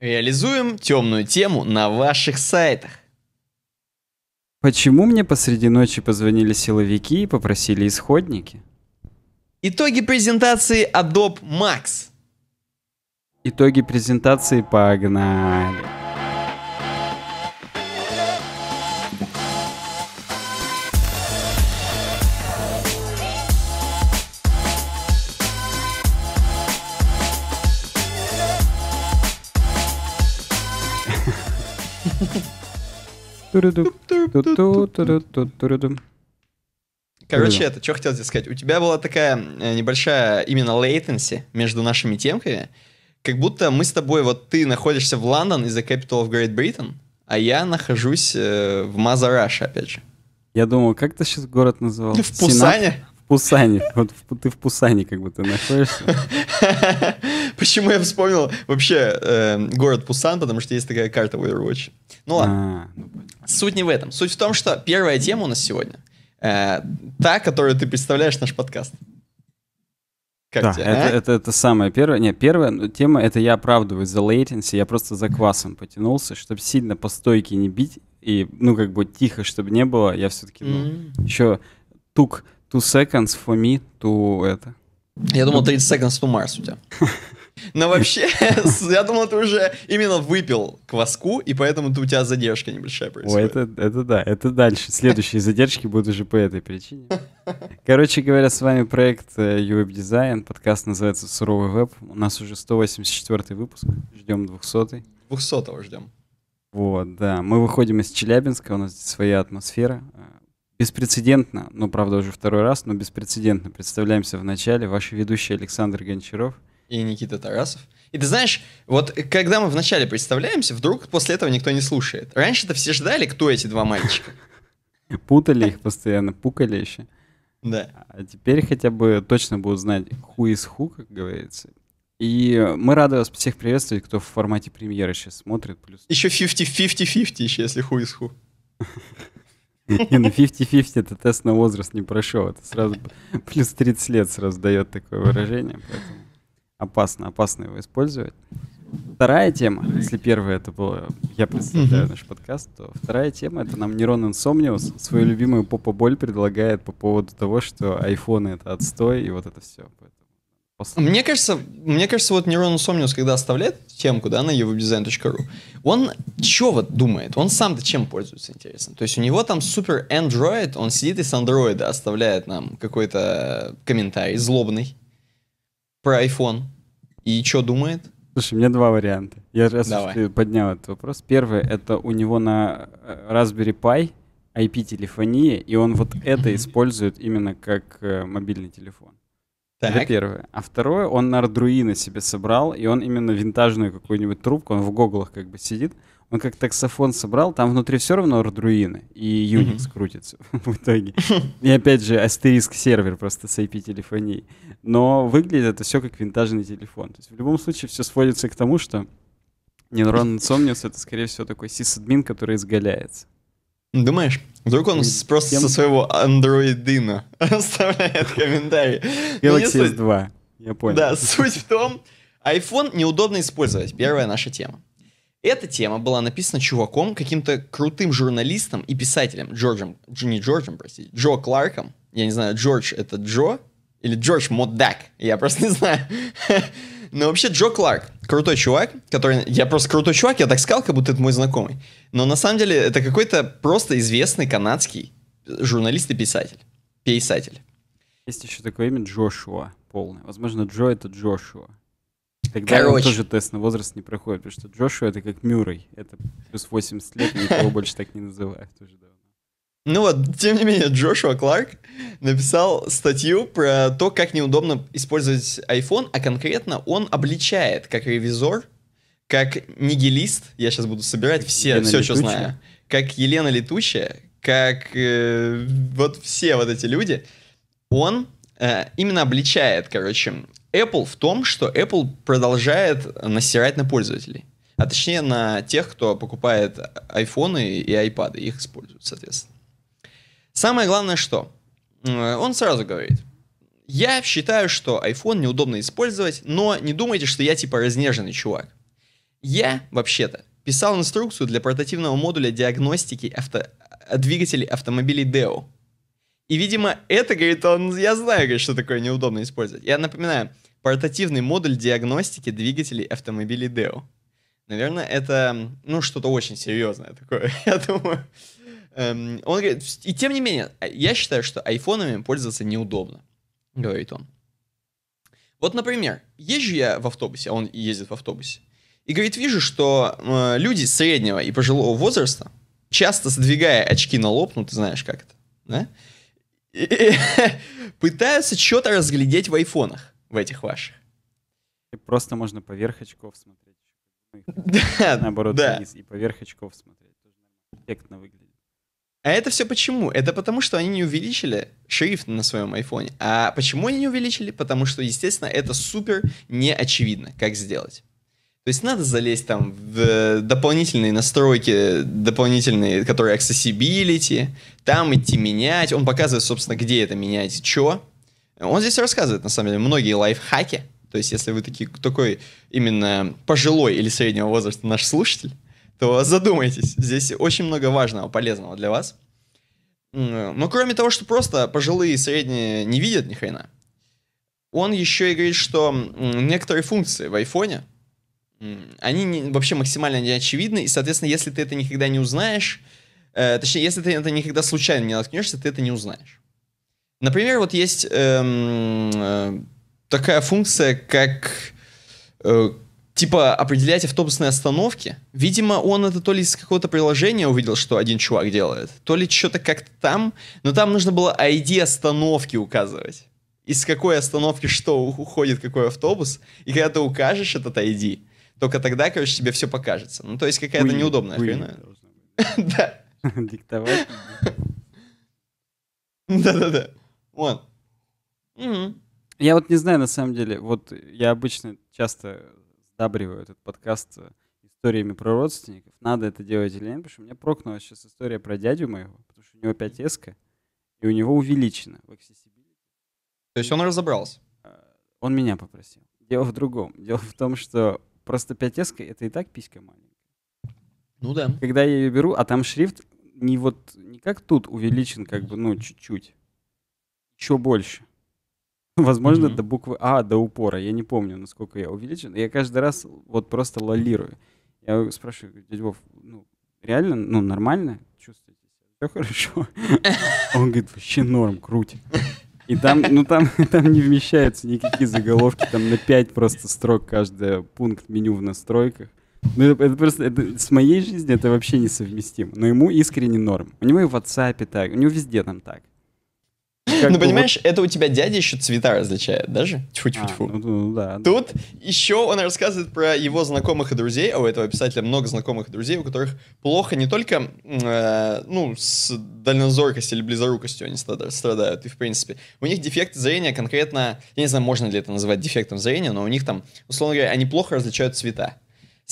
Реализуем темную тему на ваших сайтах. Почему мне посреди ночи позвонили силовики и попросили исходники? Итоги презентации Adobe Max. Итоги презентации погнали. Короче, это что хотел здесь сказать. У тебя была такая небольшая именно лейтенси между нашими темками. Как будто мы с тобой, вот ты находишься в Лондон из-за Capital of Great Britain, а я нахожусь в Мазараше, опять же. Я думал, как ты сейчас город называл? В Пусане? Пусане. Вот ты в Пусане как будто находишься. Почему я вспомнил вообще эм, город Пусан, потому что есть такая карта в Overwatch. Ну ладно. А. Суть не в этом. Суть в том, что первая тема у нас сегодня э, та, которую ты представляешь наш подкаст. Как да, тебе, это, а? это, это, самое первое. Не, первая тема, это я оправдываю за latency, я просто за квасом потянулся, чтобы сильно по стойке не бить, и, ну, как бы тихо, чтобы не было, я все-таки, ну, mm-hmm. еще тук Two seconds for me to это. Я думал, 30 ну, seconds to Mars у тебя. Но вообще, я думал, ты уже именно выпил кваску, и поэтому у тебя задержка небольшая происходит. О, это, это да, это дальше. Следующие задержки будут уже по этой причине. Короче говоря, с вами проект э, UWeb Design. Подкаст называется «Суровый веб». У нас уже 184 выпуск. Ждем 200. 200 ждем. Вот, да. Мы выходим из Челябинска, у нас здесь своя атмосфера. Беспрецедентно, ну, правда, уже второй раз, но беспрецедентно. Представляемся в начале. Ваши ведущие Александр Гончаров. И Никита Тарасов. И ты знаешь, вот когда мы вначале представляемся, вдруг после этого никто не слушает. Раньше-то все ждали, кто эти два мальчика. Путали их постоянно, пукали еще. Да. А теперь хотя бы точно будут знать who is who, как говорится. И мы рады вас всех приветствовать, кто в формате премьеры сейчас смотрит. Плюс... Еще 50-50-50, еще если who is who. Не на ну 50-50 это тест на возраст не прошел. Это сразу плюс 30 лет сразу дает такое выражение. Поэтому опасно, опасно его использовать. Вторая тема, если первая это было, я представляю наш подкаст, то вторая тема это нам Нерон Инсомниус свою любимую попа боль предлагает по поводу того, что айфоны это отстой и вот это все. Поэтому мне кажется, мне кажется, вот Нерон Сомниус, когда оставляет темку, да, на evobdesign.ru, он чё вот думает? Он сам-то чем пользуется, интересно? То есть у него там супер Android, он сидит и с Android оставляет нам какой-то комментарий злобный про iPhone. И чё думает? Слушай, у меня два варианта. Я раз ты поднял этот вопрос. Первый — это у него на э, Raspberry Pi IP-телефония, и он вот это использует именно как э, мобильный телефон. Так. Это первое. А второе, он на Ардуино себе собрал, и он именно винтажную какую-нибудь трубку, он в гоглах как бы сидит, он как таксофон собрал, там внутри все равно Ардуино и Unix mm-hmm. крутится в итоге. И опять же, астериск сервер просто с IP-телефонией. Но выглядит это все как винтажный телефон. То есть в любом случае все сводится к тому, что нейронный сомниус — это, скорее всего, такой сисадмин, который изгаляется. Думаешь? Вдруг он с, просто тем... со своего андроидина оставляет комментарий. Ну, Galaxy S2, я понял. Да, суть в том, iPhone неудобно использовать, первая наша тема. Эта тема была написана чуваком, каким-то крутым журналистом и писателем, Джорджем, не Джорджем, простите, Джо Кларком. Я не знаю, Джордж это Джо или Джордж Моддак, я просто не знаю. Но вообще Джо Кларк, крутой чувак, который... Я просто крутой чувак, я так сказал, как будто это мой знакомый. Но на самом деле это какой-то просто известный канадский журналист и писатель. Писатель. Есть еще такое имя Джошуа полное. Возможно, Джо это Джошуа. Тогда Короче. он тоже тест на возраст не проходит, потому что Джошуа это как Мюррей. Это плюс 80 лет, никого больше так не называют уже давно. Ну вот, тем не менее, Джошуа Кларк написал статью про то, как неудобно использовать iPhone, а конкретно он обличает как ревизор, как нигилист, я сейчас буду собирать все, все, что знаю, как Елена Летучая, как э, вот все вот эти люди, он э, именно обличает, короче, Apple в том, что Apple продолжает насирать на пользователей. А точнее на тех, кто покупает iPhone и айпады, их используют, соответственно. Самое главное, что он сразу говорит, я считаю, что iPhone неудобно использовать, но не думайте, что я типа разнеженный чувак. Я, вообще-то, писал инструкцию для портативного модуля диагностики авто... Э, двигателей автомобилей DEO. И, видимо, это, говорит он, я знаю, говорит, что такое неудобно использовать. Я напоминаю, портативный модуль диагностики двигателей автомобилей DEO. Наверное, это, ну, что-то очень серьезное такое, я думаю. Эм, он говорит, и тем не менее, э, я считаю, что айфонами пользоваться неудобно, говорит он. Вот, например, езжу я в автобусе, а он ездит в автобусе, и говорит, вижу, что э, люди среднего и пожилого возраста, часто сдвигая очки на лоб, ну ты знаешь, как это, да? И, и, пытаются что-то разглядеть в айфонах, в этих ваших. просто можно поверх очков смотреть. Да, Наоборот, да. вниз и поверх очков смотреть. Эффектно выглядит. А это все почему? Это потому, что они не увеличили шрифт на своем айфоне. А почему они не увеличили? Потому что, естественно, это супер неочевидно, как сделать. То есть надо залезть там в э, дополнительные настройки, дополнительные, которые accessibility, там идти менять. Он показывает, собственно, где это менять, что. Он здесь рассказывает, на самом деле, многие лайфхаки. То есть, если вы такие, такой именно пожилой или среднего возраста наш слушатель, то задумайтесь. Здесь очень много важного, полезного для вас. Но ну, кроме того, что просто пожилые и средние не видят ни хрена, он еще и говорит, что некоторые функции в айфоне, они не, вообще максимально неочевидны и, соответственно, если ты это никогда не узнаешь, э, точнее, если ты это никогда случайно не наткнешься, ты это не узнаешь. Например, вот есть эм, э, такая функция, как э, типа определять автобусные остановки. Видимо, он это то ли из какого-то приложения увидел, что один чувак делает, то ли что-то как-то там, но там нужно было ID остановки указывать. Из какой остановки что уходит, какой автобус. И когда ты укажешь этот ID, только тогда, короче, тебе все покажется. Ну, то есть какая-то неудобная хрена. Да. Диктовать. Да-да-да. Вот. Я вот не знаю, на самом деле, вот я обычно часто сабриваю этот подкаст э, историями про родственников. Надо это делать или нет, потому что у меня прокнулась сейчас история про дядю моего, потому что у него 5 эска, и у него увеличено в accessibility. То есть он разобрался? Э, он меня попросил. Дело в другом. Дело в том, что просто 5 эска это и так писька маленькая. Ну да. Когда я ее беру, а там шрифт не вот не как тут увеличен, как бы, ну, чуть-чуть. Еще больше. Возможно, mm-hmm. до буквы А, до упора. Я не помню, насколько я увеличен. Я каждый раз вот просто лолирую. Я спрашиваю, дядя Вов, ну, реально, ну, нормально чувствуете себя? Все хорошо? Он говорит, вообще норм, круть. И там, ну там, там не вмещаются никакие заголовки, там на 5 просто строк каждый пункт меню в настройках. Ну, это, это просто это, с моей жизнью это вообще несовместимо. Но ему искренне норм. У него и в WhatsApp так, у него везде там так. Как ну, бы понимаешь, вот... это у тебя дядя еще цвета различает, даже? тьфу тьфу тьфу а, ну, ну да, да. Тут еще он рассказывает про его знакомых и друзей, а у этого писателя много знакомых и друзей, у которых плохо не только, э, ну, с дальнозоркостью или близорукостью они страдают, и в принципе. У них дефект зрения конкретно, я не знаю, можно ли это называть дефектом зрения, но у них там, условно говоря, они плохо различают цвета.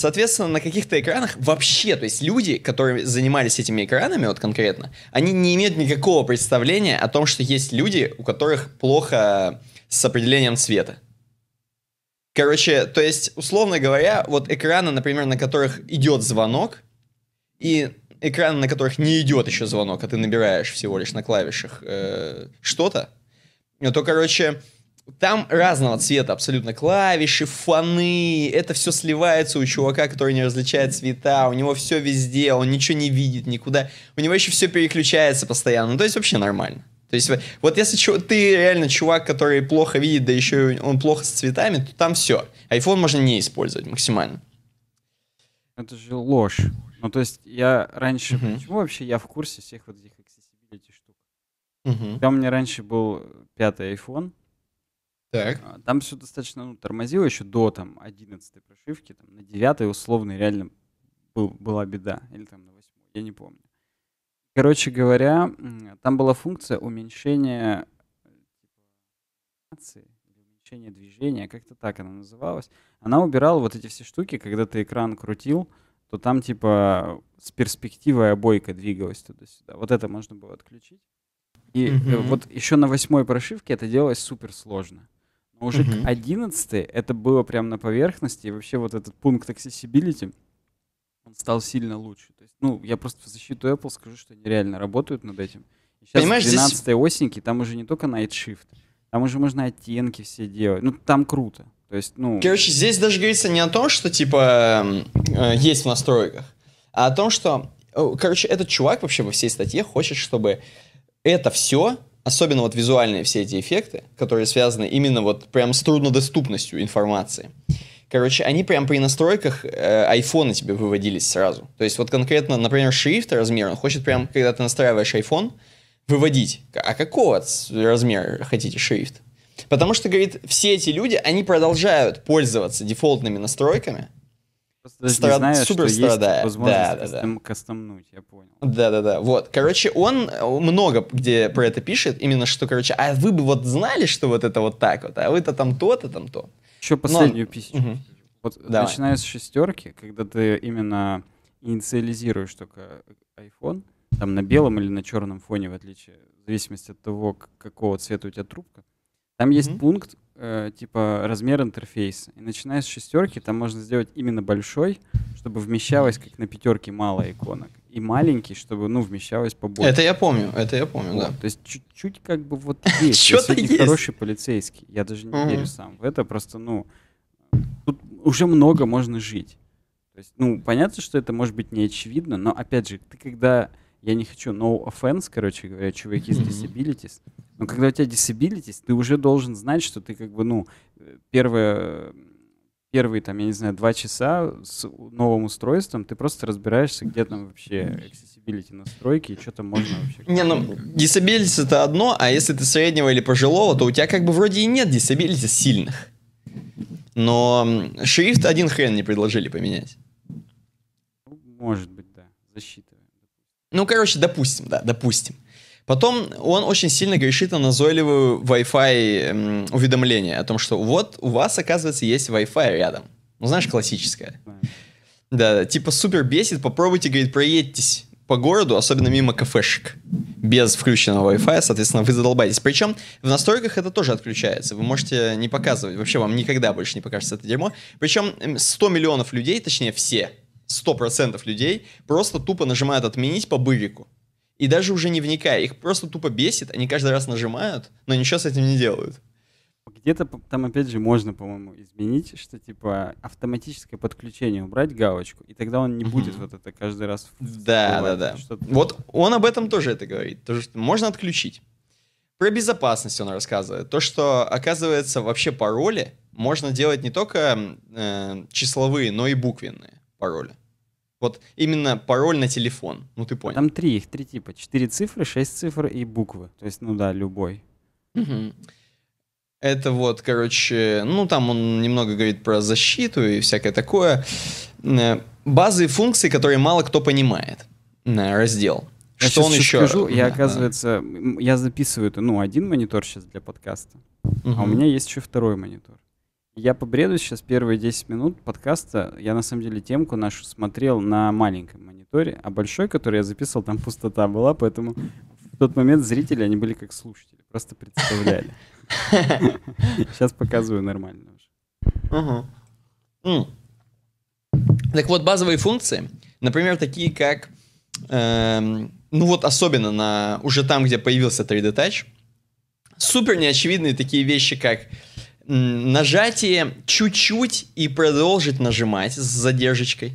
Соответственно, на каких-то экранах вообще, то есть люди, которые занимались этими экранами вот конкретно, они не имеют никакого представления о том, что есть люди, у которых плохо с определением цвета. Короче, то есть, условно говоря, вот экраны, например, на которых идет звонок, и экраны, на которых не идет еще звонок, а ты набираешь всего лишь на клавишах э, что-то, то, короче, там разного цвета абсолютно клавиши, фоны, это все сливается у чувака, который не различает цвета, у него все везде, он ничего не видит никуда, у него еще все переключается постоянно, ну, то есть вообще нормально. То есть вот если чу- ты реально чувак, который плохо видит, да еще он плохо с цветами, то там все. Айфон можно не использовать максимально. Это же ложь. Ну то есть я раньше, uh-huh. почему вообще я в курсе всех вот этих accessibility штук? Uh-huh. Когда у меня раньше был пятый iPhone, так. А, там все достаточно ну, тормозило еще до там 11 прошивки, там на 9 условно реально был, была беда, или там на 8, я не помню. Короче говоря, там была функция уменьшения э, типа, уменьшения движения, как-то так она называлась. Она убирала вот эти все штуки, когда ты экран крутил, то там типа с перспективой обойка двигалась туда-сюда. Вот это можно было отключить. И mm-hmm. вот еще на восьмой прошивке это делалось супер сложно. Но уже угу. к 11 это было прям на поверхности, и вообще вот этот пункт accessibility, он стал сильно лучше. То есть, ну, я просто в защиту Apple скажу, что они реально работают над этим. И сейчас Понимаешь, 12 здесь... осеньки, там уже не только Night Shift, там уже можно оттенки все делать. Ну, там круто. То есть, ну... Короче, здесь даже говорится не о том, что, типа, эм, э, есть в настройках, а о том, что... Э, короче, этот чувак вообще во всей статье хочет, чтобы это все особенно вот визуальные все эти эффекты, которые связаны именно вот прям с труднодоступностью информации. Короче, они прям при настройках э, айфона тебе выводились сразу. То есть вот конкретно, например, шрифт, размер, он хочет прям, когда ты настраиваешь iPhone, выводить. А какого размера хотите шрифт? Потому что, говорит, все эти люди, они продолжают пользоваться дефолтными настройками, просто даже Страд... не знаю, супер что страдая. есть возможность да, да, да. кастомнуть, я понял. Да-да-да, вот. Короче, он э, много где про это пишет, именно что, короче, а вы бы вот знали, что вот это вот так вот, а вы-то там то-то, там то. Еще последнюю Но... песню. Угу. Вот Давай. начиная с шестерки, когда ты именно инициализируешь только э, iPhone, там на белом или на черном фоне, в отличие, в зависимости от того, какого цвета у тебя трубка, там есть mm-hmm. пункт, э, типа размер интерфейса. И начиная с шестерки, там можно сделать именно большой, чтобы вмещалось, как на пятерке, мало иконок. И маленький, чтобы, ну, вмещалось побольше. Это я помню, это я помню, вот, да. То есть чуть-чуть как бы вот есть. Что-то есть. хороший полицейский. Я даже не верю сам в это, просто, ну, тут уже много можно жить. То есть, ну, понятно, что это может быть не очевидно, но, опять же, ты когда я не хочу, no offense, короче говоря, чуваки с disabilities. Но когда у тебя disabilities, ты уже должен знать, что ты как бы, ну, э, первое, первые, там, я не знаю, два часа с новым устройством ты просто разбираешься, где там вообще accessibility настройки и что там можно вообще. Не, ну, disabilities это одно, а если ты среднего или пожилого, то у тебя как бы вроде и нет disabilities сильных. Но шрифт один хрен не предложили поменять. Ну, может быть, да. Защита. Ну, короче, допустим, да, допустим. Потом он очень сильно грешит на назойливую Wi-Fi эм, уведомление о том, что вот у вас, оказывается, есть Wi-Fi рядом. Ну, знаешь, классическое. Да, типа супер бесит, попробуйте, говорит, проедьтесь по городу, особенно мимо кафешек, без включенного Wi-Fi, соответственно, вы задолбаетесь. Причем в настройках это тоже отключается, вы можете не показывать, вообще вам никогда больше не покажется это дерьмо. Причем 100 эм, миллионов людей, точнее все, 100% людей просто тупо нажимают «отменить» по бывику. И даже уже не вникая, их просто тупо бесит, они каждый раз нажимают, но ничего с этим не делают. Где-то там, опять же, можно, по-моему, изменить, что, типа, автоматическое подключение, убрать галочку, и тогда он не будет вот это каждый раз... Да, да, да. Вот он об этом тоже это говорит. То, что можно отключить. Про безопасность он рассказывает. То, что, оказывается, вообще пароли можно делать не только э, числовые, но и буквенные пароли. Вот именно пароль на телефон, ну ты понял. Там три, их три типа. Четыре цифры, шесть цифр и буквы. То есть, ну да, любой. Угу. Это вот, короче, ну там он немного говорит про защиту и всякое такое. Э, базы функций, которые мало кто понимает. Э, раздел. Я что он еще? Скажу, да, я, оказывается, да. я записываю, это. ну, один монитор сейчас для подкаста, угу. а у меня есть еще второй монитор. Я побреду сейчас первые 10 минут подкаста. Я на самом деле темку нашу смотрел на маленьком мониторе, а большой, который я записывал, там пустота была, поэтому в тот момент зрители, они были как слушатели, просто представляли. Сейчас показываю нормально уже. Так вот, базовые функции, например, такие как, эм, ну вот особенно на уже там, где появился 3D Touch, супер неочевидные такие вещи, как нажатие чуть-чуть и продолжить нажимать с задержечкой.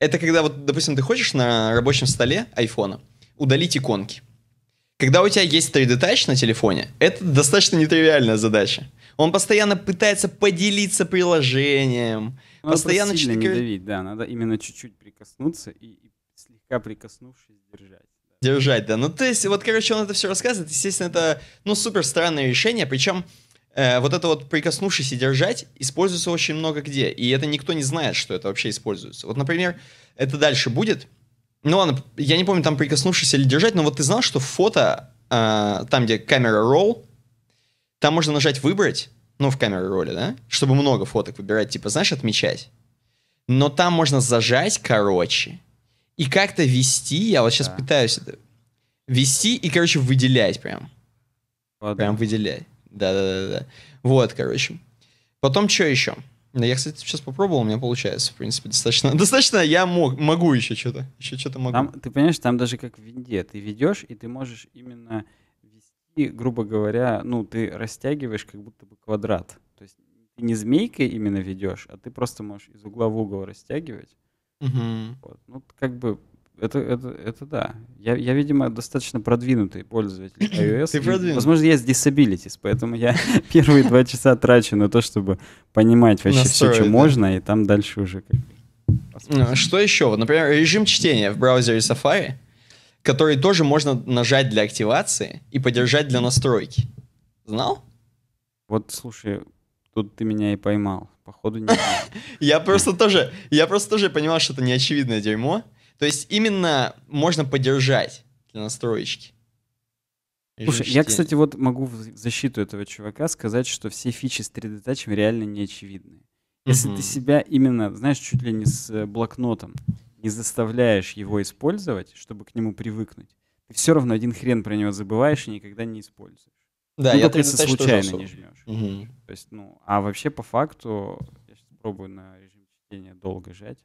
Это когда, вот, допустим, ты хочешь на рабочем столе айфона удалить иконки. Когда у тебя есть 3D-тач на телефоне, это достаточно нетривиальная задача. Он постоянно пытается поделиться приложением. Надо постоянно сильно не давить, да, надо именно чуть-чуть прикоснуться и, и слегка прикоснувшись держать держать, да. Ну, то есть, вот, короче, он это все рассказывает. Естественно, это, ну, супер странное решение. Причем э, вот это вот прикоснувшись и держать используется очень много где. И это никто не знает, что это вообще используется. Вот, например, это дальше будет. Ну ладно, я не помню, там прикоснувшись или держать, но вот ты знал, что фото, э, там, где камера ролл, там можно нажать «Выбрать», ну, в камере роли, да, чтобы много фоток выбирать, типа, знаешь, отмечать. Но там можно зажать, короче, и как-то вести, я вот сейчас да. пытаюсь это... Вести и, короче, выделять прям. Ладно. Прям выделять. Да-да-да. Вот, короче. Потом что еще? Я, кстати, сейчас попробовал, у меня получается, в принципе, достаточно. Достаточно, я мог, могу еще что-то. Еще что-то могу. Там, ты понимаешь, там даже как в винде. Ты ведешь, и ты можешь именно вести, грубо говоря, ну, ты растягиваешь как будто бы квадрат. То есть ты не змейкой именно ведешь, а ты просто можешь из угла в угол растягивать. Угу. Вот. Ну, как бы это, это, это да. Я, я, видимо, достаточно продвинутый пользователь iOS. Ты продвинутый. Возможно, я с disabilities, поэтому я первые два часа трачу на то, чтобы понимать вообще все, что можно, и там дальше уже... А, что еще? Вот, например, режим чтения в браузере Safari, который тоже можно нажать для активации и подержать для настройки. Знал? Вот, слушай, тут ты меня и поймал. Походу, не Я просто тоже, я просто тоже понимал, что это неочевидное дерьмо. То есть именно можно поддержать для настроечки. Слушай, я, кстати, вот могу в защиту этого чувака сказать, что все фичи с 3D Touch реально не очевидны. Если mm ты себя именно, знаешь, чуть ли не с э, блокнотом, не заставляешь его использовать, чтобы к нему привыкнуть, ты все равно один хрен про него забываешь и никогда не используешь. Да, ну, я только если случайно не жмешь. Угу. То есть, ну, а вообще по факту, я сейчас пробую на режим чтения долго жать.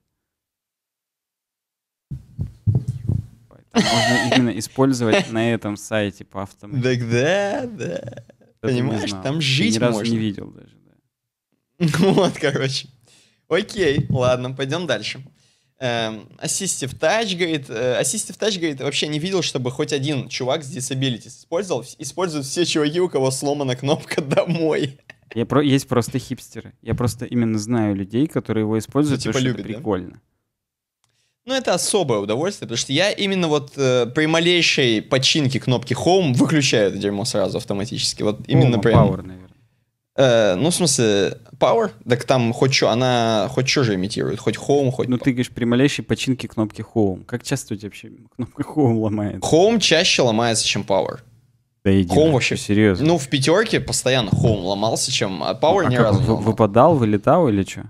можно именно использовать на этом сайте по автомобилю. Да, да. Понимаешь, там жить можно. не видел даже. Вот, короче. Окей, ладно, пойдем дальше. Ассистив эм, Touch, говорит, Ассистив э, Touch, говорит, вообще не видел, чтобы хоть один чувак с Disabilities использовал. Используют все чуваки, у кого сломана кнопка «Домой». Я про... Есть просто хипстеры. Я просто именно знаю людей, которые его используют, ну, типа потому любит, что это прикольно. Да? Ну, это особое удовольствие, потому что я именно вот э, при малейшей починке кнопки Home выключаю это дерьмо сразу автоматически. Вот именно Home, ну, Power, наверное. Э, ну, в смысле, Power, так там хоть что, она хоть что же имитирует, хоть Home, хоть... Ну, ты говоришь, при малейшей починке кнопки Home. Как часто у тебя вообще кнопка Home ломает? Home чаще ломается, чем Power. Да иди, Home вообще серьезно. Ну, в пятерке постоянно Home ломался, чем а Power а ни как, разу. Выпадал, вылетал или что?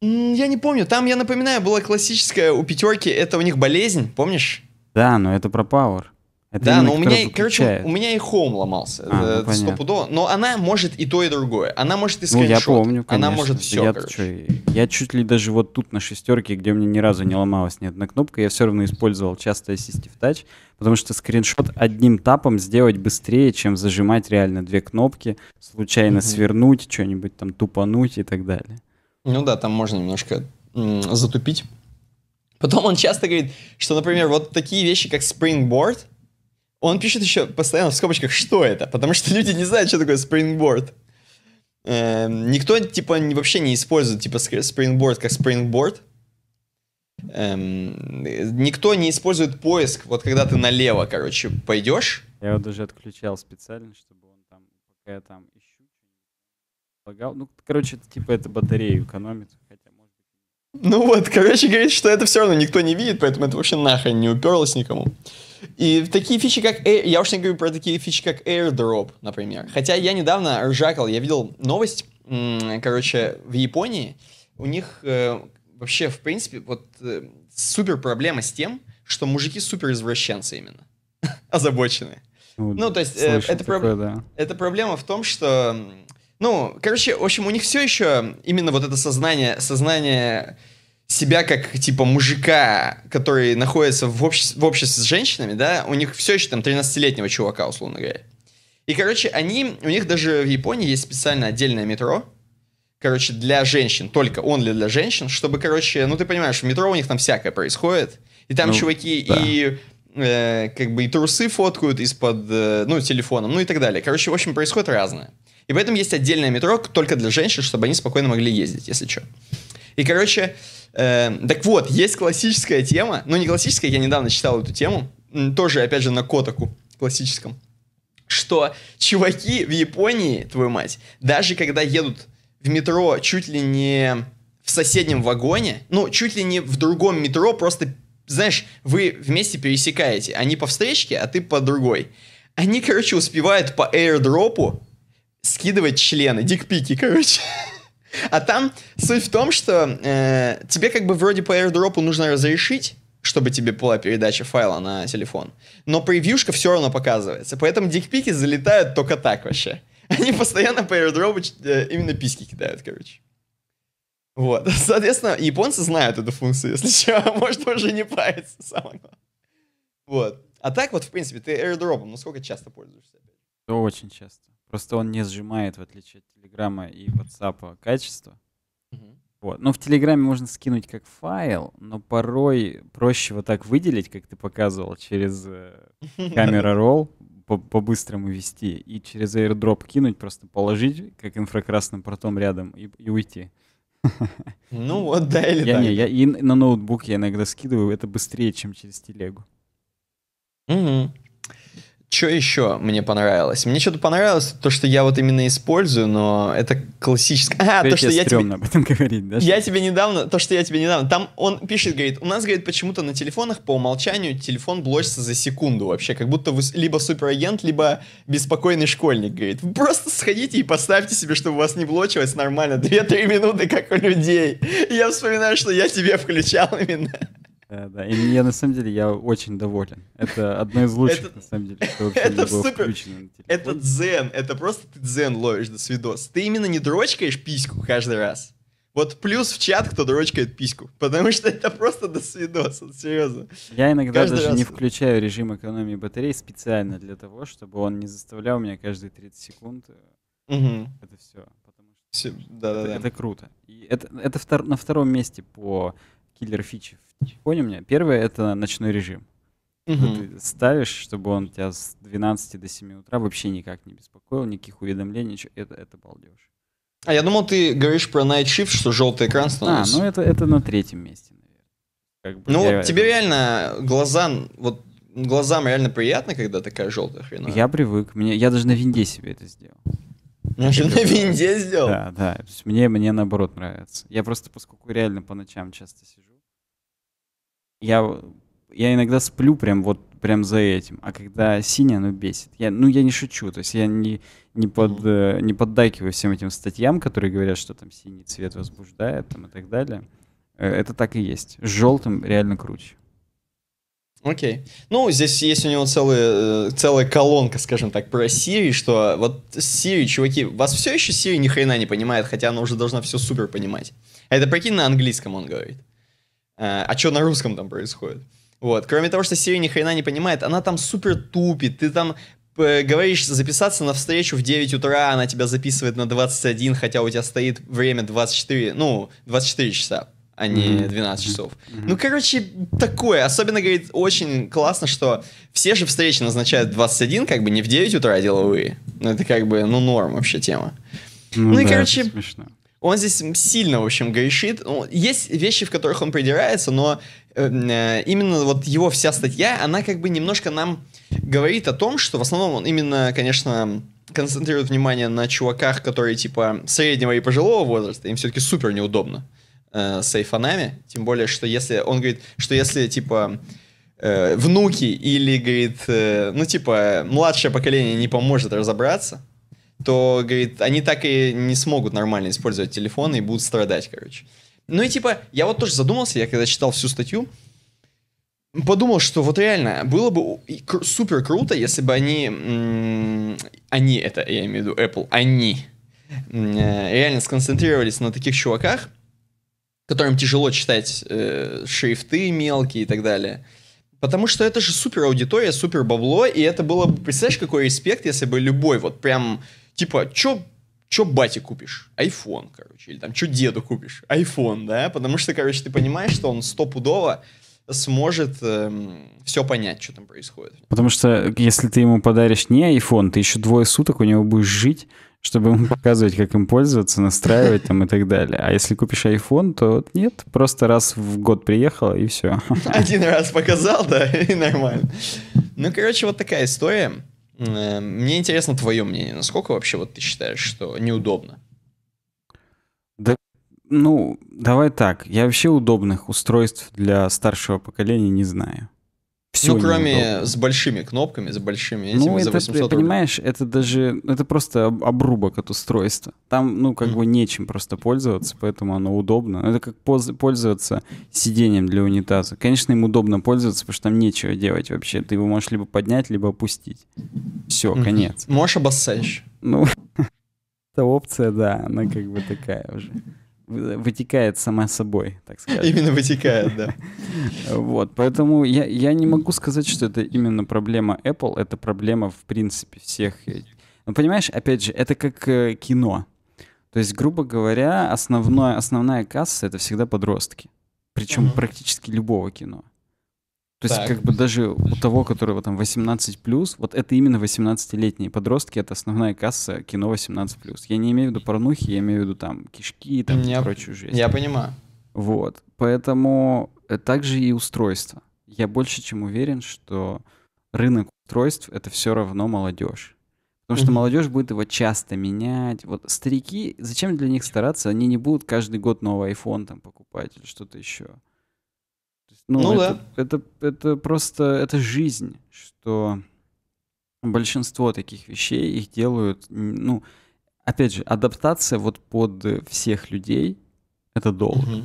Я не помню. Там, я напоминаю, была классическая у пятерки. Это у них болезнь, помнишь? Да, но это про Power. Это да, но у меня, короче, у меня и Home ломался. А, э, ну, стопудово. Но она может и то, и другое. Она может и скриншот. Ну, я помню, конечно. Она может все, я, короче. Чё, я чуть ли даже вот тут на шестерке, где у меня ни разу не ломалась ни одна кнопка, я все равно использовал часто Assistive Touch, потому что скриншот одним тапом сделать быстрее, чем зажимать реально две кнопки, случайно mm-hmm. свернуть, что-нибудь там тупануть и так далее. Ну да, там можно немножко затупить. Потом он часто говорит, что, например, вот такие вещи, как springboard, он пишет еще постоянно в скобочках, что это, потому что люди не знают, что такое springboard. Эм, никто, типа, вообще не использует, типа, springboard как springboard. Эм, никто не использует поиск, вот когда ты налево, короче, пойдешь. Я его даже отключал специально, чтобы он там, пока я там предполагал. Ну, короче, типа это батарею экономит. Хотя, может быть... Ну вот, короче, говорит, что это все равно никто не видит, поэтому это вообще нахрен не уперлось никому. И такие фичи, как... Air... Я уж не говорю про такие фичи, как AirDrop, например. Хотя я недавно ржакал, я видел новость, короче, в Японии. У них э, вообще, в принципе, вот э, супер проблема с тем, что мужики супер извращенцы именно. Озабоченные. Ну, ну, то есть э, это, такое, проб... да. это проблема в том, что ну, короче, в общем, у них все еще именно вот это сознание, сознание себя как, типа, мужика, который находится в, обще- в обществе с женщинами, да, у них все еще там 13-летнего чувака, условно говоря. И, короче, они, у них даже в Японии есть специально отдельное метро, короче, для женщин, только он ли для женщин, чтобы, короче, ну, ты понимаешь, в метро у них там всякое происходит, и там ну, чуваки да. и э, как бы и трусы фоткают из-под, э, ну, телефоном, ну и так далее. Короче, в общем, происходит разное. И поэтому есть отдельное метро только для женщин, чтобы они спокойно могли ездить, если что. И, короче, э, так вот, есть классическая тема, ну не классическая, я недавно читал эту тему, тоже, опять же, на Котаку классическом, что чуваки в Японии, твою мать, даже когда едут в метро чуть ли не в соседнем вагоне, ну, чуть ли не в другом метро, просто, знаешь, вы вместе пересекаете, они по встречке, а ты по другой. Они, короче, успевают по аирдропу скидывать члены, дикпики, короче. А там суть в том, что э, тебе как бы вроде по airdrop нужно разрешить, чтобы тебе была передача файла на телефон. Но превьюшка все равно показывается. Поэтому дикпики залетают только так вообще. Они постоянно по airdrop э, именно письки кидают, короче. Вот. Соответственно, японцы знают эту функцию, если чего. А может, уже не париться, самое главное. Вот. А так вот, в принципе, ты airdrop, ну сколько часто пользуешься? Очень часто. Просто он не сжимает, в отличие от Телеграма и WhatsApp, качество. Угу. Вот. но ну, в Телеграме можно скинуть как файл, но порой проще вот так выделить, как ты показывал, через э, камера ролл, по-быстрому вести, и через airdrop кинуть, просто положить, как инфракрасным протом рядом, и, и уйти. Ну вот, да или я, да. Не, я и на ноутбук я иногда скидываю, это быстрее, чем через телегу. Что еще мне понравилось? Мне что-то понравилось то, что я вот именно использую, но это классическое. А, то, что я тебе... об этом говорить, да? Я тебе недавно, то, что я тебе недавно, там он пишет, говорит, у нас, говорит, почему-то на телефонах по умолчанию телефон блочится за секунду вообще, как будто вы либо суперагент, либо беспокойный школьник, говорит. Вы просто сходите и поставьте себе, чтобы вас не блочилось нормально, 2-3 минуты, как у людей. я вспоминаю, что я тебе включал именно. Да, да. И я на самом деле я очень доволен. Это одно из лучших, это, на самом деле, что это было супер. Это дзен. Это просто ты дзен ловишь до свидос. Ты именно не дрочкаешь письку каждый раз. Вот плюс в чат, кто дрочкает письку. Потому что это просто до свидос, вот, серьезно. Я иногда каждый даже раз... не включаю режим экономии батарей специально для того, чтобы он не заставлял меня каждые 30 секунд угу. это все. Потому что все, да, это, да, да. это круто. И это это втор, на втором месте по киллер фичи в телефоне у меня. Первое — это ночной режим. Угу. Ты ставишь, чтобы он тебя с 12 до 7 утра вообще никак не беспокоил, никаких уведомлений, ничего. Это, это балдеж. А я думал, ты говоришь про Night Shift, что желтый экран становится. А, ну это, это на третьем месте, наверное. Как бы ну, вот тебе реально глаза, вот глазам реально приятно, когда такая желтая хрена. Я привык. Мне, я даже на винде себе это сделал на винде сделал. Да, да. То есть Мне, мне наоборот нравится. Я просто, поскольку реально по ночам часто сижу, я, я иногда сплю прям вот прям за этим. А когда синяя, оно бесит. Я, ну, я не шучу, то есть я не, не, под, mm-hmm. не поддакиваю всем этим статьям, которые говорят, что там синий цвет возбуждает там, и так далее. Э, это так и есть. С желтым реально круче. Окей. Ну, здесь есть у него целая, э, целая колонка, скажем так, про Siri, что вот Siri, чуваки, вас все еще Siri ни хрена не понимает, хотя она уже должна все супер понимать. А это прикинь, на английском он говорит. Э, а, а что на русском там происходит? Вот. Кроме того, что Сирия ни хрена не понимает, она там супер тупит, ты там э, говоришь записаться на встречу в 9 утра, она тебя записывает на 21, хотя у тебя стоит время 24, ну, 24 часа а не 12 часов. Ну, короче, такое. Особенно, говорит, очень классно, что все же встречи назначают 21, как бы не в 9 утра деловые. Ну, это как бы, ну, норм вообще тема. Ну, ну да, и, короче, он здесь сильно, в общем, грешит. Ну, есть вещи, в которых он придирается, но эм, э, именно вот его вся статья, она как бы немножко нам говорит о том, что в основном он именно, конечно, концентрирует внимание на чуваках, которые типа среднего и пожилого возраста, им все-таки супер неудобно э, сайфанами, тем более, что если, он говорит, что если, типа, э, внуки или, говорит, э, ну, типа, младшее поколение не поможет разобраться, то, говорит, они так и не смогут нормально использовать телефоны и будут страдать, короче. Ну и типа, я вот тоже задумался, я когда читал всю статью, подумал, что вот реально было бы супер круто, если бы они, они это, я имею в виду Apple, они э, реально сконцентрировались на таких чуваках, которым тяжело читать э, шрифты мелкие и так далее. Потому что это же супер аудитория, супер бабло, и это было бы, представляешь, какой респект, если бы любой вот прям, типа, чё, чё бате купишь? Айфон, короче, или там, чё деду купишь? Айфон, да? Потому что, короче, ты понимаешь, что он стопудово сможет эм, все понять, что там происходит. Потому что если ты ему подаришь не iPhone, ты еще двое суток у него будешь жить, чтобы ему показывать, как им пользоваться, настраивать там и так далее. А если купишь iPhone, то нет, просто раз в год приехал и все. Один раз показал, да, и нормально. Ну, короче, вот такая история. Эм, мне интересно твое мнение. Насколько вообще вот ты считаешь, что неудобно? Да, ну, давай так. Я вообще удобных устройств для старшего поколения не знаю. Все ну, кроме неудобно. с большими кнопками, с большими ну, этими, ну, это, 800 ты, понимаешь, это даже, это просто обрубок от устройства. Там, ну, как mm. бы нечем просто пользоваться, поэтому оно удобно. Это как пользоваться сиденьем для унитаза. Конечно, им удобно пользоваться, потому что там нечего делать вообще. Ты его можешь либо поднять, либо опустить. Все, mm. конец. Можешь обоссать. Ну, это опция, да, она как бы такая уже вытекает сама собой, так сказать. Именно вытекает, да. Вот, поэтому я, я не могу сказать, что это именно проблема Apple, это проблема, в принципе, всех. Ну, понимаешь, опять же, это как э, кино. То есть, грубо говоря, основное, основная касса — это всегда подростки. Причем практически любого кино. То так. есть как бы даже у того, которого там 18 плюс, вот это именно 18-летние подростки, это основная касса кино 18 плюс. Я не имею в виду порнухи, я имею в виду там кишки и там я, прочую жизнь. Я понимаю. Вот, поэтому э, также и устройство. Я больше чем уверен, что рынок устройств это все равно молодежь. Потому что молодежь будет его часто менять. Вот старики, зачем для них стараться? Они не будут каждый год новый iPhone там покупать или что-то еще ну, ну это, да. это, это просто, это жизнь, что большинство таких вещей их делают, ну, опять же, адаптация вот под всех людей, это долго. Угу.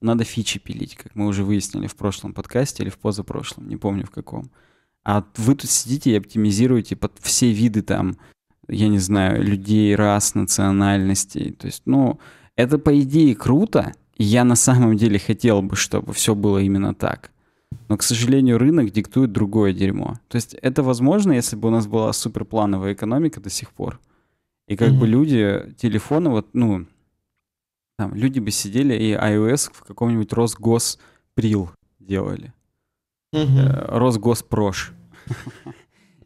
Надо фичи пилить, как мы уже выяснили в прошлом подкасте или в позапрошлом, не помню в каком. А вы тут сидите и оптимизируете под все виды там, я не знаю, людей, рас, национальностей. То есть, ну, это по идее круто, я на самом деле хотел бы, чтобы все было именно так. Но, к сожалению, рынок диктует другое дерьмо. То есть это возможно, если бы у нас была суперплановая экономика до сих пор. И как mm-hmm. бы люди телефоны, вот, ну, там, люди бы сидели и iOS в каком-нибудь Росгосприл делали. Mm-hmm. Росгоспрош.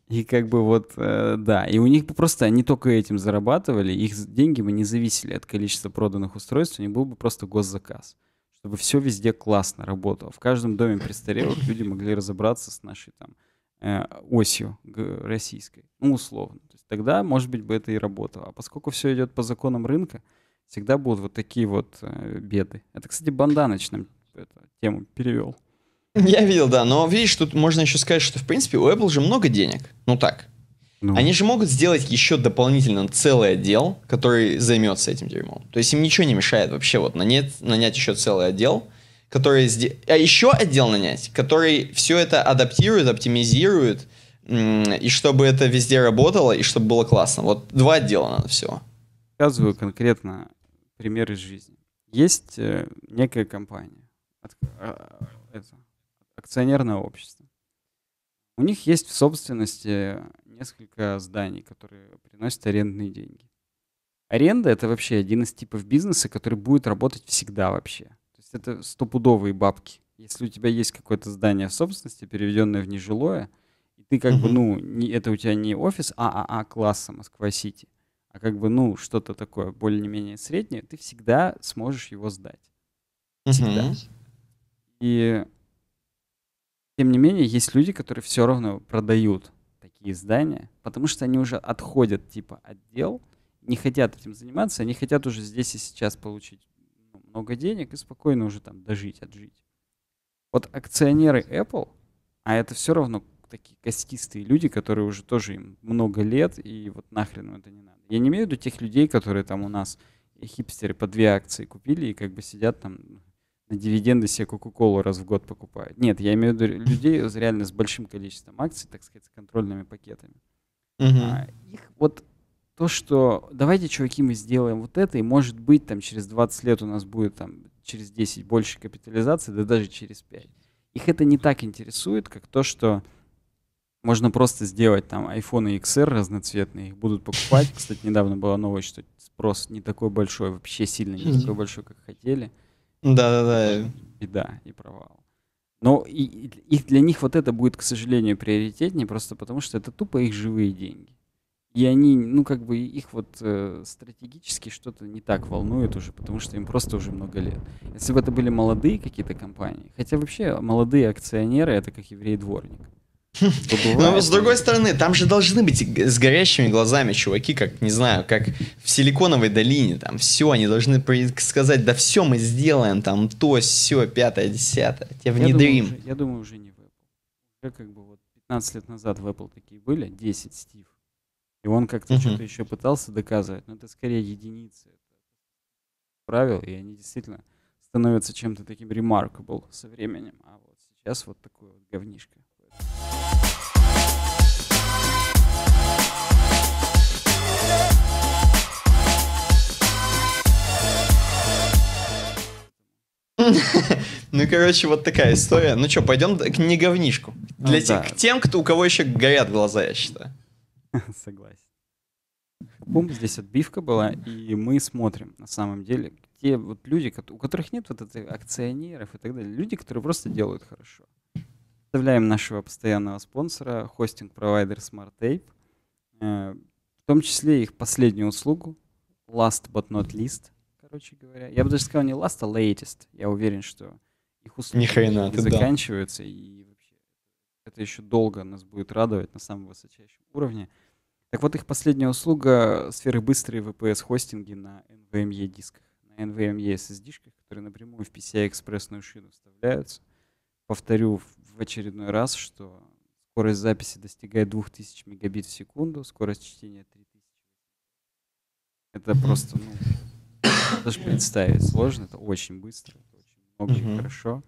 И как бы вот, э, да, и у них бы просто они только этим зарабатывали, их деньги бы не зависели от количества проданных устройств, у них был бы просто госзаказ, чтобы все везде классно работало. В каждом доме престарелых люди могли разобраться с нашей там э, осью российской, ну условно. То есть тогда, может быть, бы это и работало. А поскольку все идет по законам рынка, всегда будут вот такие вот э, беды. Это, кстати, Банданыч нам эту тему перевел. Я видел, да, но видишь, тут можно еще сказать, что в принципе у Apple же много денег. Ну так. Ну. Они же могут сделать еще дополнительно целый отдел, который займется этим дерьмом. То есть им ничего не мешает вообще вот нанять, нанять еще целый отдел, который... Сде... А еще отдел нанять, который все это адаптирует, оптимизирует, и чтобы это везде работало, и чтобы было классно. Вот два отдела надо всего. Показываю конкретно пример из жизни. Есть э, некая компания, а, а, это, акционерное общество. У них есть в собственности несколько зданий, которые приносят арендные деньги. Аренда — это вообще один из типов бизнеса, который будет работать всегда вообще. То есть это стопудовые бабки. Если у тебя есть какое-то здание в собственности, переведенное в нежилое, и ты как бы, ну, не, это у тебя не офис ААА а, а, класса Москва-Сити, а как бы, ну, что-то такое более-менее среднее, ты всегда сможешь его сдать. Всегда. И тем не менее, есть люди, которые все равно продают такие здания, потому что они уже отходят типа отдел, не хотят этим заниматься, они хотят уже здесь и сейчас получить много денег и спокойно уже там дожить, отжить. Вот акционеры Apple, а это все равно такие костистые люди, которые уже тоже им много лет, и вот нахрен это не надо. Я не имею в виду тех людей, которые там у нас хипстеры по две акции купили и как бы сидят там на дивиденды себе Кока-Колу раз в год покупают. Нет, я имею в виду людей реально с большим количеством акций, так сказать, с контрольными пакетами. Угу. А, их вот то, что давайте, чуваки, мы сделаем вот это, и может быть там через 20 лет у нас будет там через 10 больше капитализации, да даже через 5. Их это не так интересует, как то, что можно просто сделать там iPhone XR разноцветные, их будут покупать. Кстати, недавно была новость, что спрос не такой большой, вообще сильно не такой большой, как хотели. Да-да-да. Беда и провал. Но ну, и, и для них вот это будет, к сожалению, приоритетнее, просто потому что это тупо их живые деньги. И они, ну, как бы их вот э, стратегически что-то не так волнует уже, потому что им просто уже много лет. Если бы это были молодые какие-то компании, хотя вообще молодые акционеры это как еврей-дворник. Но с другой стороны, там же должны быть с горящими глазами чуваки, как, не знаю, как в Силиконовой долине, там все, они должны сказать, да все мы сделаем, там то, все, пятое, десятое, тебя внедрим. Я думаю, уже, я думаю, уже не в Apple. как бы вот 15 лет назад в Apple такие были, 10 Стив. И он как-то что-то еще пытался доказывать, но это скорее единицы правил, и они действительно становятся чем-то таким remarkable со временем. А вот сейчас вот такое вот говнишко. Ну, и короче, вот такая история. Ну что, пойдем к неговнишку. Для ну, тех, да. к тем, кто, у кого еще горят глаза, я считаю. Согласен. Бум, здесь отбивка была, и мы смотрим, на самом деле, те вот люди, у которых нет вот этих акционеров и так далее, люди, которые просто делают хорошо. Представляем нашего постоянного спонсора, хостинг-провайдер SmartTape, э, в том числе их последнюю услугу, last but not least, короче говоря. Я бы даже сказал не last, а latest. Я уверен, что их услуги Ни хрена, не заканчиваются, да. и вообще это еще долго нас будет радовать на самом высочайшем уровне. Так вот, их последняя услуга — сферы быстрые VPS-хостинги на NVMe-дисках, эм на NVMe SSD-шках, эм которые напрямую в PCI-экспрессную шину вставляются — повторю в очередной раз, что скорость записи достигает 2000 мегабит в секунду, скорость чтения 3000. Это просто, ну, даже представить сложно, это очень быстро, это очень много и хорошо.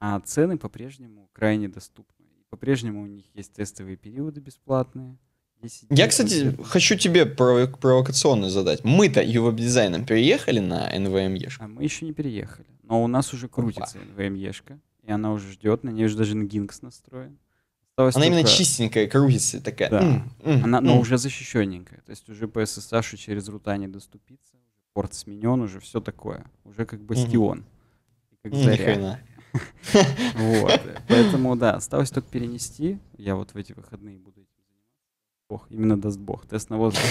А цены по-прежнему крайне доступны. По-прежнему у них есть тестовые периоды бесплатные, я, кстати, хочу тебе провокационную задать. Мы-то ювеб-дизайном переехали на NVMe? А мы еще не переехали. Но у нас уже крутится NVMe и она уже ждет, на ней уже даже Nginx настроен. Осталось она только... именно чистенькая, крутится такая. Да. Mm, mm, она, mm. но уже защищенненькая, то есть уже по SSH через рута не доступиться, порт сменен, уже все такое, уже как бастион. mm-hmm. Как заря. Вот, поэтому да, осталось только перенести, я вот в эти выходные буду Бог, именно даст Бог. Тест на возраст.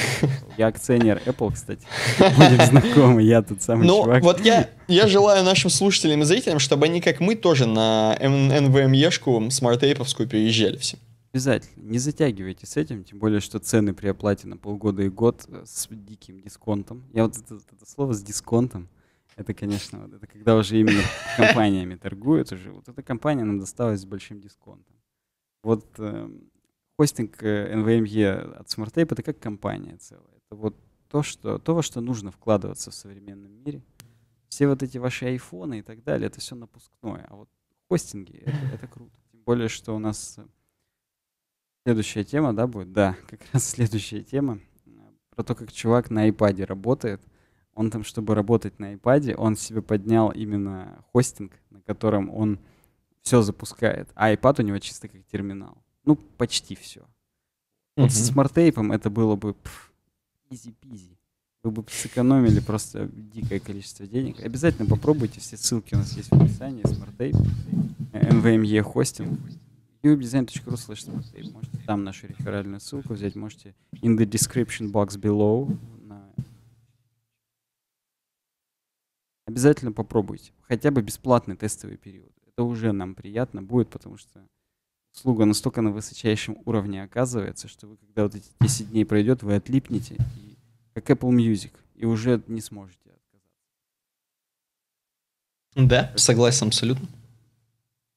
Я акционер Apple, кстати. Будем знакомы, я тут самый Но ну, чувак. вот я, я желаю нашим слушателям и зрителям, чтобы они, как мы, тоже на NVMe-шку смарт-эйповскую переезжали все. Обязательно. Не затягивайте с этим, тем более, что цены при оплате на полгода и год э, с диким дисконтом. Я вот это, это слово с дисконтом, это, конечно, вот это когда уже именно компаниями торгуют уже. Вот эта компания нам досталась с большим дисконтом. Вот эм, хостинг NVMe э, эм от SmartTape — это как компания целая. Это вот то, что, то, во что нужно вкладываться в современном мире. Все вот эти ваши айфоны и так далее — это все напускное. А вот хостинги — это, это круто. Тем более, что у нас э, следующая тема, да, будет? Да, как раз следующая тема про то, как чувак на iPad работает. Он там, чтобы работать на iPad, он себе поднял именно хостинг, на котором он все запускает. А iPad у него чисто как терминал ну, почти все. mm-hmm. с смарт-тейпом это было бы изи-пизи. Вы бы сэкономили просто дикое количество денег. Обязательно попробуйте, все ссылки у нас есть в описании. Смарт-тейп, MVME э, хостинг, uwebdesign.ru slash smarttape. Можете там нашу реферальную ссылку взять, можете in the description box below. На... Обязательно попробуйте. Хотя бы бесплатный тестовый период. Это уже нам приятно будет, потому что услуга настолько на высочайшем уровне оказывается, что вы, когда вот эти 10 дней пройдет, вы отлипнете, и, как Apple Music, и уже не сможете отказаться. Да, согласен абсолютно.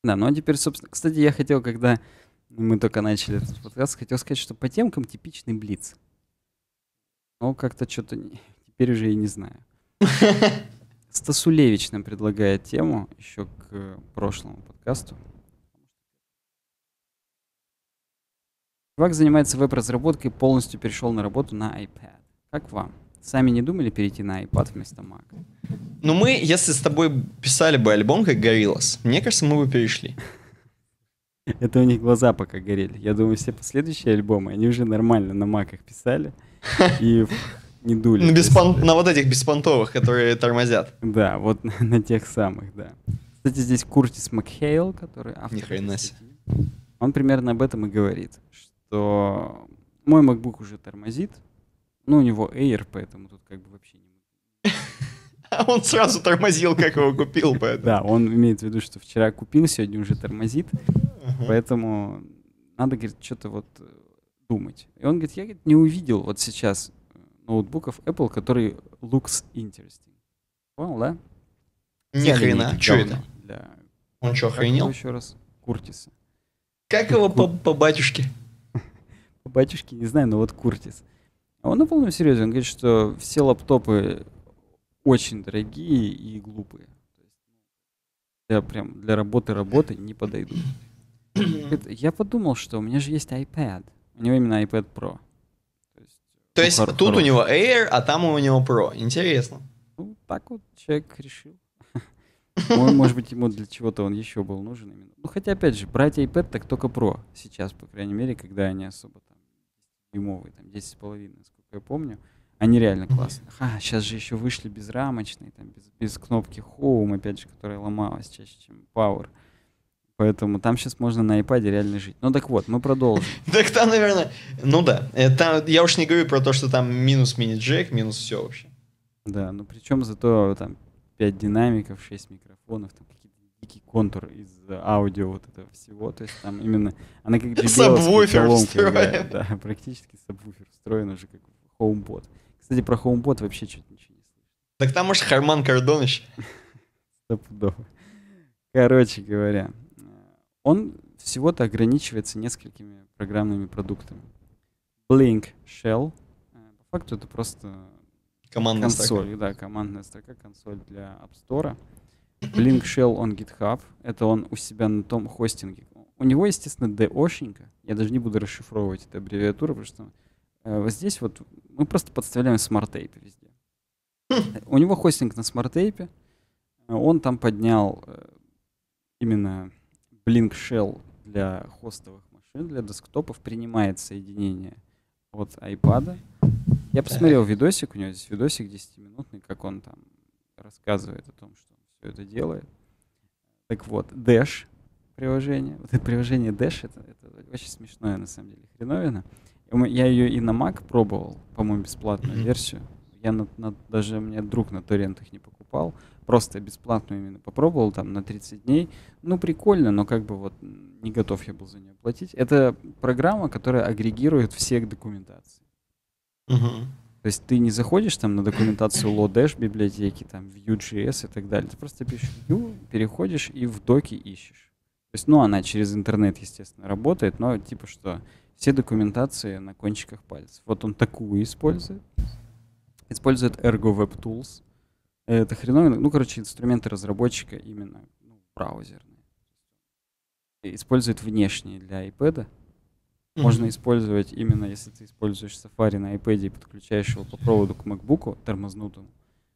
Да, ну а теперь, собственно, кстати, я хотел, когда мы только начали этот подкаст, хотел сказать, что по темкам типичный блиц. Но как-то что-то не... теперь уже и не знаю. Стасулевич нам предлагает тему еще к э, прошлому подкасту. Чувак занимается веб-разработкой, полностью перешел на работу на iPad. Как вам? Сами не думали перейти на iPad вместо Mac? Ну мы, если с тобой писали бы альбом как Gorillaz, мне кажется, мы бы перешли. Это у них глаза пока горели. Я думаю, все последующие альбомы, они уже нормально на маках писали и не дули. На, ну, беспон... на вот этих беспонтовых, которые тормозят. Да, вот на, на тех самых, да. Кстати, здесь Куртис Макхейл, который автор. Ни хрена себе. Он примерно об этом и говорит, что что мой MacBook уже тормозит. Ну, у него Air, поэтому тут как бы вообще не... он сразу тормозил, как его купил, поэтому. Да, он имеет в виду, что вчера купил, сегодня уже тормозит. Поэтому надо, говорит, что-то вот э, думать. И он говорит, я говорит, не увидел вот сейчас э, ноутбуков Apple, который looks interesting. Понял, да? Ни хрена. Что это? Для... Он что, охренел? Еще раз. Куртиса. Как его по, по батюшке? Батюшки, не знаю, но вот Куртис. он на полном серьезе, он говорит, что все лаптопы очень дорогие и глупые. Для, прям для работы работы не подойдут. Я подумал, что у меня же есть iPad. У него именно iPad Pro. То есть, То есть хорош, тут хорош. у него Air, а там у него Pro. Интересно. Ну, так вот человек решил. Может быть, ему для чего-то он еще был нужен именно. Ну, хотя, опять же, брать iPad так только Pro сейчас, по крайней мере, когда они особо дюймовый, там 10,5, сколько я помню. Они реально классные. А, сейчас же еще вышли безрамочные, там, без, без кнопки Home, опять же, которая ломалась чаще, чем Power. Поэтому там сейчас можно на iPad реально жить. Ну так вот, мы продолжим. Так там, наверное, ну да. Э, я уж не говорю про то, что там минус мини-джек, минус все вообще. Да, ну причем зато там 5 динамиков, 6 микрофонов, там дикий контур из аудио вот этого всего. То есть там именно... Она как дебила Сабвуфер да, да, практически сабвуфер встроен уже как HomePod. Кстати, про HomePod вообще чуть ничего не слышно. Так там уж Харман Кардоныч. Стопудово. Короче говоря, он всего-то ограничивается несколькими программными продуктами. Blink Shell. Э, по факту это просто командная консоль, строка. да, командная строка, консоль для App Store. Blink Shell on GitHub. Это он у себя на том хостинге. У него, естественно, D-ошенька. Я даже не буду расшифровывать эту аббревиатуру, потому что э, вот здесь вот мы просто подставляем Smart тейп везде. У него хостинг на Smart тейпе Он там поднял э, именно Blink Shell для хостовых машин, для десктопов, принимает соединение от iPad. Я посмотрел видосик, у него здесь видосик 10-минутный, как он там рассказывает о том, что все это делает. Так вот, Dash приложение. Вот это приложение Dash, это, это очень смешное, на самом деле, хреновина. Я ее и на Mac пробовал, по-моему, бесплатную mm-hmm. версию. Я на, на, даже мне друг на торрентах не покупал. Просто бесплатную именно попробовал там на 30 дней. Ну, прикольно, но как бы вот не готов я был за нее платить. Это программа, которая агрегирует всех документаций. Mm-hmm. То есть ты не заходишь там на документацию Lodash библиотеки, там Vue.js и так далее. Ты просто пишешь Vue, переходишь и в доке ищешь. То есть, ну, она через интернет, естественно, работает, но типа что, все документации на кончиках пальцев. Вот он такую использует. Использует Ergo Web Tools. Э, это хреновина. Ну, короче, инструменты разработчика именно ну, браузерные. использует внешние для iPad. Mm-hmm. Можно использовать именно, если ты используешь Safari на iPad и подключаешь его по проводу к MacBook тормознутому,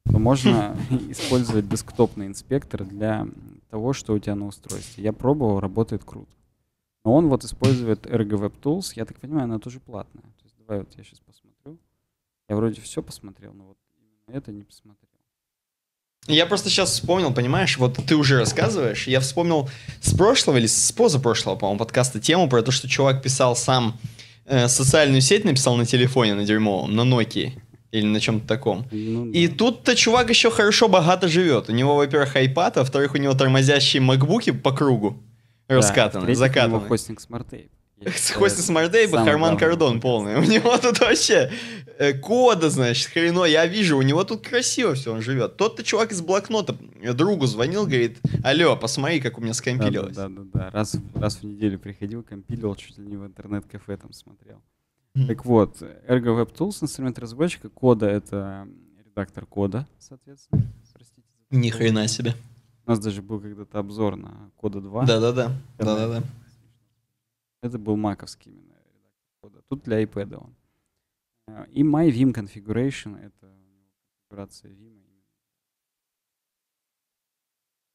то можно использовать десктопный инспектор для того, что у тебя на устройстве. Я пробовал, работает круто. Но он вот использует RG Web Tools. Я так понимаю, она тоже платная. То есть, давай вот я сейчас посмотрю. Я вроде все посмотрел, но вот это не посмотрел. Я просто сейчас вспомнил, понимаешь, вот ты уже рассказываешь, я вспомнил с прошлого или с позапрошлого, по-моему, подкаста тему про то, что чувак писал сам э, социальную сеть, написал на телефоне, на дерьмовом, на Nokia или на чем-то таком. Ну, да. И тут-то чувак еще хорошо, богато живет. У него, во-первых, iPad, а во-вторых, у него тормозящие макбуки по кругу раскатаны, да, закатаны. У него хостинг смарт -тейп. Костя э, Смардей, Бахарман Кардон полный. У него тут вообще э, кода, значит, хрено, я вижу, у него тут красиво все, он живет. Тот-то чувак из блокнота другу звонил, говорит, алло, посмотри, как у меня скомпилилось. Да-да-да, раз, раз в неделю приходил, компилил, чуть ли не в интернет-кафе там смотрел. Так вот, Ergo Web Tools, инструмент разработчика, кода — это редактор кода, соответственно. Простите. Ни хрена себе. У нас даже был когда-то обзор на кода 2. Да-да-да. Да-да-да. Это был маковский именно кода. Тут для iPad он. Э, и my Vim configuration — это конфигурация Vim.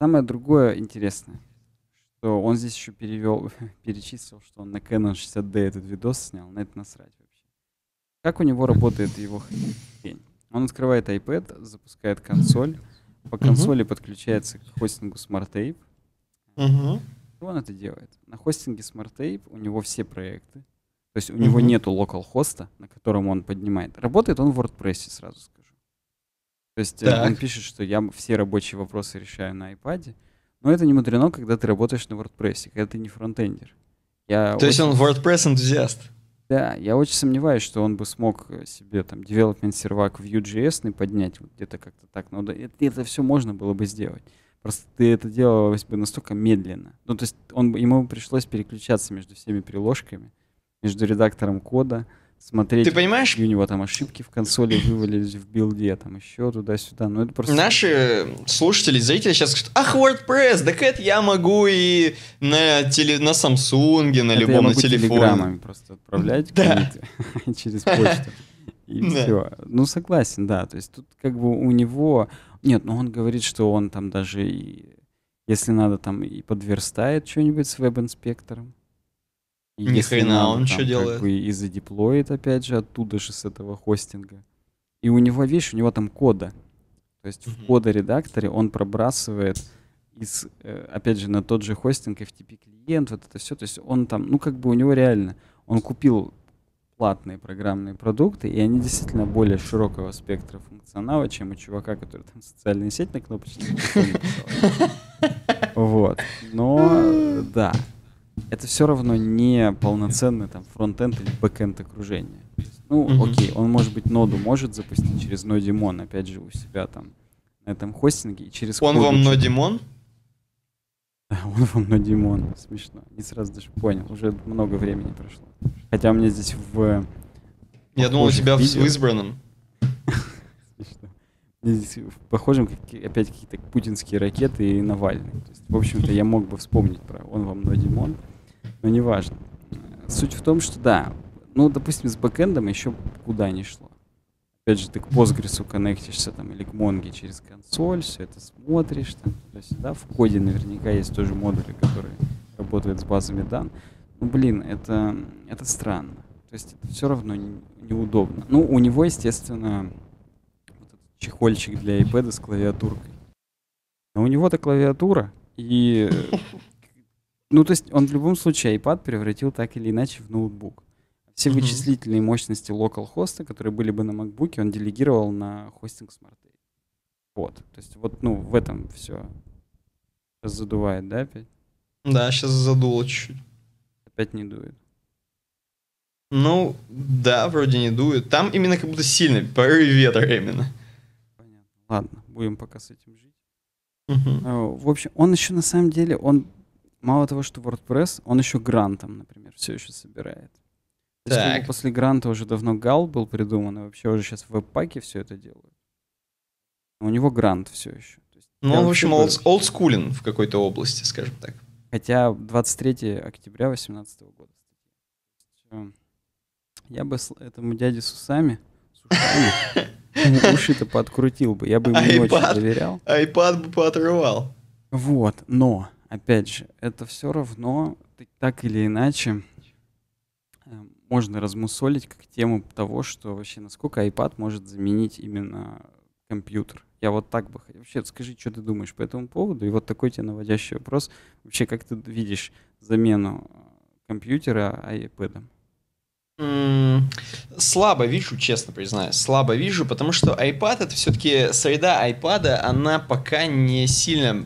Самое другое интересное, что он здесь еще перевел, перечислил, что он на Canon 60D этот видос снял, на это насрать вообще. Как у него работает его хрень? Он открывает iPad, запускает консоль, по консоли подключается к хостингу SmartTape, uh-huh он это делает? На хостинге Smart Tape у него все проекты. То есть у mm-hmm. него нету локал хоста, на котором он поднимает. Работает он в WordPress, сразу скажу. То есть э, так. он пишет, что я все рабочие вопросы решаю на iPad. Но это не мудрено, когда ты работаешь на WordPress, когда ты не фронтендер. Я То очень... есть он WordPress энтузиаст? Да, я очень сомневаюсь, что он бы смог э, себе там development сервак Vue.js поднять вот где-то как-то так. Но это, это все можно было бы сделать. Просто ты это делал бы настолько медленно. Ну, то есть он, ему пришлось переключаться между всеми приложками, между редактором кода, смотреть, ты понимаешь? у него там ошибки в консоли вывалились в билде, там еще туда-сюда. Ну, это просто... Наши слушатели, зрители сейчас скажут, ах, WordPress, да это я могу и на, теле... на Samsung, на это любом, я могу на телефоне. телеграммами просто отправлять да. через почту и да. все. Ну, согласен, да. То есть тут как бы у него... Нет, ну он говорит, что он там даже и... Если надо, там и подверстает что-нибудь с веб-инспектором. И Ни хрена, он там, что делает? Как бы, и задеплоит, опять же, оттуда же с этого хостинга. И у него, видишь, у него там кода. То есть mm в кода-редакторе он пробрасывает из, э, опять же, на тот же хостинг FTP-клиент, вот это все. То есть он там, ну как бы у него реально, он купил платные программные продукты, и они действительно более широкого спектра функционала, чем у чувака, который там социальная сеть на кнопочке. Вот. Но да, это все равно не полноценный там фронтенд или бэкенд окружение. Ну, окей, он может быть ноду может запустить через Nodemon, опять же, у себя там на этом хостинге. через он вам Nodemon? Он во мной Димон. Смешно. Не сразу даже понял. Уже много времени прошло. Хотя мне здесь в... Я думал, у тебя видео... в избранном. Смешно. Мне здесь в похожем как, опять какие-то путинские ракеты и Навальный. То есть, в общем-то, я мог бы вспомнить про «Он во мной Димон», но неважно. Суть в том, что да, ну, допустим, с бэкэндом еще куда не шло опять же, ты к Postgres коннектишься там или к Монге через консоль, все это смотришь, там, туда-сюда. В коде наверняка есть тоже модули, которые работают с базами данных. Ну, блин, это, это странно. То есть это все равно не, неудобно. Ну, у него, естественно, вот этот чехольчик для iPad с клавиатуркой. Но у него-то клавиатура, и... Э, ну, то есть он в любом случае iPad превратил так или иначе в ноутбук. Все вычислительные мощности локал-хоста, которые были бы на MacBook, он делегировал на хостинг SmartAid. Вот. То есть вот, ну, в этом все. Сейчас задувает, да, опять? Да, сейчас задуло чуть-чуть. Опять не дует. Ну, да, вроде не дует. Там именно как будто сильный порыв ветра именно. Понятно. Ладно, будем пока с этим жить. Угу. В общем, он еще на самом деле, он мало того, что WordPress, он еще грантом, например, все еще собирает. То после Гранта уже давно Гал был придуман, и вообще уже сейчас в веб-паке все это делают. у него Грант все еще. Есть, ну, в общем, олд, олдскулен в какой-то области, скажем так. Хотя 23 октября 2018 года. Э, я бы этому дяде с усами, с усами уши-то подкрутил бы. Я бы ему не очень доверял. Айпад бы поотрывал. Вот, но, опять же, это все равно так или иначе можно размусолить как тему того, что вообще насколько iPad может заменить именно компьютер. Я вот так бы хотел. Вообще, скажи, что ты думаешь по этому поводу? И вот такой тебе наводящий вопрос. Вообще, как ты видишь замену э, компьютера iPad? слабо вижу, честно признаюсь, слабо вижу, потому что iPad это все-таки среда iPad, она пока не сильно...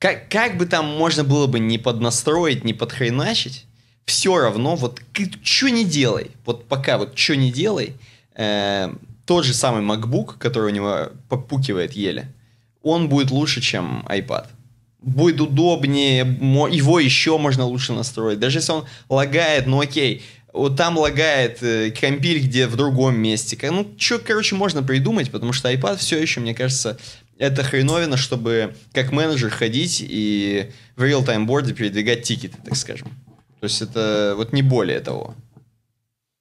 Как, как бы там можно было бы не поднастроить, не подхреначить, все равно, вот что не делай, вот пока вот что не делай, э, тот же самый MacBook, который у него попукивает еле, он будет лучше, чем iPad. Будет удобнее, его еще можно лучше настроить. Даже если он лагает, ну окей, вот там лагает э, компиль где в другом месте. Ну, что, короче, можно придумать, потому что iPad все еще, мне кажется, это хреновина, чтобы как менеджер ходить и в реал-тайм-борде передвигать тикеты, так скажем. То есть это вот не более того.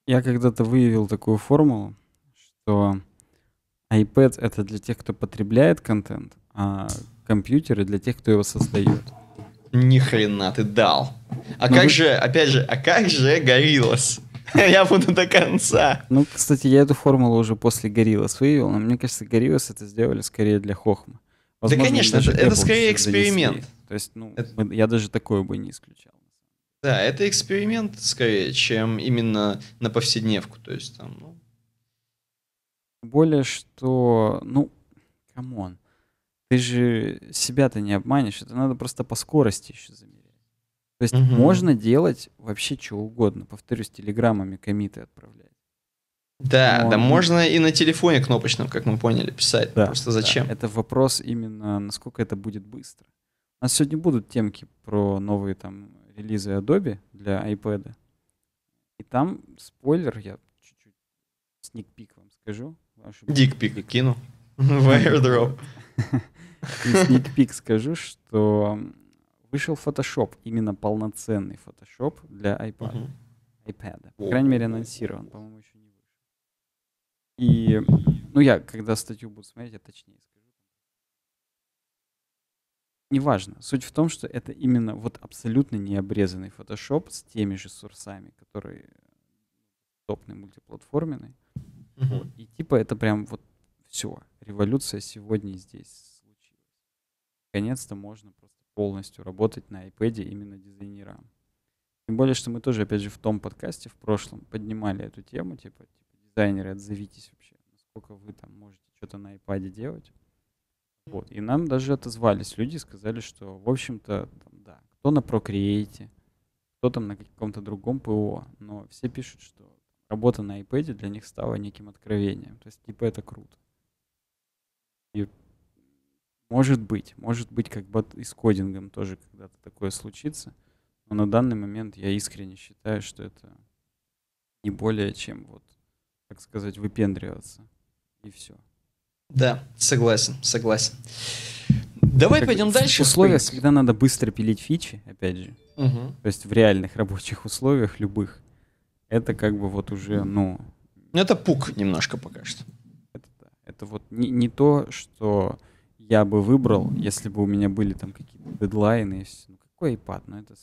Я когда-то выявил такую формулу, что iPad — это для тех, кто потребляет контент, а компьютеры — для тех, кто его создает. Ни хрена ты дал. А Но ну, как вы... же, опять же, а как же Гориллас? Я буду до конца. Ну, кстати, я эту формулу уже после Гориллас выявил, но мне кажется, Гориллас это сделали скорее для Хохма. да, конечно, это, скорее эксперимент. То есть, ну, я даже такое бы не исключал. Да, это эксперимент скорее, чем именно на повседневку. То есть там, ну... более, что, ну, камон, ты же себя-то не обманешь, это надо просто по скорости еще замерять. То есть угу. можно делать вообще что угодно. Повторюсь, телеграммами комиты отправлять. Да, Но... да, можно и на телефоне кнопочном, как мы поняли, писать. Ну да, Просто зачем? Да. Это вопрос именно, насколько это будет быстро. У нас сегодня будут темки про новые там релизы Adobe для iPad. И там спойлер, я чуть-чуть сникпик вам скажу. Дикпик кину в airdrop. И сникпик скажу, что вышел Photoshop, именно полноценный Photoshop для iPad. iPad. По крайней мере, анонсирован, по-моему, еще не вышел. И, ну, я, когда статью буду смотреть, я точнее скажу неважно. Суть в том, что это именно вот абсолютно необрезанный Photoshop с теми же сурсами, которые ну, топный мультиплатформенный. Угу. И типа это прям вот все. Революция сегодня здесь случилась. Наконец-то можно просто полностью работать на iPad именно дизайнерам. Тем более, что мы тоже, опять же, в том подкасте в прошлом поднимали эту тему, типа, типа дизайнеры, отзовитесь вообще, насколько вы там можете что-то на iPad делать. Вот. И нам даже отозвались люди, сказали, что, в общем-то, да, кто на Procreate, кто там на каком-то другом ПО, но все пишут, что работа на iPad для них стала неким откровением. То есть, типа, это круто. И может быть, может быть, как бы и с кодингом тоже когда-то такое случится. Но на данный момент я искренне считаю, что это не более чем вот, так сказать, выпендриваться. И все. Да, согласен, согласен. Давай как пойдем дальше. Условия всегда надо быстро пилить фичи, опять же. Угу. То есть в реальных рабочих условиях любых. Это как бы вот уже, ну... ну это пук немножко пока что. Это, это вот не, не то, что я бы выбрал, если бы у меня были там какие-то дедлайны. Ну какой iPad, ну это...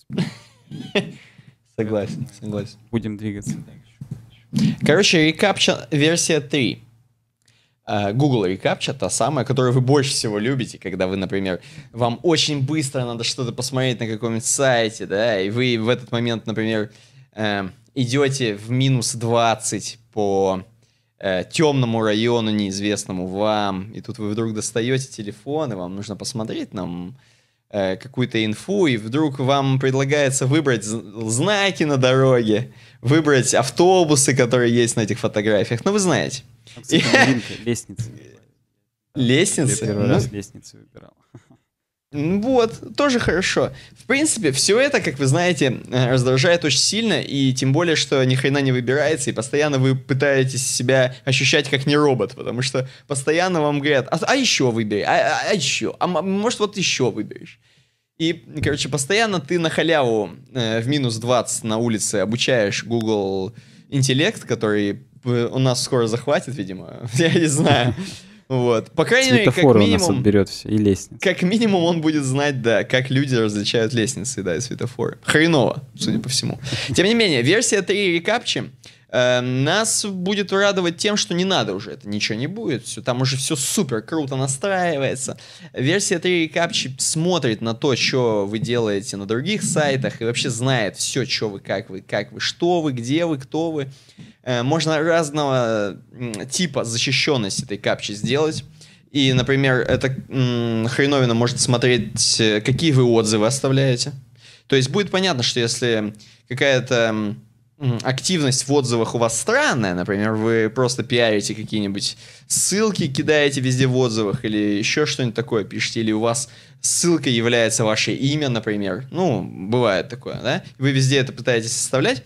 Согласен, согласен. Будем двигаться дальше. Короче, рекапча версия 3. Э, Google Recaptcha, та самая, которую вы больше всего любите, когда вы, например, вам очень быстро надо что-то посмотреть на каком-нибудь сайте, да, и вы в этот момент, например, э, идете в минус 20 по э, темному району, неизвестному вам, и тут вы вдруг достаете телефон, и вам нужно посмотреть нам Э, какую-то инфу, и вдруг вам предлагается выбрать знаки на дороге, выбрать автобусы, которые есть на этих фотографиях. Ну, вы знаете. Абсолютно, лестницы. Лестницы? Я первый раз ну. лестницы выбирал. Вот, тоже хорошо. В принципе, все это, как вы знаете, э, раздражает очень сильно, и тем более, что ни хрена не выбирается, и постоянно вы пытаетесь себя ощущать как не робот, потому что постоянно вам говорят, а, а еще выбери, а, а, а еще, а может вот еще выберешь. И, короче, постоянно ты на халяву э, в минус 20 на улице обучаешь Google интеллект, который э, у нас скоро захватит, видимо, я не знаю. Вот. По крайней мере, как минимум... у нас отберет все, и лестницы. Как минимум он будет знать, да, как люди различают лестницы, да, и светофоры. Хреново, судя по всему. Тем не менее, версия 3 рекапчи э, нас будет радовать тем, что не надо уже, это ничего не будет, все, там уже все супер круто настраивается. Версия 3 рекапчи смотрит на то, что вы делаете на других сайтах и вообще знает все, что вы, как вы, как вы, что вы, где вы, кто вы. Э, можно разного типа защищенность этой капчи сделать. И, например, это хреновина может смотреть, э, какие вы отзывы оставляете. То есть будет понятно, что если какая-то активность в отзывах у вас странная, например, вы просто пиарите какие-нибудь ссылки, кидаете везде в отзывах или еще что-нибудь такое пишете, или у вас ссылка является ваше имя, например, ну, бывает такое, да, вы везде это пытаетесь оставлять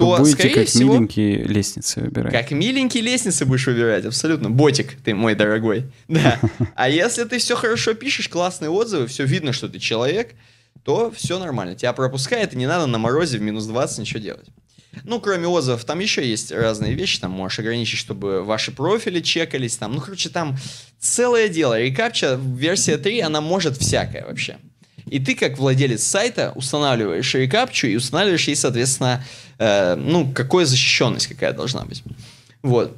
то, Вы будете скорее как всего... миленькие лестницы выбирать. Как миленькие лестницы будешь выбирать, абсолютно. Ботик ты, мой дорогой. Да. А если ты все хорошо пишешь, классные отзывы, все видно, что ты человек, то все нормально. Тебя пропускает, и не надо на морозе в минус 20 ничего делать. Ну, кроме отзывов, там еще есть разные вещи, там можешь ограничить, чтобы ваши профили чекались, там, ну, короче, там целое дело. Рекапча, версия 3, она может всякое вообще. И ты, как владелец сайта, устанавливаешь ее капчу и устанавливаешь ей, соответственно, э, ну, какая защищенность какая должна быть. Вот.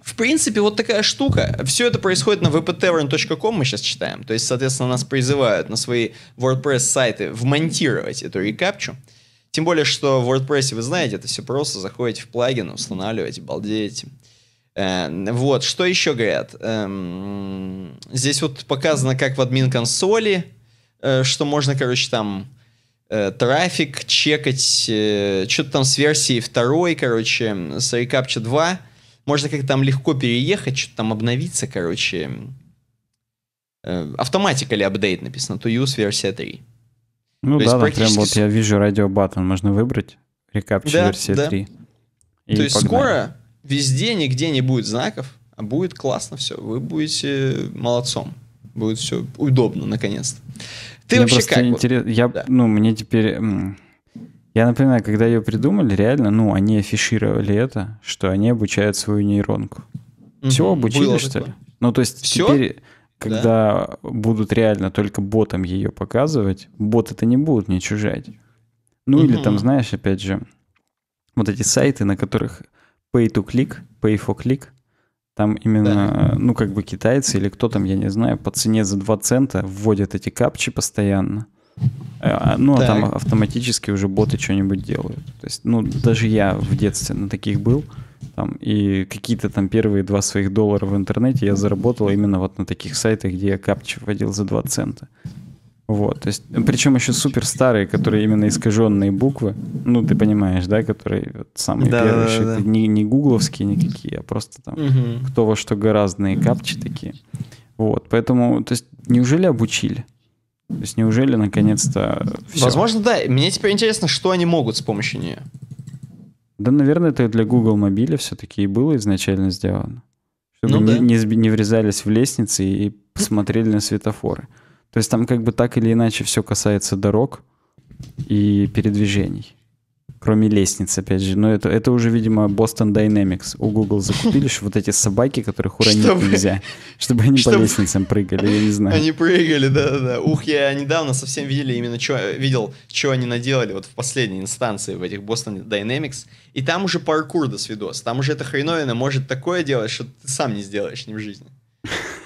В принципе, вот такая штука. Все это происходит на wptavern.com, мы сейчас читаем. То есть, соответственно, нас призывают на свои WordPress-сайты вмонтировать эту рекапчу. Тем более, что в WordPress, вы знаете, это все просто. Заходите в плагин, устанавливаете, балдеете. Э, вот, что еще говорят? Эм, здесь вот показано, как в админ-консоли Э, что можно, короче, там э, трафик чекать, э, что-то там с версии второй, короче, с рекапча 2. Можно как-то там легко переехать, что-то там обновиться, короче. Автоматика ли апдейт написано, to use версия 3. Ну То да, там практически... прям вот я вижу радио батон, можно выбрать рекапча да, версия да. 3. И То есть погнали. скоро везде, нигде не будет знаков, а будет классно все, вы будете молодцом будет все удобно, наконец-то. Ты мне вообще как? Интерес... Вот? Я, да. ну, мне теперь... Я напоминаю, когда ее придумали, реально, ну, они афишировали это, что они обучают свою нейронку. Угу. Все обучили, Было что ли? Ну, то есть Все? теперь, когда да. будут реально только ботом ее показывать, боты это не будут мне чужать. Ну, угу. или там, знаешь, опять же, вот эти сайты, на которых pay to click, pay for click, там именно, да. Э, ну, как бы китайцы или кто там, я не знаю, по цене за 2 цента вводят эти капчи постоянно. Э, а, ну, а так. там автоматически уже боты что-нибудь делают. То есть, ну, даже я в детстве на таких был. Там, и какие-то там первые два своих доллара в интернете я заработал именно вот на таких сайтах, где я капчи вводил за 2 цента. Вот, то есть, причем еще супер старые, которые именно искаженные буквы, ну ты понимаешь, да, которые вот самые да, первые, да, да. Это не, не гугловские никакие, а просто там угу. кто во что гораздные капчи такие. Вот, поэтому, то есть, неужели обучили? То есть, неужели наконец-то... Все? Возможно, да. Мне теперь интересно, что они могут с помощью нее. Да, наверное, это для Google мобиля все-таки и было изначально сделано. Чтобы ну, да. не, не, не врезались в лестницы и посмотрели на светофоры. То есть там как бы так или иначе все касается дорог и передвижений. Кроме лестниц, опять же. Но это, это уже, видимо, Boston Dynamics. У Google закупили, что вот эти собаки, которых уронить чтобы... нельзя, чтобы они чтобы... по лестницам прыгали, я не знаю. Они прыгали, да-да-да. Ух, я недавно совсем видели именно, чё, видел, что они наделали вот в последней инстанции в этих Boston Dynamics. И там уже паркур до свидос. Там уже эта хреновина может такое делать, что ты сам не сделаешь ни в жизни.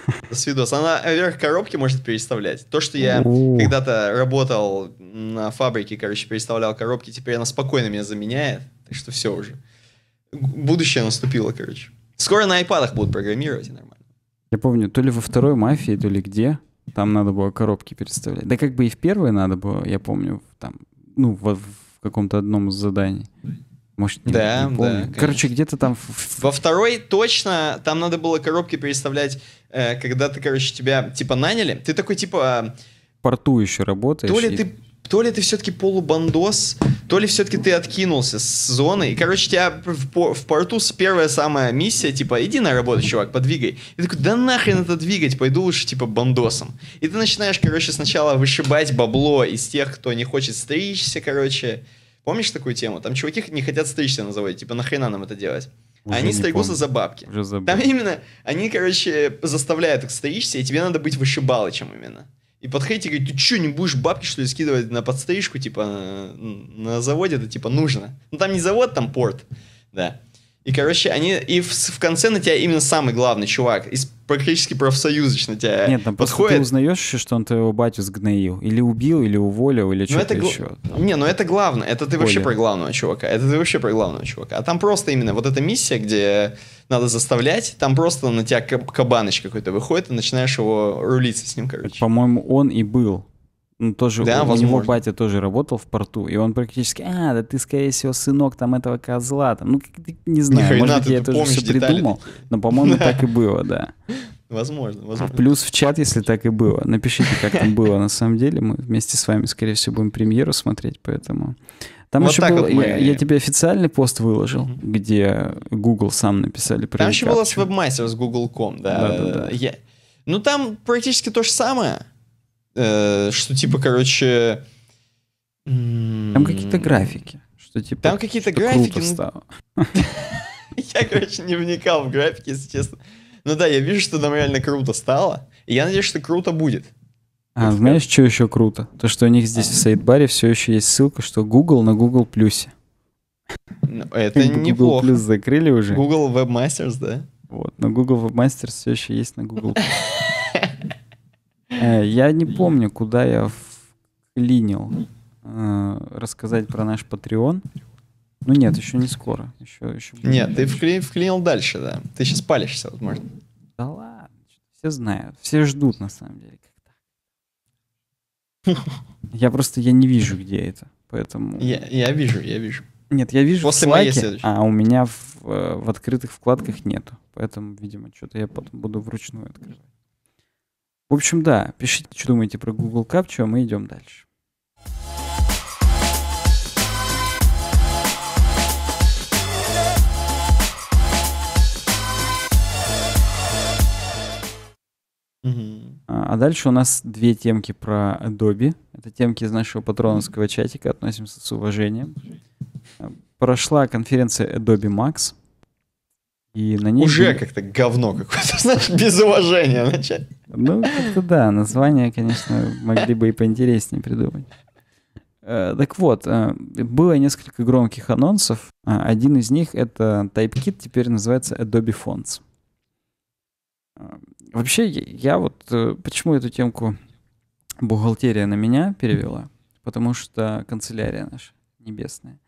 С Свидос. Она вверх коробки может переставлять. То, что я когда-то работал на фабрике, короче, переставлял коробки, теперь она спокойно меня заменяет. Так что все уже. Будущее наступило, короче. Скоро на айпадах будут программировать нормально. Я помню, то ли во второй мафии, то ли где, там надо было коробки переставлять. Да как бы и в первой надо было, я помню, там, ну, в, в каком-то одном из заданий. Может, да, не помню. да. Короче, где-то там... Во второй точно, там надо было коробки переставлять, э, когда ты, короче, тебя, типа, наняли. Ты такой, типа... А, порту еще работаешь. То ли и... ты то ли ты все-таки полубандос, то ли все-таки ты откинулся с зоны. И, короче, тебя в, в порту с первая самая миссия, типа, иди на работу, чувак, подвигай. И ты такой, да нахрен это двигать, пойду лучше, типа, бандосом. И ты начинаешь, короче, сначала вышибать бабло из тех, кто не хочет стричься, короче. Помнишь такую тему? Там чуваки не хотят стричься на заводе, типа нахрена нам это делать? А Уже они стригутся за бабки. Там именно, они, короче, заставляют их стричься, и тебе надо быть выше чем именно. И подходите и говорит, ты что, не будешь бабки, что ли, скидывать на подстрижку, типа, на, на заводе это, типа, нужно. Ну, там не завод, там порт, да. И, короче, они, и в, в конце на тебя именно самый главный чувак из практически профсоюзочно тебя Нет, там подходит. ты узнаешь еще, что он твоего батю сгноил. Или убил, или уволил, или что-то еще. Не, ну это главное. Это ты Более. вообще про главного чувака. Это ты вообще про главного чувака. А там просто именно вот эта миссия, где надо заставлять, там просто на тебя кабаныч какой-то выходит, и начинаешь его рулиться с ним, короче. По-моему, он и был ну, тоже да, у возможно. него батя тоже работал в порту, и он практически, а, да ты, скорее всего, сынок там этого козла, там, ну, не знаю, Ни может быть, я тоже все детали. придумал, но, по-моему, так и было, да. Возможно, а возможно. Плюс в чат, если так и было. Напишите, как там было на самом деле. Мы вместе с вами, скорее всего, будем премьеру смотреть, поэтому... Там вот еще было вот мы... я, я тебе официальный пост выложил, mm-hmm. где Google сам написали про Там еще было с вебмастер с Google.com, да. Да, да, да. Я... Ну там практически то же самое. Э, что типа, короче... Там какие-то графики. Что, типа, Там какие-то графики. Ну, стало Я, короче, не вникал в графики, если честно. Ну да, я вижу, что там реально круто стало. И я надеюсь, что круто будет. А, вот знаешь, как? что еще круто? То, что у них здесь а. в сайдбаре все еще есть ссылка, что Google на Google Плюсе. Ну, это не Google Plus закрыли уже. Google Webmasters, да? Вот, но Google Webmasters все еще есть на Google Э, я не помню, куда я вклинил э, рассказать про наш Patreon. Ну нет, еще не скоро. Еще, еще нет, ты вкли, вклинил дальше, да. Ты сейчас палишься, возможно. Да ладно, все знают. Все ждут, на самом деле. Я просто я не вижу, где это. Поэтому... Я, я вижу, я вижу. Нет, я вижу После в Slack'е, а у меня в, э, в открытых вкладках нету. Поэтому, видимо, что-то я потом буду вручную открывать. В общем, да, пишите, что думаете про Google Capture, мы идем дальше. А, а дальше у нас две темки про Adobe. Это темки из нашего патроновского чатика, относимся с уважением. Прошла конференция Adobe Max. И на ней Уже были... как-то говно какое-то, знаешь, без уважения начать. Ну, как-то да, название, конечно, могли бы и поинтереснее придумать. Э, так вот, э, было несколько громких анонсов. Э, один из них — это TypeKit, теперь называется Adobe Fonts. Вообще, я вот... Почему эту темку бухгалтерия на меня перевела? Потому что канцелярия наша небесная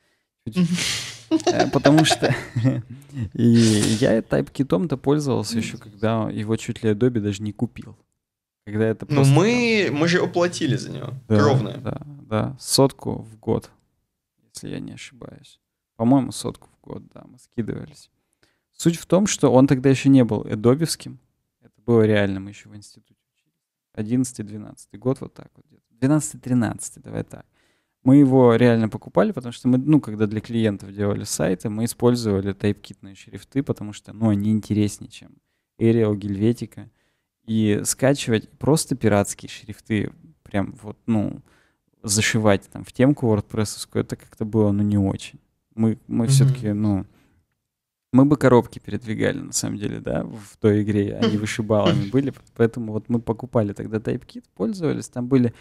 Э, потому что и я Type TypeKit-то пользовался еще, когда его чуть ли Adobe даже не купил. Когда это Ну мы, мы же оплатили за него. Да, Кровно. Да, да. Сотку в год, если я не ошибаюсь. По-моему, сотку в год, да, мы скидывались. Суть в том, что он тогда еще не был эдобевским. Это было реально, мы еще в институте учились. 11-12 год, вот так вот. 12-13, давай так. Мы его реально покупали, потому что мы, ну, когда для клиентов делали сайты, мы использовали тайпкитные шрифты, потому что, ну, они интереснее, чем Arial, Гельветика. И скачивать просто пиратские шрифты, прям вот, ну, зашивать там в темку WordPress, это как-то было, ну, не очень. Мы, мы mm-hmm. все-таки, ну, мы бы коробки передвигали, на самом деле, да, в той игре. Они а вышибалами были, поэтому вот мы покупали тогда тайпкит, пользовались. Там были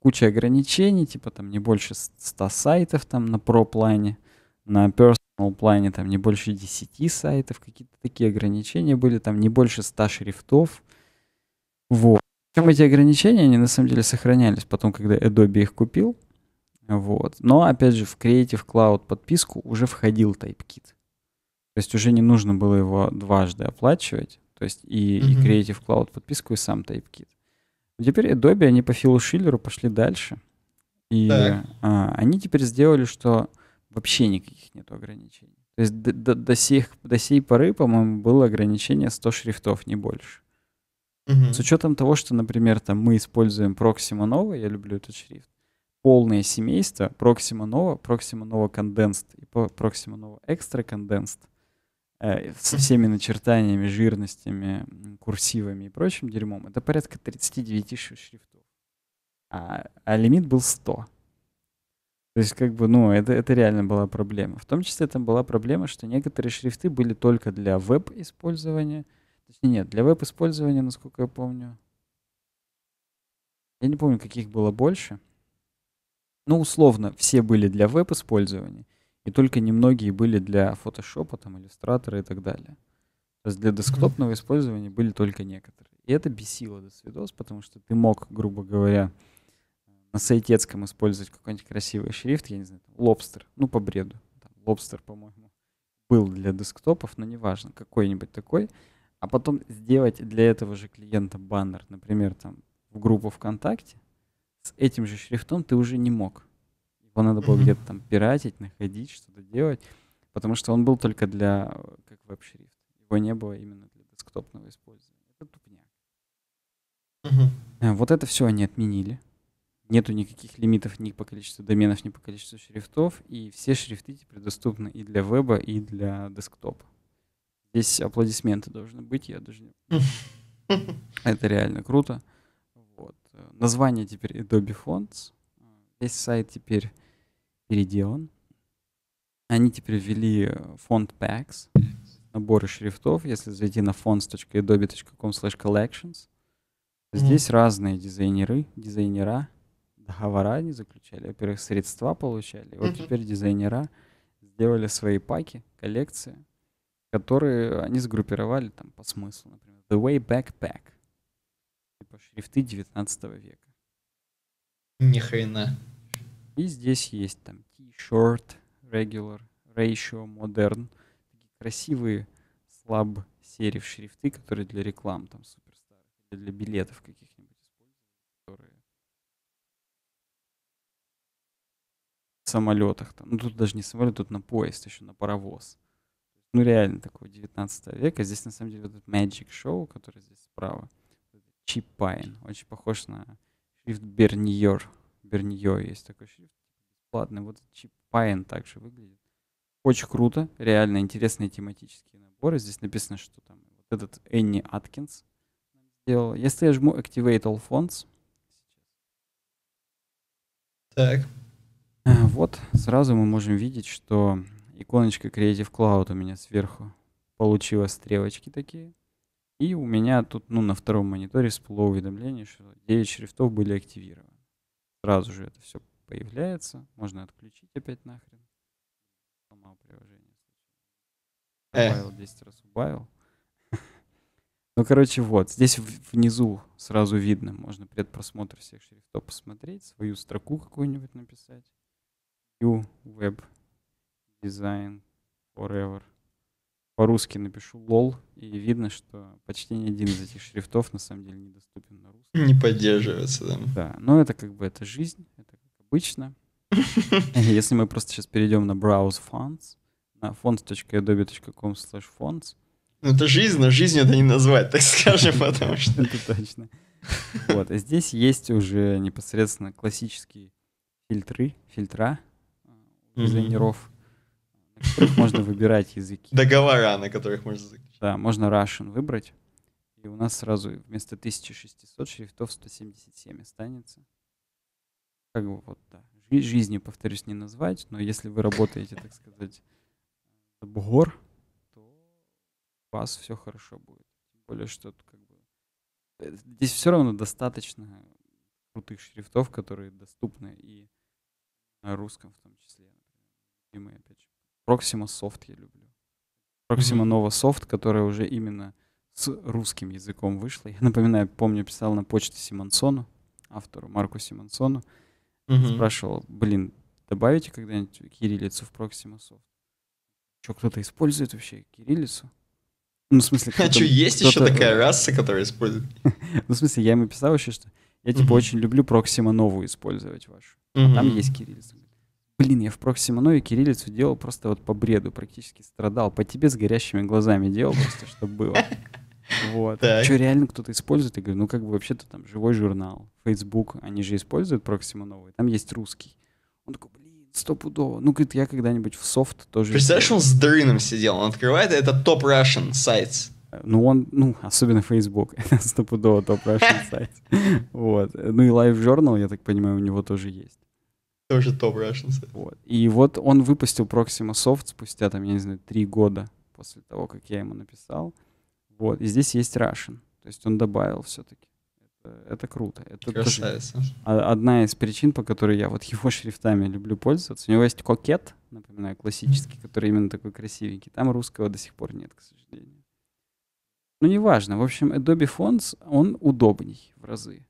куча ограничений, типа там не больше 100 сайтов там на про-плане, на personal плане там не больше 10 сайтов, какие-то такие ограничения были, там не больше 100 шрифтов. Вот. Причем эти ограничения, они на самом деле сохранялись потом, когда Adobe их купил. Вот. Но, опять же, в Creative Cloud подписку уже входил TypeKit. То есть уже не нужно было его дважды оплачивать. То есть и, mm-hmm. и Creative Cloud подписку, и сам TypeKit. Ну, теперь Adobe, они по Филу Шиллеру пошли дальше. И а, они теперь сделали, что вообще никаких нет ограничений. То есть до, до, до, сих, до сей поры, по-моему, было ограничение 100 шрифтов, не больше. Угу. С учетом того, что, например, там мы используем Proxima Nova, я люблю этот шрифт, полное семейство Proxima Nova, Proxima Nova Condensed и Proxima Nova Extra Condensed — Э, со всеми начертаниями, жирностями, курсивами и прочим дерьмом, это порядка 39 шрифтов. А, а лимит был 100. То есть, как бы, ну, это, это реально была проблема. В том числе там была проблема, что некоторые шрифты были только для веб-использования. Точнее, нет, для веб-использования, насколько я помню. Я не помню, каких было больше. Ну, условно, все были для веб-использования — и только немногие были для фотошопа, там, иллюстратора и так далее. То есть для десктопного использования были только некоторые. И это бесило до свидос, потому что ты мог, грубо говоря, э, на сайтецком использовать какой-нибудь красивый шрифт, я не знаю, там, лобстер, ну, по бреду. Там, лобстер, по-моему, был для десктопов, но неважно, какой-нибудь такой. А потом сделать для этого же клиента баннер, например, там, в группу ВКонтакте, с этим же шрифтом ты уже не мог. Его надо было где-то там пиратить, находить, что-то делать, потому что он был только для как веб-шрифт. Его не было именно для десктопного использования. Это тупняк. А, вот это все они отменили. Нету никаких лимитов ни по количеству доменов, ни по количеству шрифтов, и все шрифты теперь доступны и для веба, и для десктопа. Здесь аплодисменты должны быть, я даже не... Это реально круто. Вот. Название теперь Adobe Fonts. Весь сайт теперь переделан. Они теперь ввели фонд э, packs, наборы шрифтов. Если зайти на fonts.adobe.com collections, здесь mm. разные дизайнеры, дизайнера договора они заключали. Во-первых, средства получали. Вот mm-hmm. теперь дизайнера сделали свои паки, коллекции, которые они сгруппировали там по смыслу, например. The Way Back Pack. Типа шрифты 19 века. Ни хрена. И здесь есть там T-shirt, regular, ratio, modern. Такие красивые слаб серив шрифты, которые для реклам там суперстар, или для билетов каких-нибудь которые в самолетах. Там. Ну тут даже не самолет, тут на поезд, еще на паровоз. Ну реально такого 19 века. Здесь на самом деле вот этот Magic Show, который здесь справа. Чипайн. Очень похож на шрифт Берниер Бернье есть такой шрифт. Типа бесплатный. Вот чип Pine также выглядит. Очень круто. Реально интересные тематические наборы. Здесь написано, что там вот этот Энни Аткинс сделал. Если я жму Activate All Fonts. Так. А, вот, сразу мы можем видеть, что иконочка Creative Cloud у меня сверху получила стрелочки такие. И у меня тут, ну, на втором мониторе всплыло уведомление, что 9 шрифтов были активированы сразу же это все появляется. Можно отключить опять нахрен. Сломал приложение. Убавил, 10 раз убавил. Ну, короче, вот. Здесь внизу сразу видно. Можно предпросмотр всех шрифтов посмотреть, свою строку какую-нибудь написать. U Web Design Forever по-русски напишу лол, и видно, что почти ни один из этих шрифтов на самом деле недоступен на русском. Не поддерживается, да. Да, но это как бы это жизнь, это как обычно. Если мы просто сейчас перейдем на browse fonts, на fonts.adobe.com slash fonts. Ну это жизнь, но жизнь это не назвать, так скажем, потому что... Это точно. Вот, а здесь есть уже непосредственно классические фильтры, фильтра э, дизайнеров. Mm-hmm на которых можно выбирать языки. Договора, на которых можно заключить. Да, можно Russian выбрать. И у нас сразу вместо 1600 шрифтов 177 останется. Как бы вот, да. Жизни, повторюсь, не назвать, но если вы работаете, так сказать, за гор то у вас все хорошо будет. Тем более, что как бы, э, здесь все равно достаточно крутых шрифтов, которые доступны и на русском в том числе. И мы опять же Proxima Soft я люблю. Proxima mm-hmm. Nova Soft, которая уже именно с русским языком вышла. Я напоминаю, помню, писал на почте Симонсону, автору Марку Симонсону. Mm-hmm. Спрашивал, блин, добавите когда-нибудь кириллицу в Proxima Soft? Что, кто-то использует вообще кириллицу? Ну, в смысле... А что, есть еще такая раса, которая использует? ну, в смысле, я ему писал еще, что я, типа, mm-hmm. очень люблю Proxima новую использовать вашу. Mm-hmm. А там есть кириллица. Блин, я в проксимонове кириллицу делал просто вот по бреду, практически страдал. По тебе с горящими глазами делал просто, чтобы было. Вот. Ну, Что, реально кто-то использует? Я говорю, ну как бы вообще-то там живой журнал, Facebook, они же используют проксимоновый, там есть русский. Он такой, блин, стопудово. Ну, говорит, я когда-нибудь в софт тоже... Представляешь, он с Дрыном сидел, он открывает, это топ Russian сайт. Э, ну, он, ну, особенно Facebook, это стопудово топ Russian сайт. Вот. Ну и Live Journal, я так понимаю, у него тоже есть. Тоже топ Russians. Вот. И вот он выпустил Proxima Soft спустя, там, я не знаю, три года после того, как я ему написал. Вот. И здесь есть Russian. То есть он добавил все-таки. Это, это круто. Это Красавица. тоже а, одна из причин, по которой я вот его шрифтами люблю пользоваться. У него есть кокет, напоминаю, классический, который именно такой красивенький. Там русского до сих пор нет, к сожалению. Ну, неважно. В общем, Adobe Fonts, он удобней в разы.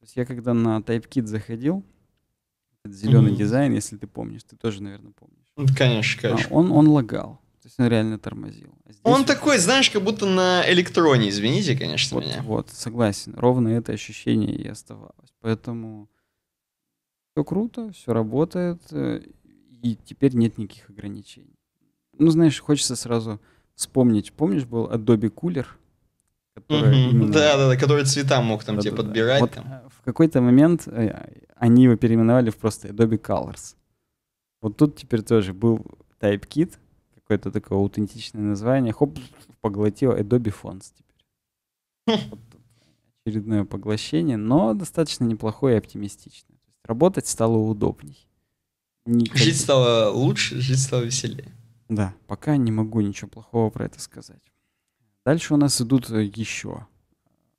То есть я когда на TypeKit заходил, зеленый mm-hmm. дизайн, если ты помнишь, ты тоже, наверное, помнишь. Конечно, конечно. А, он, он лагал. То есть он реально тормозил. А здесь он вот... такой, знаешь, как будто на электроне, извините, конечно, вот, меня. Вот, согласен. Ровно это ощущение и оставалось. Поэтому все круто, все работает, э, и теперь нет никаких ограничений. Ну, знаешь, хочется сразу вспомнить. Помнишь, был Adobe Cooler? Да, да, да, который цвета мог там тебе подбирать. Вот В какой-то момент э, они его переименовали в просто Adobe Colors. Вот тут теперь тоже был TypeKit, какое-то такое аутентичное название. Хоп, поглотил Adobe Fonts теперь. Хм. очередное поглощение, но достаточно неплохое и оптимистичное. То есть работать стало удобней. Никак... Жить стало лучше, жить стало веселее. Да, пока не могу ничего плохого про это сказать. Дальше у нас идут еще.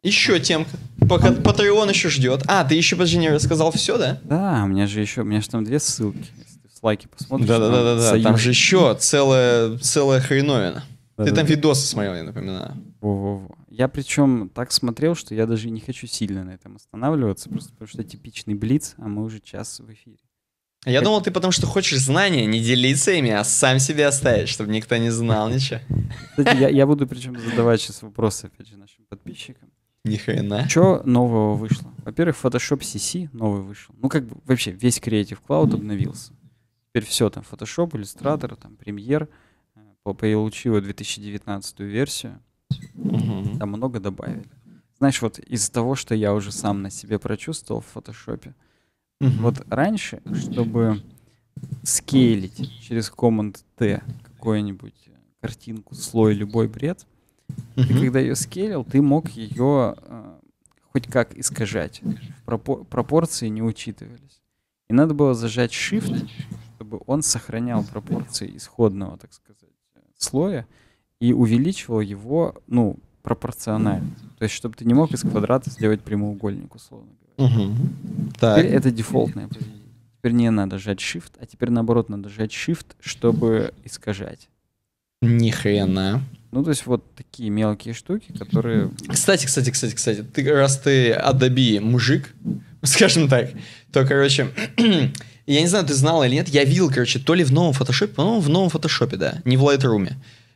Э, еще темка. Пока а... Патреон еще ждет. А, ты еще, подожди, не рассказал все, да? Да, у меня же еще, у меня же там две ссылки. Если ты в слайке посмотришь. Да-да-да, там, там же еще целая, целая хреновина. Да, ты да, там да. видосы смотрел, я напоминаю. Во-во-во. Я причем так смотрел, что я даже не хочу сильно на этом останавливаться, просто потому что типичный блиц, а мы уже час в эфире. Я как... думал, ты потому что хочешь знания, не делиться ими, а сам себе оставить, чтобы никто не знал ничего. Кстати, я, я буду причем задавать сейчас вопросы, опять же, нашим подписчикам. Ни хрена. Что нового вышло? Во-первых, Photoshop CC новый вышел. Ну, как бы вообще весь Creative Cloud обновился. Теперь все там, Photoshop, Illustrator, там, Premiere. Э, получила 2019 версию. Угу. Там много добавили. Знаешь, вот из за того, что я уже сам на себе прочувствовал в фотошопе, Угу. Вот раньше, чтобы скейлить через Command-T какую-нибудь картинку, слой, любой бред, угу. ты когда ее скейлил, ты мог ее э, хоть как искажать. Пропор- пропорции не учитывались. И надо было зажать Shift, чтобы он сохранял пропорции исходного, так сказать, слоя и увеличивал его, ну, пропорционально. То есть, чтобы ты не мог из квадрата сделать прямоугольник, условно так. Теперь это дефолтное поведение. Теперь не надо жать Shift, а теперь наоборот надо жать Shift, чтобы искажать. Ни хрена. Ну, то есть вот такие мелкие штуки, которые... Кстати, кстати, кстати, кстати, ты, раз ты Adobe мужик, скажем так, то, короче, я не знаю, ты знал или нет, я видел, короче, то ли в новом фотошопе, по-моему, в новом фотошопе, да, не в Lightroom.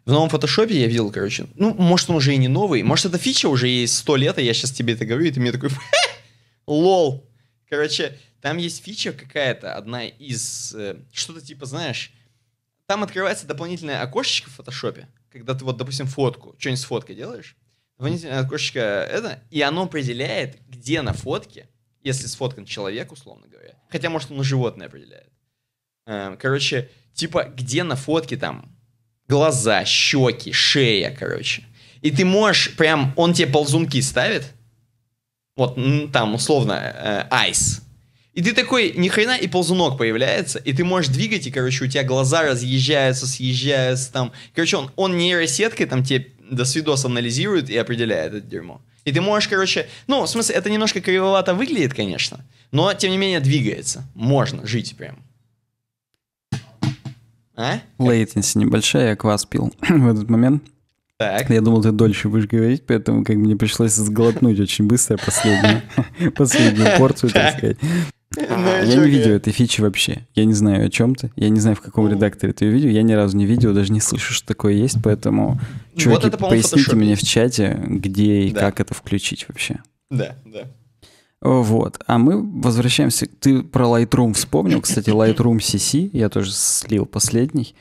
В новом фотошопе я видел, короче, ну, может, он уже и не новый, может, эта фича уже есть сто лет, а я сейчас тебе это говорю, и ты мне такой, лол. Короче, там есть фича какая-то, одна из... Э, что-то типа, знаешь, там открывается дополнительное окошечко в фотошопе, когда ты вот, допустим, фотку, что-нибудь с фоткой делаешь, дополнительное окошечко это, и оно определяет, где на фотке, если сфоткан человек, условно говоря, хотя, может, оно животное определяет. Э, короче, типа, где на фотке там глаза, щеки, шея, короче. И ты можешь прям, он тебе ползунки ставит, вот там условно э, айс. Э, и ты такой, ни хрена, и ползунок появляется, и ты можешь двигать, и, короче, у тебя глаза разъезжаются, съезжаются там. Короче, он, он нейросеткой там тебе до свидос анализирует и определяет это дерьмо. И ты можешь, короче, ну, в смысле, это немножко кривовато выглядит, конечно, но, тем не менее, двигается. Можно жить прям. А? Лейтенси небольшая, я квас пил в этот момент. Так. Я думал, ты дольше будешь говорить, поэтому как мне пришлось сглотнуть очень быстро последнюю, последнюю порцию, так сказать. Ну, а, я не видел этой фичи вообще. Я не знаю, о чем ты. Я не знаю, в каком редакторе ты ее видел. Я ни разу не видел, даже не слышу, что такое есть. Поэтому, чуваки, поясните мне в чате, где и как это включить вообще. Да, да. Вот. А мы возвращаемся. Ты про Lightroom вспомнил. Кстати, Lightroom CC я тоже слил последний.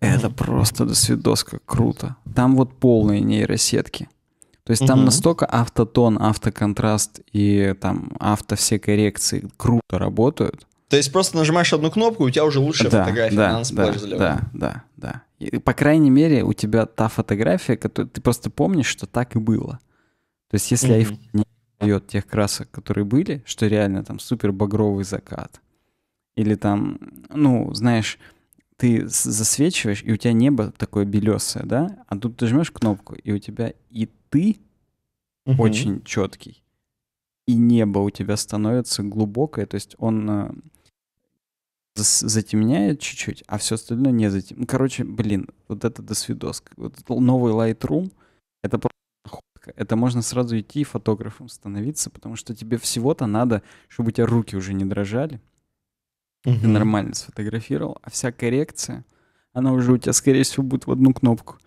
Это просто до свидос как круто. Там вот полные нейросетки. То есть там угу. настолько автотон, автоконтраст и там авто все коррекции круто работают. То есть просто нажимаешь одну кнопку, у тебя уже лучшая да, фотография да, на да, да, да, да. И, по крайней мере, у тебя та фотография, которую ты просто помнишь, что так и было. То есть если mm-hmm. iPhone не дает тех красок, которые были, что реально там супер багровый закат, или там, ну, знаешь, ты засвечиваешь, и у тебя небо такое белесое, да? А тут ты жмешь кнопку, и у тебя и ты угу. очень четкий, и небо у тебя становится глубокое, то есть он э, затемняет чуть-чуть, а все остальное не затемняет. Ну, короче, блин, вот это досвидос. Вот новый Lightroom — это просто находка. Это можно сразу идти фотографом становиться, потому что тебе всего-то надо, чтобы у тебя руки уже не дрожали, угу. ты нормально сфотографировал, а вся коррекция, она уже у тебя, скорее всего, будет в одну кнопку.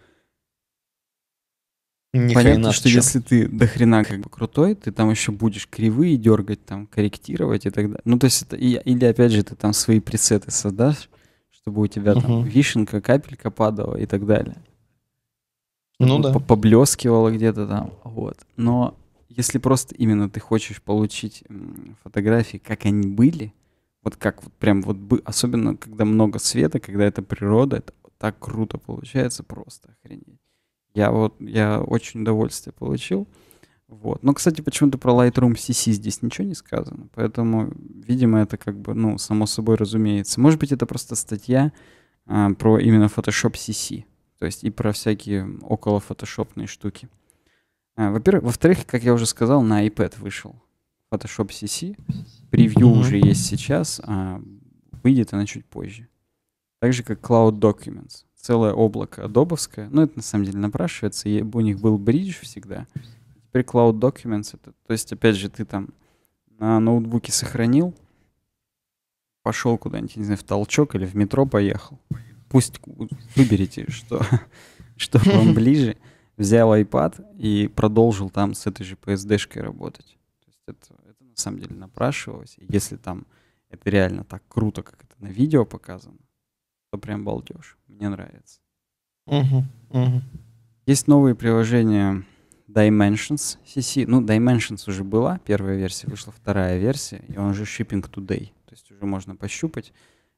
Ни Понятно, что чем. если ты до хрена как бы крутой, ты там еще будешь кривые дергать, там корректировать и так далее. Ну, то есть это, или опять же ты там свои пресеты создашь, чтобы у тебя угу. там вишенка, капелька падала и так далее. Ну да. Поблескивала где-то там, вот. Но если просто именно ты хочешь получить фотографии, как они были, вот как вот прям вот бы, особенно когда много света, когда это природа, это так круто получается, просто охренеть. Я вот, я очень удовольствие получил. Вот. Но, кстати, почему-то про Lightroom CC здесь ничего не сказано, поэтому, видимо, это как бы, ну, само собой разумеется. Может быть, это просто статья а, про именно Photoshop CC, то есть и про всякие около фотошопные штуки. А, во-первых, во-вторых, как я уже сказал, на iPad вышел Photoshop CC. Превью mm-hmm. уже есть сейчас, а выйдет она чуть позже. Так же, как Cloud Documents. Целое облако адобовское. Ну, это на самом деле напрашивается. И у них был бридж всегда. Теперь Cloud Documents. Это, то есть, опять же, ты там на ноутбуке сохранил, пошел куда-нибудь, не знаю, в толчок или в метро поехал. Пусть выберите, что, что вам ближе. Взял iPad и продолжил там с этой же PSD-шкой работать. То есть это самом деле напрашивалось. если там это реально так круто, как это на видео показано, то прям балдеж. Мне нравится. Угу, угу. Есть новые приложения Dimensions CC. Ну, Dimensions уже была, первая версия, вышла вторая версия, и он же Shipping Today. То есть уже можно пощупать.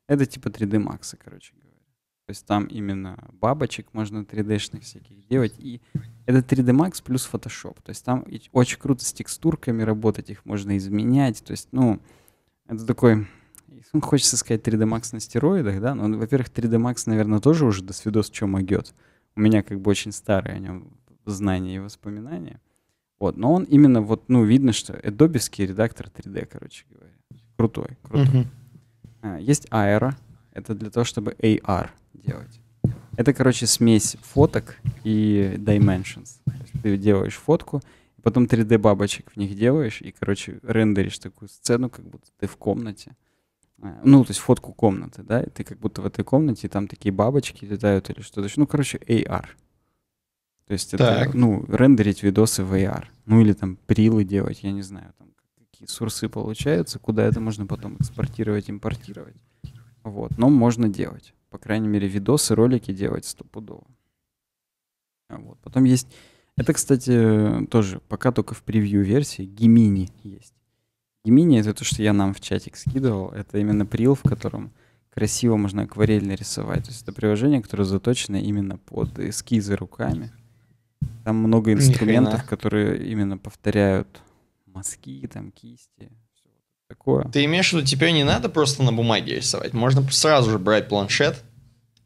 Это типа 3D Max, короче говоря. То есть там именно бабочек можно 3D-шных всяких делать. И это 3D Max плюс Photoshop. То есть там очень круто с текстурками работать, их можно изменять. То есть, ну, это такой... Хочется сказать 3D Max на стероидах, да? Но, во-первых, 3D Max, наверное, тоже уже до свидос чем могет. У меня как бы очень старые о нем знания и воспоминания. Вот, но он именно вот, ну, видно, что Adobe редактор 3D, короче говоря. Крутой, крутой. Uh-huh. Есть Aero, это для того, чтобы AR делать. Это, короче, смесь фоток и dimensions. Ты делаешь фотку, потом 3D бабочек в них делаешь и, короче, рендеришь такую сцену, как будто ты в комнате. А, ну, то есть фотку комнаты, да, и ты как будто в этой комнате, и там такие бабочки летают или что-то. Ну, короче, AR. То есть так. это, ну, рендерить видосы в AR. Ну, или там прилы делать, я не знаю, там какие сурсы получаются, куда это можно потом экспортировать, импортировать. Вот, но можно делать по крайней мере, видосы, ролики делать стопудово. А вот. Потом есть... Это, кстати, тоже пока только в превью-версии Гимини есть. Гимини — это то, что я нам в чатик скидывал. Это именно прил, в котором красиво можно акварельно рисовать То есть это приложение, которое заточено именно под эскизы руками. Там много инструментов, которые именно повторяют мазки, там, кисти, такое. Ты имеешь в виду, теперь не надо просто на бумаге рисовать. Можно сразу же брать планшет,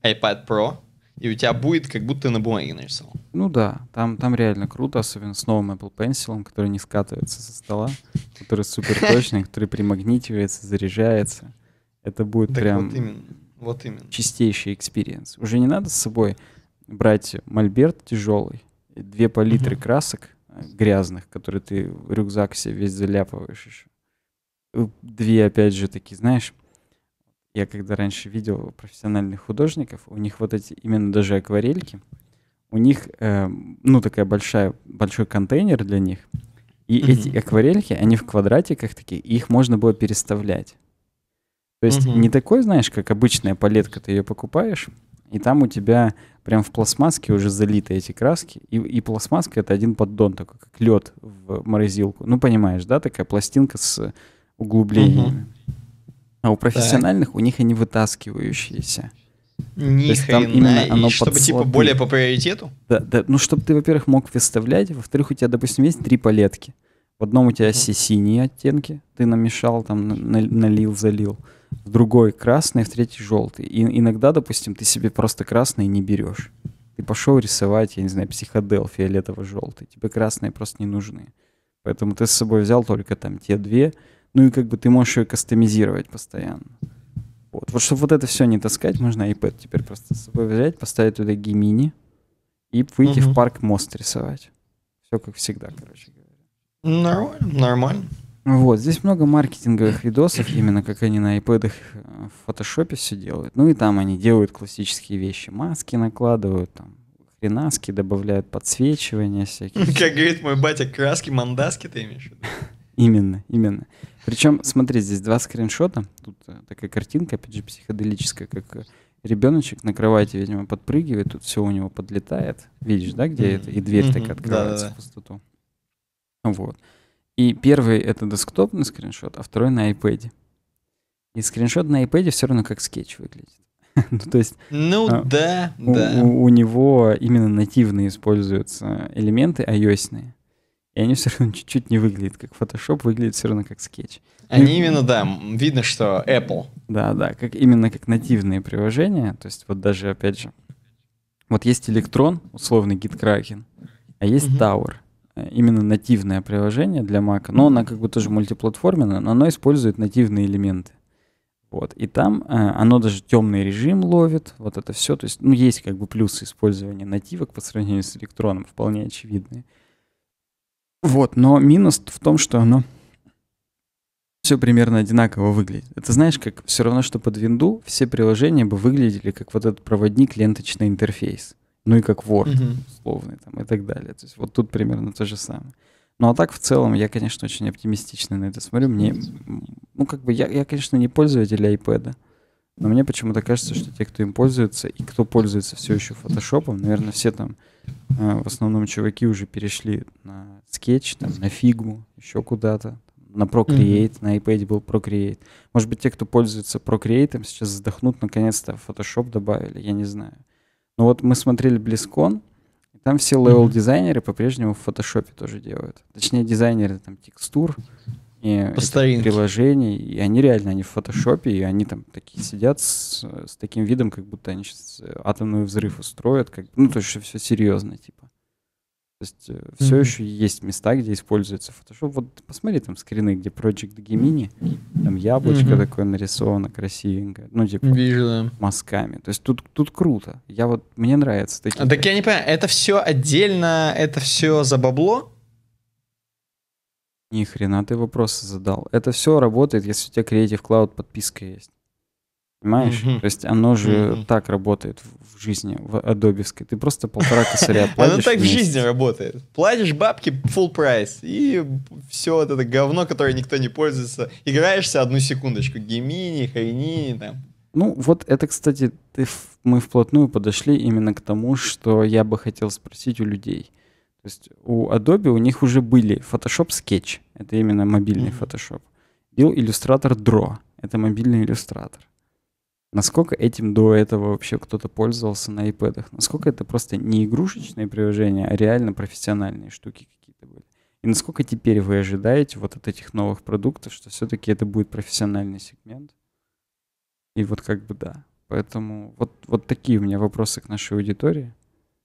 iPad Pro, и у тебя будет, как будто ты на бумаге нарисовал. Ну да, там, там реально круто, особенно с новым Apple Pencil, который не скатывается со стола, который супер точный, который примагнитивается, заряжается. Это будет так прям вот именно, вот именно. чистейший экспириенс. Уже не надо с собой брать мольберт тяжелый, две палитры угу. красок э, грязных, которые ты в рюкзак себе весь заляпываешь еще. Э, две, опять же, такие, знаешь, я когда раньше видел профессиональных художников, у них вот эти именно даже акварельки, у них, э, ну, такая большая, большой контейнер для них, и mm-hmm. эти акварельки, они в квадратиках такие, и их можно было переставлять. То есть mm-hmm. не такой, знаешь, как обычная палетка, ты ее покупаешь, и там у тебя прям в пластмасске уже залиты эти краски, и, и пластмасска это один поддон такой, как лед в морозилку. Ну, понимаешь, да, такая пластинка с углублениями. Угу. А у профессиональных так. у них они вытаскивающиеся. Ни То есть именно и чтобы типа более по приоритету? Да, да, ну чтобы ты, во-первых, мог выставлять, во-вторых, у тебя, допустим, есть три палетки. В одном у тебя все синие оттенки, ты намешал, там налил, залил. В другой красный, в третий желтый. И иногда, допустим, ты себе просто красный не берешь. Ты пошел рисовать, я не знаю, психодел фиолетово-желтый. Тебе красные просто не нужны. Поэтому ты с собой взял только там те две, ну и как бы ты можешь ее кастомизировать постоянно. Вот, вот чтобы вот это все не таскать, можно iPad теперь просто с собой взять, поставить туда гимини и выйти угу. в парк мост рисовать. Все как всегда, короче говоря. Нормально, нормально. Вот, здесь много маркетинговых видосов, именно как они на iPad э, в фотошопе все делают. Ну и там они делают классические вещи. Маски накладывают, там, хренаски добавляют, подсвечивания всякие. Как говорит мой батя, краски, мандаски ты имеешь в виду? Именно, именно. Причем, смотри, здесь два скриншота. Тут э, такая картинка, опять же, психоделическая, как э, ребеночек на кровати, видимо, подпрыгивает, тут все у него подлетает. Видишь, да, где mm-hmm. это? И дверь mm-hmm. так открывается Да-да-да. в пустоту. Вот. И первый — это десктопный скриншот, а второй — на iPad. И скриншот на iPad все равно как скетч выглядит. ну, то есть... Ну, а, да, у, да. У, у него именно нативно используются элементы ios -ные и они все равно чуть-чуть не выглядят как Photoshop, выглядят все равно как скетч. Они ну и... именно, да, видно, что Apple. Да, да, как, именно как нативные приложения, то есть вот даже, опять же, вот есть электрон условный Gitkraken, а есть угу. Tower, э, именно нативное приложение для Mac, но она как бы тоже мультиплатформенная, но она использует нативные элементы. Вот. И там э, оно даже темный режим ловит, вот это все. То есть, ну, есть как бы плюсы использования нативок по сравнению с электроном, вполне очевидные. Вот, но минус в том, что оно все примерно одинаково выглядит. Это знаешь, как все равно, что под винду все приложения бы выглядели как вот этот проводник ленточный интерфейс. Ну и как Word, mm условный там и так далее. То есть вот тут примерно то же самое. Ну а так в целом я, конечно, очень оптимистично на это смотрю. Мне, ну как бы я, я конечно, не пользователь iPad. Но мне почему-то кажется, что те, кто им пользуется, и кто пользуется все еще фотошопом, наверное, все там э, в основном чуваки уже перешли на скетч, там, на фигму, еще куда-то, на Procreate, mm-hmm. на iPad был Procreate. Может быть, те, кто пользуется Procreate, сейчас вздохнут, наконец-то Photoshop добавили, я не знаю. Но вот мы смотрели BlizzCon, и там все левел-дизайнеры по-прежнему в Photoshop тоже делают. Точнее, дизайнеры там текстур, по старинке. приложений, и они реально, они в фотошопе, и они там такие сидят с, с таким видом, как будто они сейчас э, атомный взрыв устроят, как, ну, то есть все серьезно, типа. То есть mm-hmm. Э, все еще есть места, где используется фотошоп Вот посмотри там скрины, где Project Gemini, там яблочко mm-hmm. такое нарисовано красивенькое ну типа Вижу, да. мазками. То есть тут, тут круто. Я вот, мне нравятся такие. Так я не понимаю, это все отдельно, это все за бабло? Ни хрена ты вопросы задал. Это все работает, если у тебя Creative Cloud подписка есть. Понимаешь? Mm-hmm. То есть оно же mm-hmm. так работает в жизни, в адобевской. Ты просто полтора косаря платишь. Оно так в жизни работает. Платишь бабки full price и все вот это говно, которое никто не пользуется. Играешься одну секундочку. Гемини, хрени, там. Ну, вот это, кстати, ты, мы вплотную подошли именно к тому, что я бы хотел спросить у людей — то есть у Adobe у них уже были Photoshop Sketch, это именно мобильный mm-hmm. Photoshop, был Illustrator Draw, это мобильный иллюстратор. Насколько этим до этого вообще кто-то пользовался на iPad? Насколько это просто не игрушечные приложения, а реально профессиональные штуки какие-то были? И насколько теперь вы ожидаете вот от этих новых продуктов, что все-таки это будет профессиональный сегмент? И вот как бы да. Поэтому вот, вот такие у меня вопросы к нашей аудитории.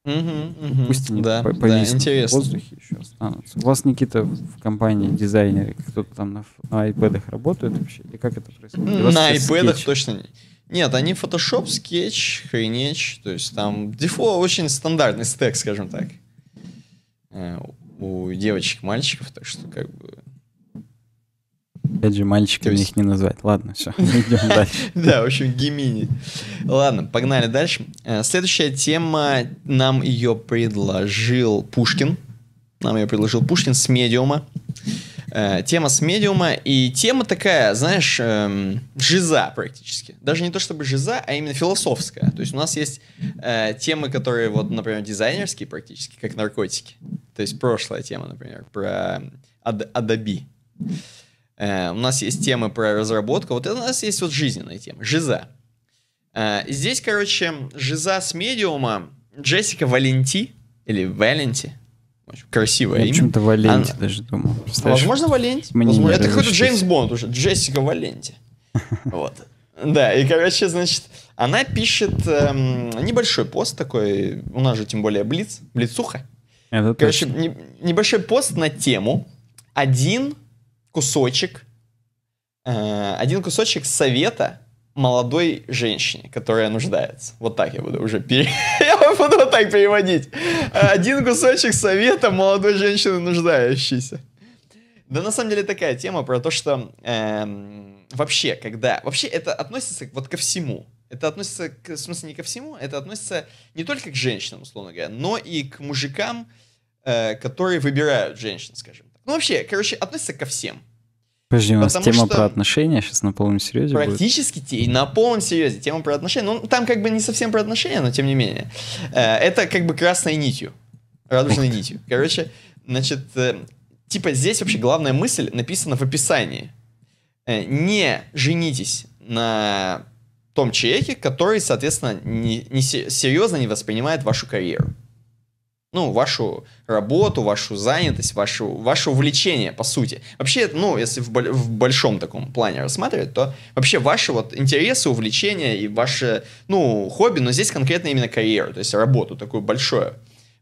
Угу, угу. Пусть они да, повиснут да, в воздухе еще останутся. У вас, Никита, в компании дизайнеры, кто-то там на, на iPad работает вообще? Или как это происходит? На iPad точно нет. Нет, они Photoshop, Sketch, хренеч. То есть там дефо очень стандартный стек, скажем так. Э, у девочек, мальчиков, так что как бы Опять же, мальчиками есть... их не назвать. Ладно, все, идем дальше. Да, в общем, гемини. Ладно, погнали дальше. Э, следующая тема, нам ее предложил Пушкин. Нам ее предложил Пушкин с медиума. Э, тема с медиума, и тема такая, знаешь, эм, жиза практически. Даже не то чтобы жиза, а именно философская. То есть у нас есть э, темы, которые, вот, например, дизайнерские практически, как наркотики. То есть прошлая тема, например, про Ad Adobe. Э, у нас есть темы про разработку. Вот у нас есть вот жизненная тема. Жиза. Э, здесь, короче, жиза с медиума Джессика Валенти. Или Валенти. Красивое Я имя. почему-то Валенти Она... даже думал. Возможно, Валенти. Мне Возможно. Это какой-то Джеймс Бонд уже. Джессика Валенти. Вот. Да, и, короче, значит, она пишет эм, небольшой пост такой, у нас же тем более Блиц, Блицуха. Это короче, не, небольшой пост на тему «Один кусочек, э, один кусочек совета молодой женщине, которая нуждается. Вот так я буду уже пере... я буду вот так переводить. Один кусочек совета молодой женщины нуждающейся. Да на самом деле такая тема про то, что эм, вообще, когда... Вообще это относится вот ко всему. Это относится, к, в смысле, не ко всему, это относится не только к женщинам, условно говоря, но и к мужикам, э, которые выбирают женщин, скажем ну, вообще, короче, относится ко всем. Подожди, у нас Потому тема что... про отношения сейчас на полном серьезе Практически будет. Те, на полном серьезе тема про отношения. Ну, там как бы не совсем про отношения, но тем не менее. Э, это как бы красной нитью, радужной нитью. Короче, значит, э, типа здесь вообще главная мысль написана в описании. Э, не женитесь на том человеке, который, соответственно, не, не серьезно не воспринимает вашу карьеру ну, вашу работу, вашу занятость, вашу, ваше увлечение, по сути. Вообще, ну, если в, в большом таком плане рассматривать, то вообще ваши вот интересы, увлечения и ваши, ну, хобби, но здесь конкретно именно карьеру, то есть работу, такую большое.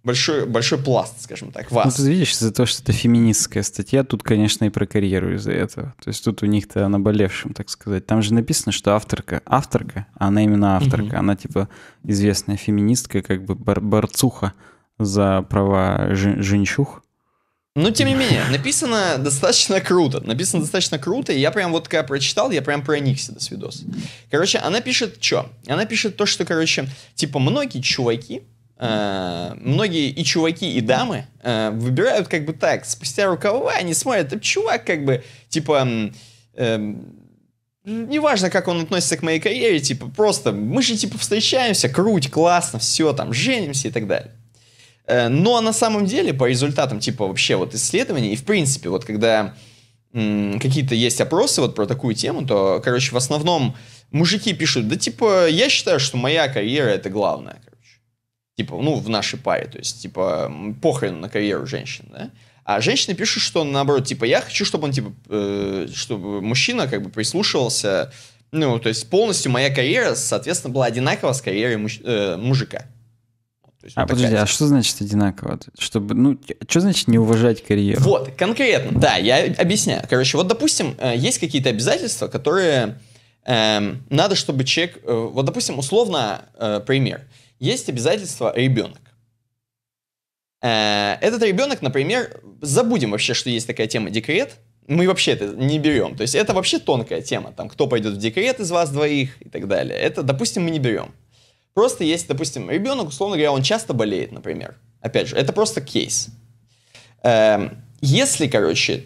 Большой, большой пласт, скажем так, вас. Ну, ты видишь, за то, что это феминистская статья, тут, конечно, и про карьеру из-за этого. То есть тут у них-то наболевшим, так сказать. Там же написано, что авторка, авторка, а она именно авторка, угу. она типа известная феминистка, как бы бор борцуха за права женщух. Ну, тем не менее, написано достаточно круто. Написано достаточно круто, и я прям вот когда прочитал, я прям проникся до свидос. Короче, она пишет что? Она пишет то, что, короче, типа, многие чуваки, э, многие и чуваки, и дамы э, выбирают как бы так, спустя рукава, они смотрят, чувак как бы, типа, э, неважно, как он относится к моей карьере, типа, просто, мы же, типа, встречаемся, круть, классно, все, там, женимся и так далее. Э, но на самом деле, по результатам типа вообще вот исследований, и в принципе, вот когда какие-то есть опросы вот про такую тему, то, короче, в основном мужики пишут, да типа, я считаю, что моя карьера это главное, короче. Типа, ну, в нашей паре, то есть, типа, похрен на карьеру женщин, да? А женщины пишут, что наоборот, типа, я хочу, чтобы он, типа, э, чтобы мужчина как бы прислушивался, ну, то есть полностью моя карьера, соответственно, была одинакова с карьерой муж, э, мужика есть, а ну, подожди, такая... а что значит одинаково? Чтобы, ну, что значит не уважать карьеру? Вот, конкретно, да, я объясняю. Короче, вот, допустим, э, есть какие-то обязательства, которые эм, надо, чтобы человек... Э, вот, допустим, условно, э, пример. Есть обязательство ребенок. Э, этот ребенок, например, забудем вообще, что есть такая тема декрет. Мы вообще это не берем. То есть это вообще тонкая тема. Там, кто пойдет в декрет из вас двоих и так далее. Это, допустим, мы не берем. Просто есть, допустим, ребенок, условно говоря, он часто болеет, например. Опять же, это просто кейс. Эм, если, короче,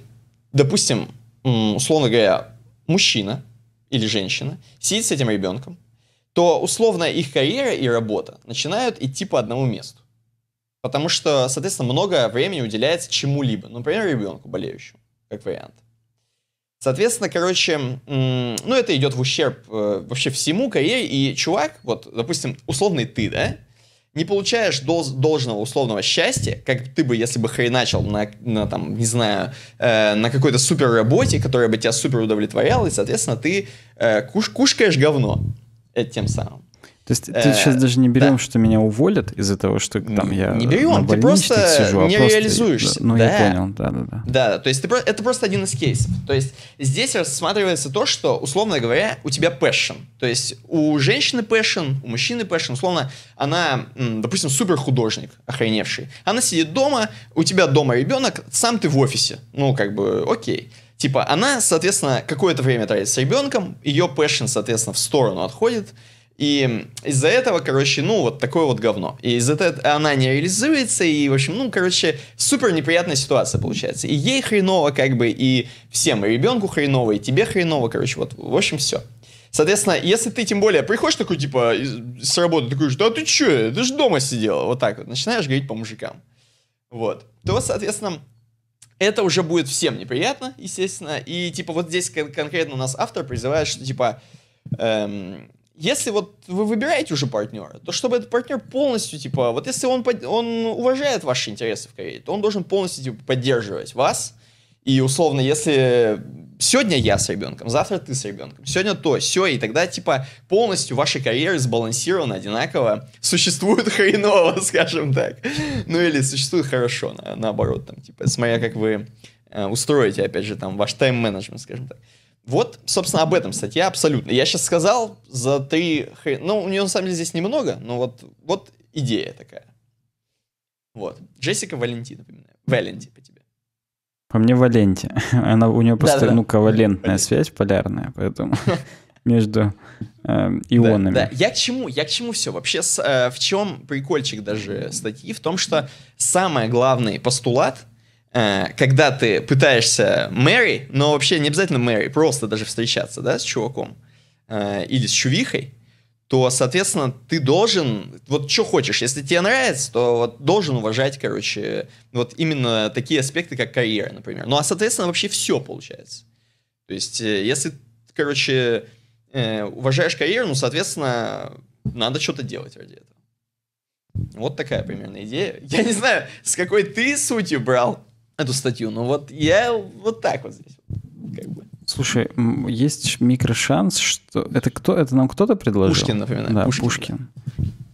допустим, условно говоря, мужчина или женщина сидит с этим ребенком, то условно их карьера и работа начинают идти по одному месту. Потому что, соответственно, много времени уделяется чему-либо. Например, ребенку болеющему, как вариант. Соответственно, короче, ну, это идет в ущерб э, вообще всему карьере, и чувак, вот, допустим, условный ты, да, не получаешь дол- должного условного счастья, как ты бы, если бы хреначил на, на там, не знаю, э, на какой-то супер работе, которая бы тебя супер удовлетворяла, и, соответственно, ты э, куш- кушкаешь говно этим самым. То есть ты сейчас э, даже не берем, что меня уволят из-за того, что там я не берем, ты просто сижу, а не реализуешься. Да, ну, я понял, да, да, да. Да, то есть это просто один из кейсов. То есть здесь рассматривается то, что, условно говоря, у тебя пэшн, То есть у женщины пэшн, у мужчины пэшн. условно, она, допустим, супер художник, охреневший. Она сидит дома, у тебя дома ребенок, сам ты в офисе. Ну, как бы, окей. Типа, она, соответственно, какое-то время тратит с ребенком, ее пэшн, соответственно, в сторону отходит, и из-за этого, короче, ну, вот такое вот говно. И из-за этого она не реализуется, и, в общем, ну, короче, супер неприятная ситуация получается. И ей хреново, как бы, и всем, и ребенку хреново, и тебе хреново, короче, вот, в общем, все. Соответственно, если ты тем более приходишь такой, типа, с работы, такой, что, да ты че, ты же дома сидела, вот так вот, начинаешь говорить по мужикам. Вот. То, соответственно, это уже будет всем неприятно, естественно. И, типа, вот здесь кон- конкретно у нас автор призывает, что, типа, эм, если вот вы выбираете уже партнера, то чтобы этот партнер полностью, типа, вот если он, он уважает ваши интересы в карьере, то он должен полностью, типа, поддерживать вас. И, условно, если сегодня я с ребенком, завтра ты с ребенком, сегодня то, все, и тогда, типа, полностью ваши карьеры сбалансированы одинаково, существуют хреново, скажем так. Ну, или существуют хорошо, на, наоборот, там, типа, смотря как вы э, устроите, опять же, там, ваш тайм-менеджмент, скажем так. Вот, собственно, об этом статья абсолютно. Я сейчас сказал за три... Хрен... Ну, у нее на самом деле здесь немного, но вот, вот идея такая. Вот. Джессика Валенти, напоминаю. Валенти по тебе. По мне Валенти. Она, у нее просто, ну, ковалентная связь полярная, поэтому между э, ионами. Да, да, я к чему, я к чему все. Вообще, с, э, в чем прикольчик даже статьи? В том, что самый главный постулат Э, когда ты пытаешься Мэри, но вообще не обязательно Мэри, просто даже встречаться, да, с чуваком э, или с чувихой, то, соответственно, ты должен, вот что хочешь, если тебе нравится, то вот должен уважать, короче, вот именно такие аспекты, как карьера, например. Ну, а, соответственно, вообще все получается. То есть, э, если, короче, уважаешь карьеру, ну, соответственно, надо что-то делать ради этого. Вот такая примерно идея. Я не знаю, с какой ты сутью брал эту статью. Ну вот я вот так вот здесь. Как бы. Слушай, есть микрошанс, что... Это кто? Это нам кто-то предложил? Пушкин, напоминаю. Да, Пушкин. Пушкин.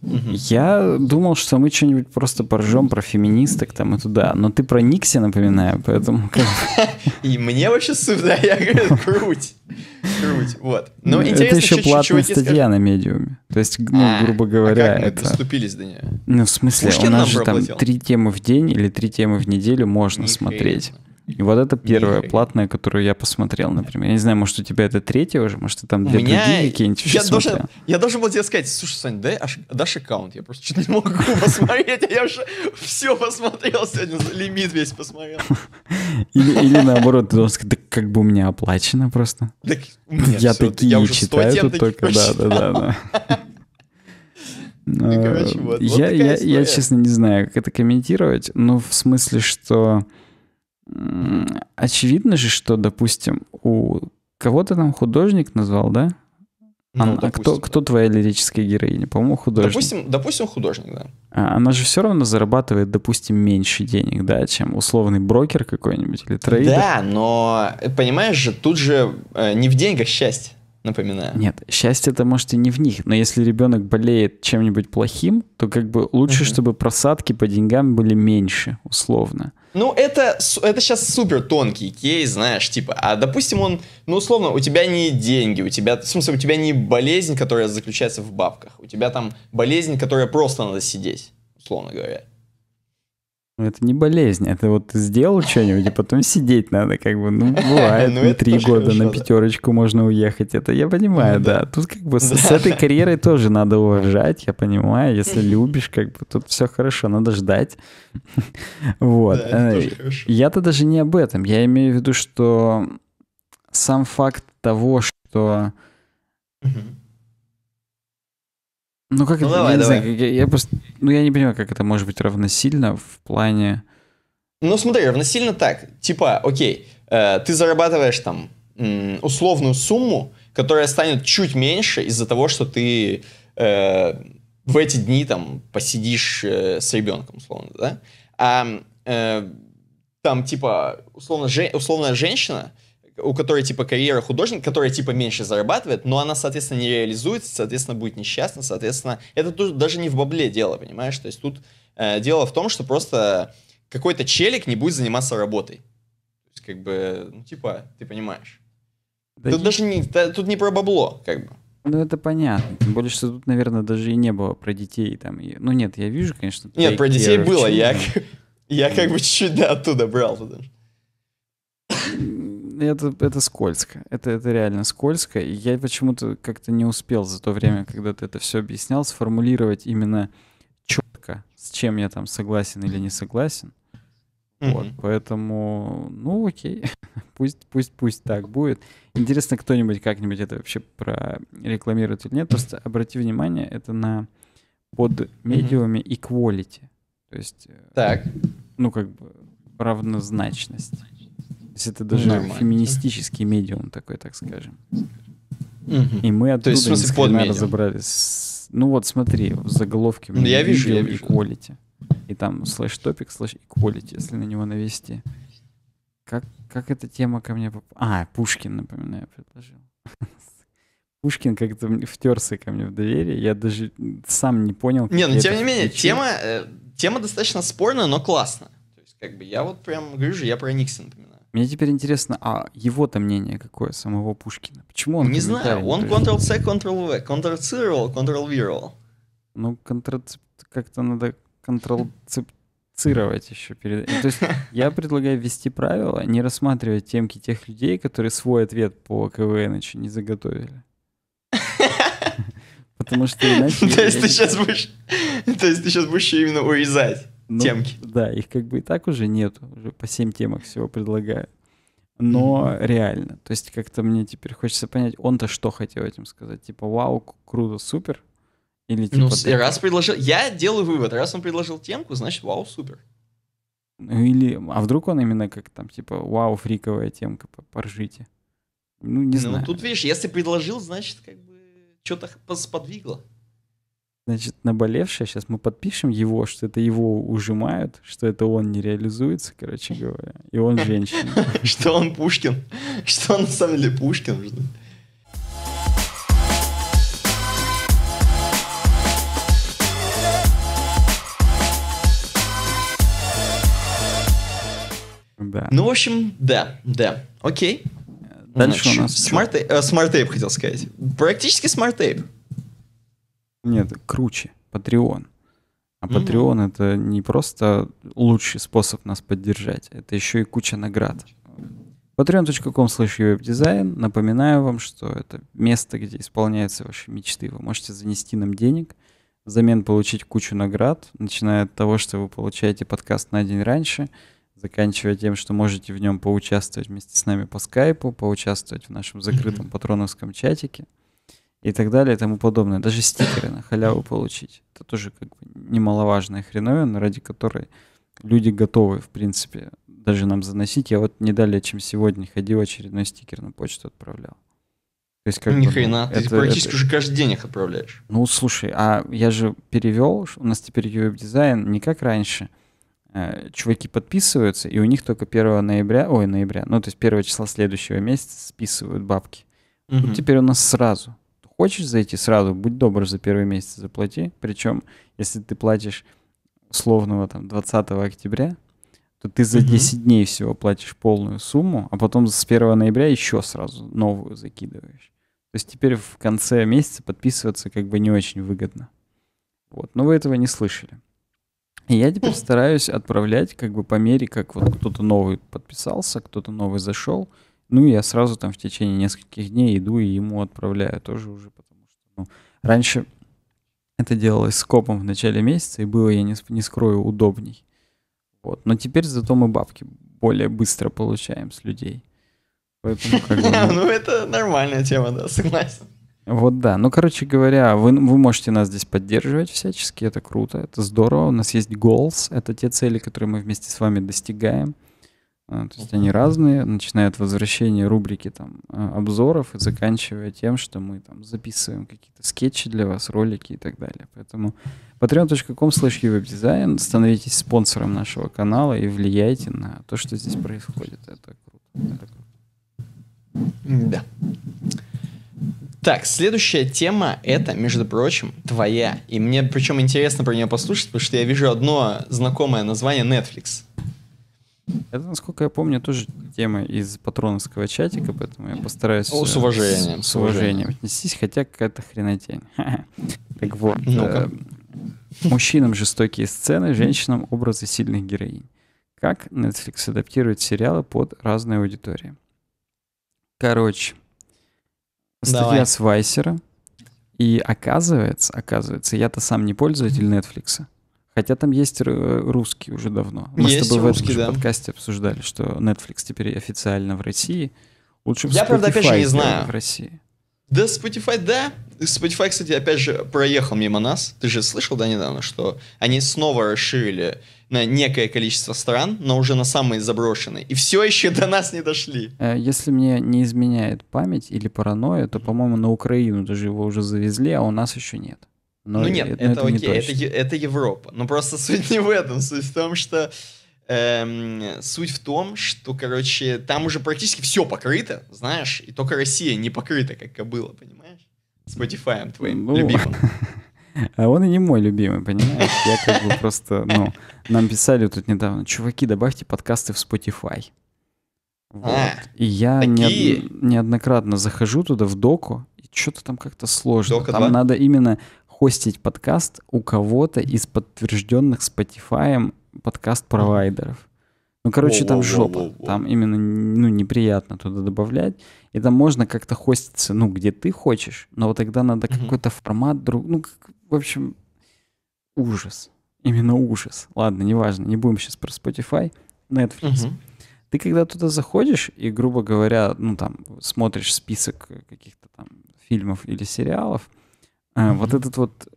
Я думал, что мы что-нибудь просто поржем про феминисток там и туда. Но ты про Никси напоминаю, поэтому... И мне вообще сюда я говорю, круть. Круть, вот. Но интересно, Это еще платная статья на медиуме. То есть, ну, а, грубо а говоря, это... как мы доступились до нее? Ну, в смысле, у нас же там три темы в день или три темы в неделю можно смотреть. И вот это первое платное, которое я посмотрел, например. Я не знаю, может, у тебя это третье уже, может, ты там две меня... другие какие-нибудь я смотрел. должен, я должен был тебе сказать, слушай, Сань, дай, аж, дашь аккаунт, я просто что-то не могу посмотреть, а я уже все посмотрел сегодня, лимит весь посмотрел. Или, или наоборот, ты должен сказать, да как бы у меня оплачено просто. Так, нет, я все, такие я читаю тут только, да, да, да, да. Ну, короче, вот, я, вот я, я, честно, не знаю, как это комментировать. но в смысле, что очевидно же, что, допустим, у кого-то там художник назвал, да? Ну, допустим, а кто, да. кто твоя лирическая героиня? По-моему, художник. Допустим, допустим, художник, да. А, она же все равно зарабатывает, допустим, меньше денег, да, чем условный брокер какой-нибудь или трейдер. Да, но, понимаешь же, тут же э, не в деньгах счастье напоминаю. Нет, счастье это и не в них, но если ребенок болеет чем-нибудь плохим, то как бы лучше, угу. чтобы просадки по деньгам были меньше, условно. Ну, это, это сейчас супер тонкий кейс, знаешь, типа, а допустим он, ну, условно, у тебя не деньги, у тебя, в смысле, у тебя не болезнь, которая заключается в бабках, у тебя там болезнь, которая просто надо сидеть, условно говоря. Ну, это не болезнь, это вот ты сделал что-нибудь, и потом сидеть надо, как бы, ну, бывает, ну, три года хорошо, на пятерочку да. можно уехать, это я понимаю, ну, да. да. Тут как бы да, с, с этой карьерой тоже надо уважать, я понимаю, если любишь, как бы, тут все хорошо, надо ждать. Вот. Да. Э, я-то даже не об этом, я имею в виду, что сам факт того, что ну как ну, это? Давай, я, давай. знаю, я, я просто, ну я не понимаю, как это может быть равносильно в плане. Ну смотри, равносильно так, типа, окей, э, ты зарабатываешь там условную сумму, которая станет чуть меньше из-за того, что ты э, в эти дни там посидишь э, с ребенком, условно, да? А э, там типа условно, же, условная женщина, э, у которой типа карьера художник, которая типа меньше зарабатывает, но она, соответственно, не реализуется, соответственно, будет несчастна, соответственно, это тут даже не в бабле дело, понимаешь? То есть тут э, дело в том, что просто какой-то челик не будет заниматься работой. То есть, как бы, ну, типа, ты понимаешь. Да тут не... даже не, да, тут не про бабло, как бы. Ну, это понятно. Тем более, что тут, наверное, даже и не было про детей там. И... Ну, нет, я вижу, конечно... Нет, про детей было. Я, я как бы чуть-чуть да, оттуда брал. Потому это, это скользко. Это, это реально скользко. И я почему-то как-то не успел за то время, когда ты это все объяснял, сформулировать именно четко, с чем я там согласен или не согласен. Mm-hmm. Вот, поэтому, ну окей, пусть, пусть, пусть так будет. Интересно, кто-нибудь как-нибудь это вообще прорекламирует или нет. Просто обрати внимание, это на под медиуме equality. То есть, э, так. ну как бы равнозначность есть это даже Нормально. феминистический медиум такой, так скажем. Угу. И мы оттуда То есть, в под разобрались. Ну вот, смотри, в заголовке ну, я вижу, я вижу. Equality. И там слэш топик, слэш equality, если на него навести. Как, как эта тема ко мне попала? А, Пушкин, напоминаю, предложил. Пушкин как-то втерся ко мне в доверие. Я даже сам не понял. Не, но ну, тем не менее, тема, э, тема достаточно спорная, но классная. То есть, как бы я вот прям говорю же, я про Никса напоминаю. Мне теперь интересно, а его-то мнение какое самого Пушкина? Почему он Не знаю, он Ctrl-C, Ctrl-V, Ctrl-Cyril, Ctrl-Viral. Ну, контрацеп... как-то надо контролцировать еще. Перед... Ну, то есть я предлагаю ввести правила, не рассматривать темки тех людей, которые свой ответ по КВН еще не заготовили. Потому что иначе... То есть ты сейчас будешь... То есть ты сейчас будешь именно урезать ну, темки. Да, их как бы и так уже нет уже по 7 темок всего предлагаю. Но mm-hmm. реально, то есть как-то мне теперь хочется понять, он-то что хотел этим сказать? Типа, вау, круто, супер? Или ну, типа... Ну, ты... раз предложил... Я делаю вывод, раз он предложил темку, значит, вау, супер. Ну или... А вдруг он именно как там, типа, вау, фриковая темка, поржите? Ну, не ну, знаю. Ну, тут, видишь, если предложил, значит, как бы что-то сподвигло значит, наболевшее, сейчас а мы подпишем его, что это его ужимают, что это он не реализуется, короче говоря, и он женщина. Что он Пушкин? Что он на самом деле Пушкин? Да. Ну, в общем, да, да. Окей. Дальше ну у нас. Э, смарт-эйп хотел сказать. Практически смарт-эйп. Нет, круче. Патреон. А Patreon mm-hmm. это не просто лучший способ нас поддержать, это еще и куча наград. patreon.com slash Напоминаю вам, что это место, где исполняются ваши мечты. Вы можете занести нам денег, взамен получить кучу наград, начиная от того, что вы получаете подкаст на день раньше, заканчивая тем, что можете в нем поучаствовать вместе с нами по скайпу, поучаствовать в нашем закрытом патроновском чатике и так далее и тому подобное. Даже стикеры на халяву получить. Это тоже как бы немаловажная хреновина, ради которой люди готовы, в принципе, даже нам заносить. Я вот не далее, чем сегодня ходил, очередной стикер на почту отправлял. То есть, как Ни бы, ну, хрена, это, ты практически это... уже каждый день их отправляешь. Ну, слушай, а я же перевел, у нас теперь веб-дизайн не как раньше. Э, чуваки подписываются, и у них только 1 ноября, ой, ноября, ну, то есть 1 числа следующего месяца списывают бабки. Угу. Тут теперь у нас сразу хочешь зайти сразу, будь добр за первый месяц заплати. Причем, если ты платишь условного там 20 октября, то ты за 10 mm дней всего платишь полную сумму, а потом с 1 ноября еще сразу новую закидываешь. То есть теперь в конце месяца подписываться как бы не очень выгодно. Вот, но вы этого не слышали. И я теперь стараюсь отправлять как бы по мере, как вот кто-то новый подписался, кто-то новый зашел. Ну, я сразу там в течение нескольких дней иду и ему отправляю тоже уже, потому что ну, раньше это делалось скопом в начале месяца, и было, я не, не скрою, удобней. Вот. Но теперь зато мы бабки более быстро получаем с людей. Ну. ну, это нормальная тема, да, согласен. Вот да. Ну, короче говоря, вы, вы можете нас здесь поддерживать всячески, это круто, это здорово. У нас есть goals, это те цели, которые мы вместе с вами достигаем. А, то есть они разные, начиная от возвращения рубрики там а, обзоров и заканчивая тем, что мы там записываем какие-то скетчи для вас, ролики и так далее. Поэтому patreon.com slash становитесь спонсором нашего канала и влияйте на то, что здесь происходит. Это круто. Это круто. Да. Так, следующая тема это, между прочим, твоя. И мне причем интересно про нее послушать, потому что я вижу одно знакомое название Netflix. Это, насколько я помню, тоже тема из патроновского чатика, поэтому я постараюсь... О, с э, уважением. С, с уважением отнестись, хотя какая-то хренотень. Так вот, э, мужчинам жестокие сцены, женщинам образы сильных героинь. Как Netflix адаптирует сериалы под разные аудитории? Короче, статья Давай. с Вайсера. И оказывается, оказывается, я-то сам не пользователь Netflixа. Хотя там есть э, русский уже давно. Мы есть с тобой русский, в этом да. подкасте обсуждали, что Netflix теперь официально в России. Лучше Я, Spotify правда, опять же не знаю. В России. Да, Spotify, да. Spotify, кстати, опять же проехал мимо нас. Ты же слышал, да, недавно, что они снова расширили на некое количество стран, но уже на самые заброшенные. И все еще до нас не дошли. Э, если мне не изменяет память или паранойя, то, по-моему, на Украину даже его уже завезли, а у нас еще нет. Но ну нет, это, это окей, не это, это Европа. Но просто суть не в этом, суть в том, что эм, суть в том, что, короче, там уже практически все покрыто, знаешь, и только Россия не покрыта, как кобыла, понимаешь? Spotify твоим ну, любимым. А он и не мой любимый, понимаешь? Я как бы просто, ну, нам писали тут недавно, чуваки, добавьте подкасты в Spotify. Вот. А, и я такие? неоднократно захожу туда в доку, и что-то там как-то сложно. Дока там 2? надо именно хостить подкаст у кого-то из подтвержденных Spotify подкаст-провайдеров. Ну, короче, там жопа. Там именно ну, неприятно туда добавлять. И там можно как-то хоститься, ну, где ты хочешь, но вот тогда надо угу. какой-то формат друг... Ну, как, в общем, ужас. Именно ужас. Ладно, неважно, не будем сейчас про Spotify, Netflix. Угу. Ты когда туда заходишь и, грубо говоря, ну, там, смотришь список каких-то там фильмов или сериалов, Э, вот этот вот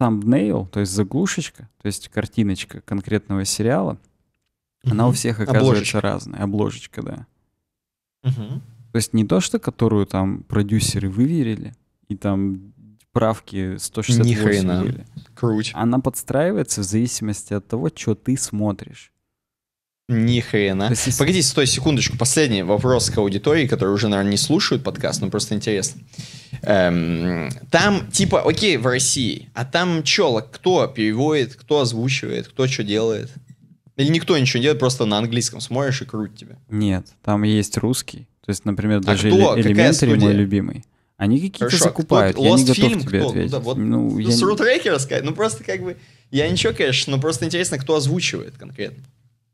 thumbnail, то есть заглушечка, то есть картиночка конкретного сериала, mm она у всех оказывается обложечка. разная. Обложечка, да. mm То есть не то, что которую там продюсеры выверили, и там правки 168 Ни хрена. Круть. Она подстраивается в зависимости от того, что ты смотришь. Ни хрена. Погоди, стой, секундочку. Последний вопрос к аудитории, которые уже, наверное, не слушают подкаст, но просто интересно. Эм, там, типа, окей, в России, а там челок кто переводит, кто озвучивает, кто что делает? Или никто ничего не делает, просто на английском смотришь и крутит тебя? Нет, там есть русский. То есть, например, а даже а элементарий мой любимый. Они какие-то а закупают, кто? я не готов фильм, тебе кто? ответить. Ну, да, вот, ну, ну, я... С Рутрекера сказать, ну просто как бы... Я ничего, конечно, но просто интересно, кто озвучивает конкретно.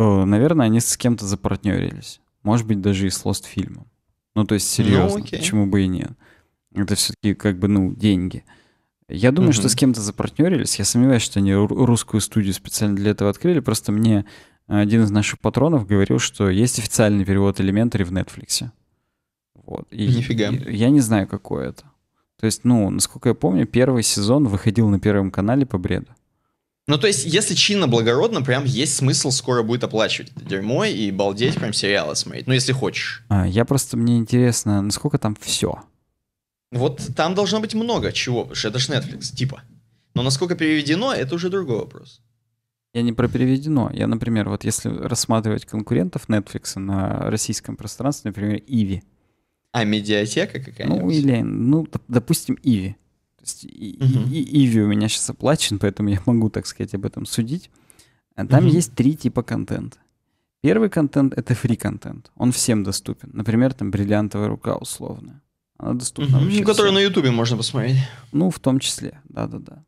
Э, наверное, они с кем-то запартнерились. Может быть, даже и с Lost фильмом. Ну, то есть, ну, серьезно, ну, почему бы и нет? Это все-таки как бы, ну, деньги. Я думаю, угу. что с кем-то запартнерились. Я сомневаюсь, что они русскую студию специально для этого открыли. Просто мне э, один из наших патронов говорил, что есть официальный перевод элементарий в Netflix. Вот. И Нифига. И, я не знаю, какой это. То есть, ну, насколько я помню, первый сезон выходил на Первом канале по бреду. Ну, то есть, если чинно, благородно, прям есть смысл скоро будет оплачивать это дерьмо и балдеть прям сериалы смотреть. Ну, если хочешь. А, я просто, мне интересно, насколько там все? Вот там должно быть много чего, потому что это же Netflix, типа. Но насколько переведено, это уже другой вопрос. Я не про переведено. Я, например, вот если рассматривать конкурентов Netflix на российском пространстве, например, Иви. А медиатека какая-нибудь? Ну, или, ну, допустим, Иви. То есть и, угу. и, и Иви у меня сейчас оплачен, поэтому я могу, так сказать, об этом судить. А там угу. есть три типа контента. Первый контент — это фри-контент. Он всем доступен. Например, там «Бриллиантовая рука» условная, Она доступна угу. вообще ну, Которую всем. на Ютубе можно посмотреть. Ну, в том числе, да-да-да.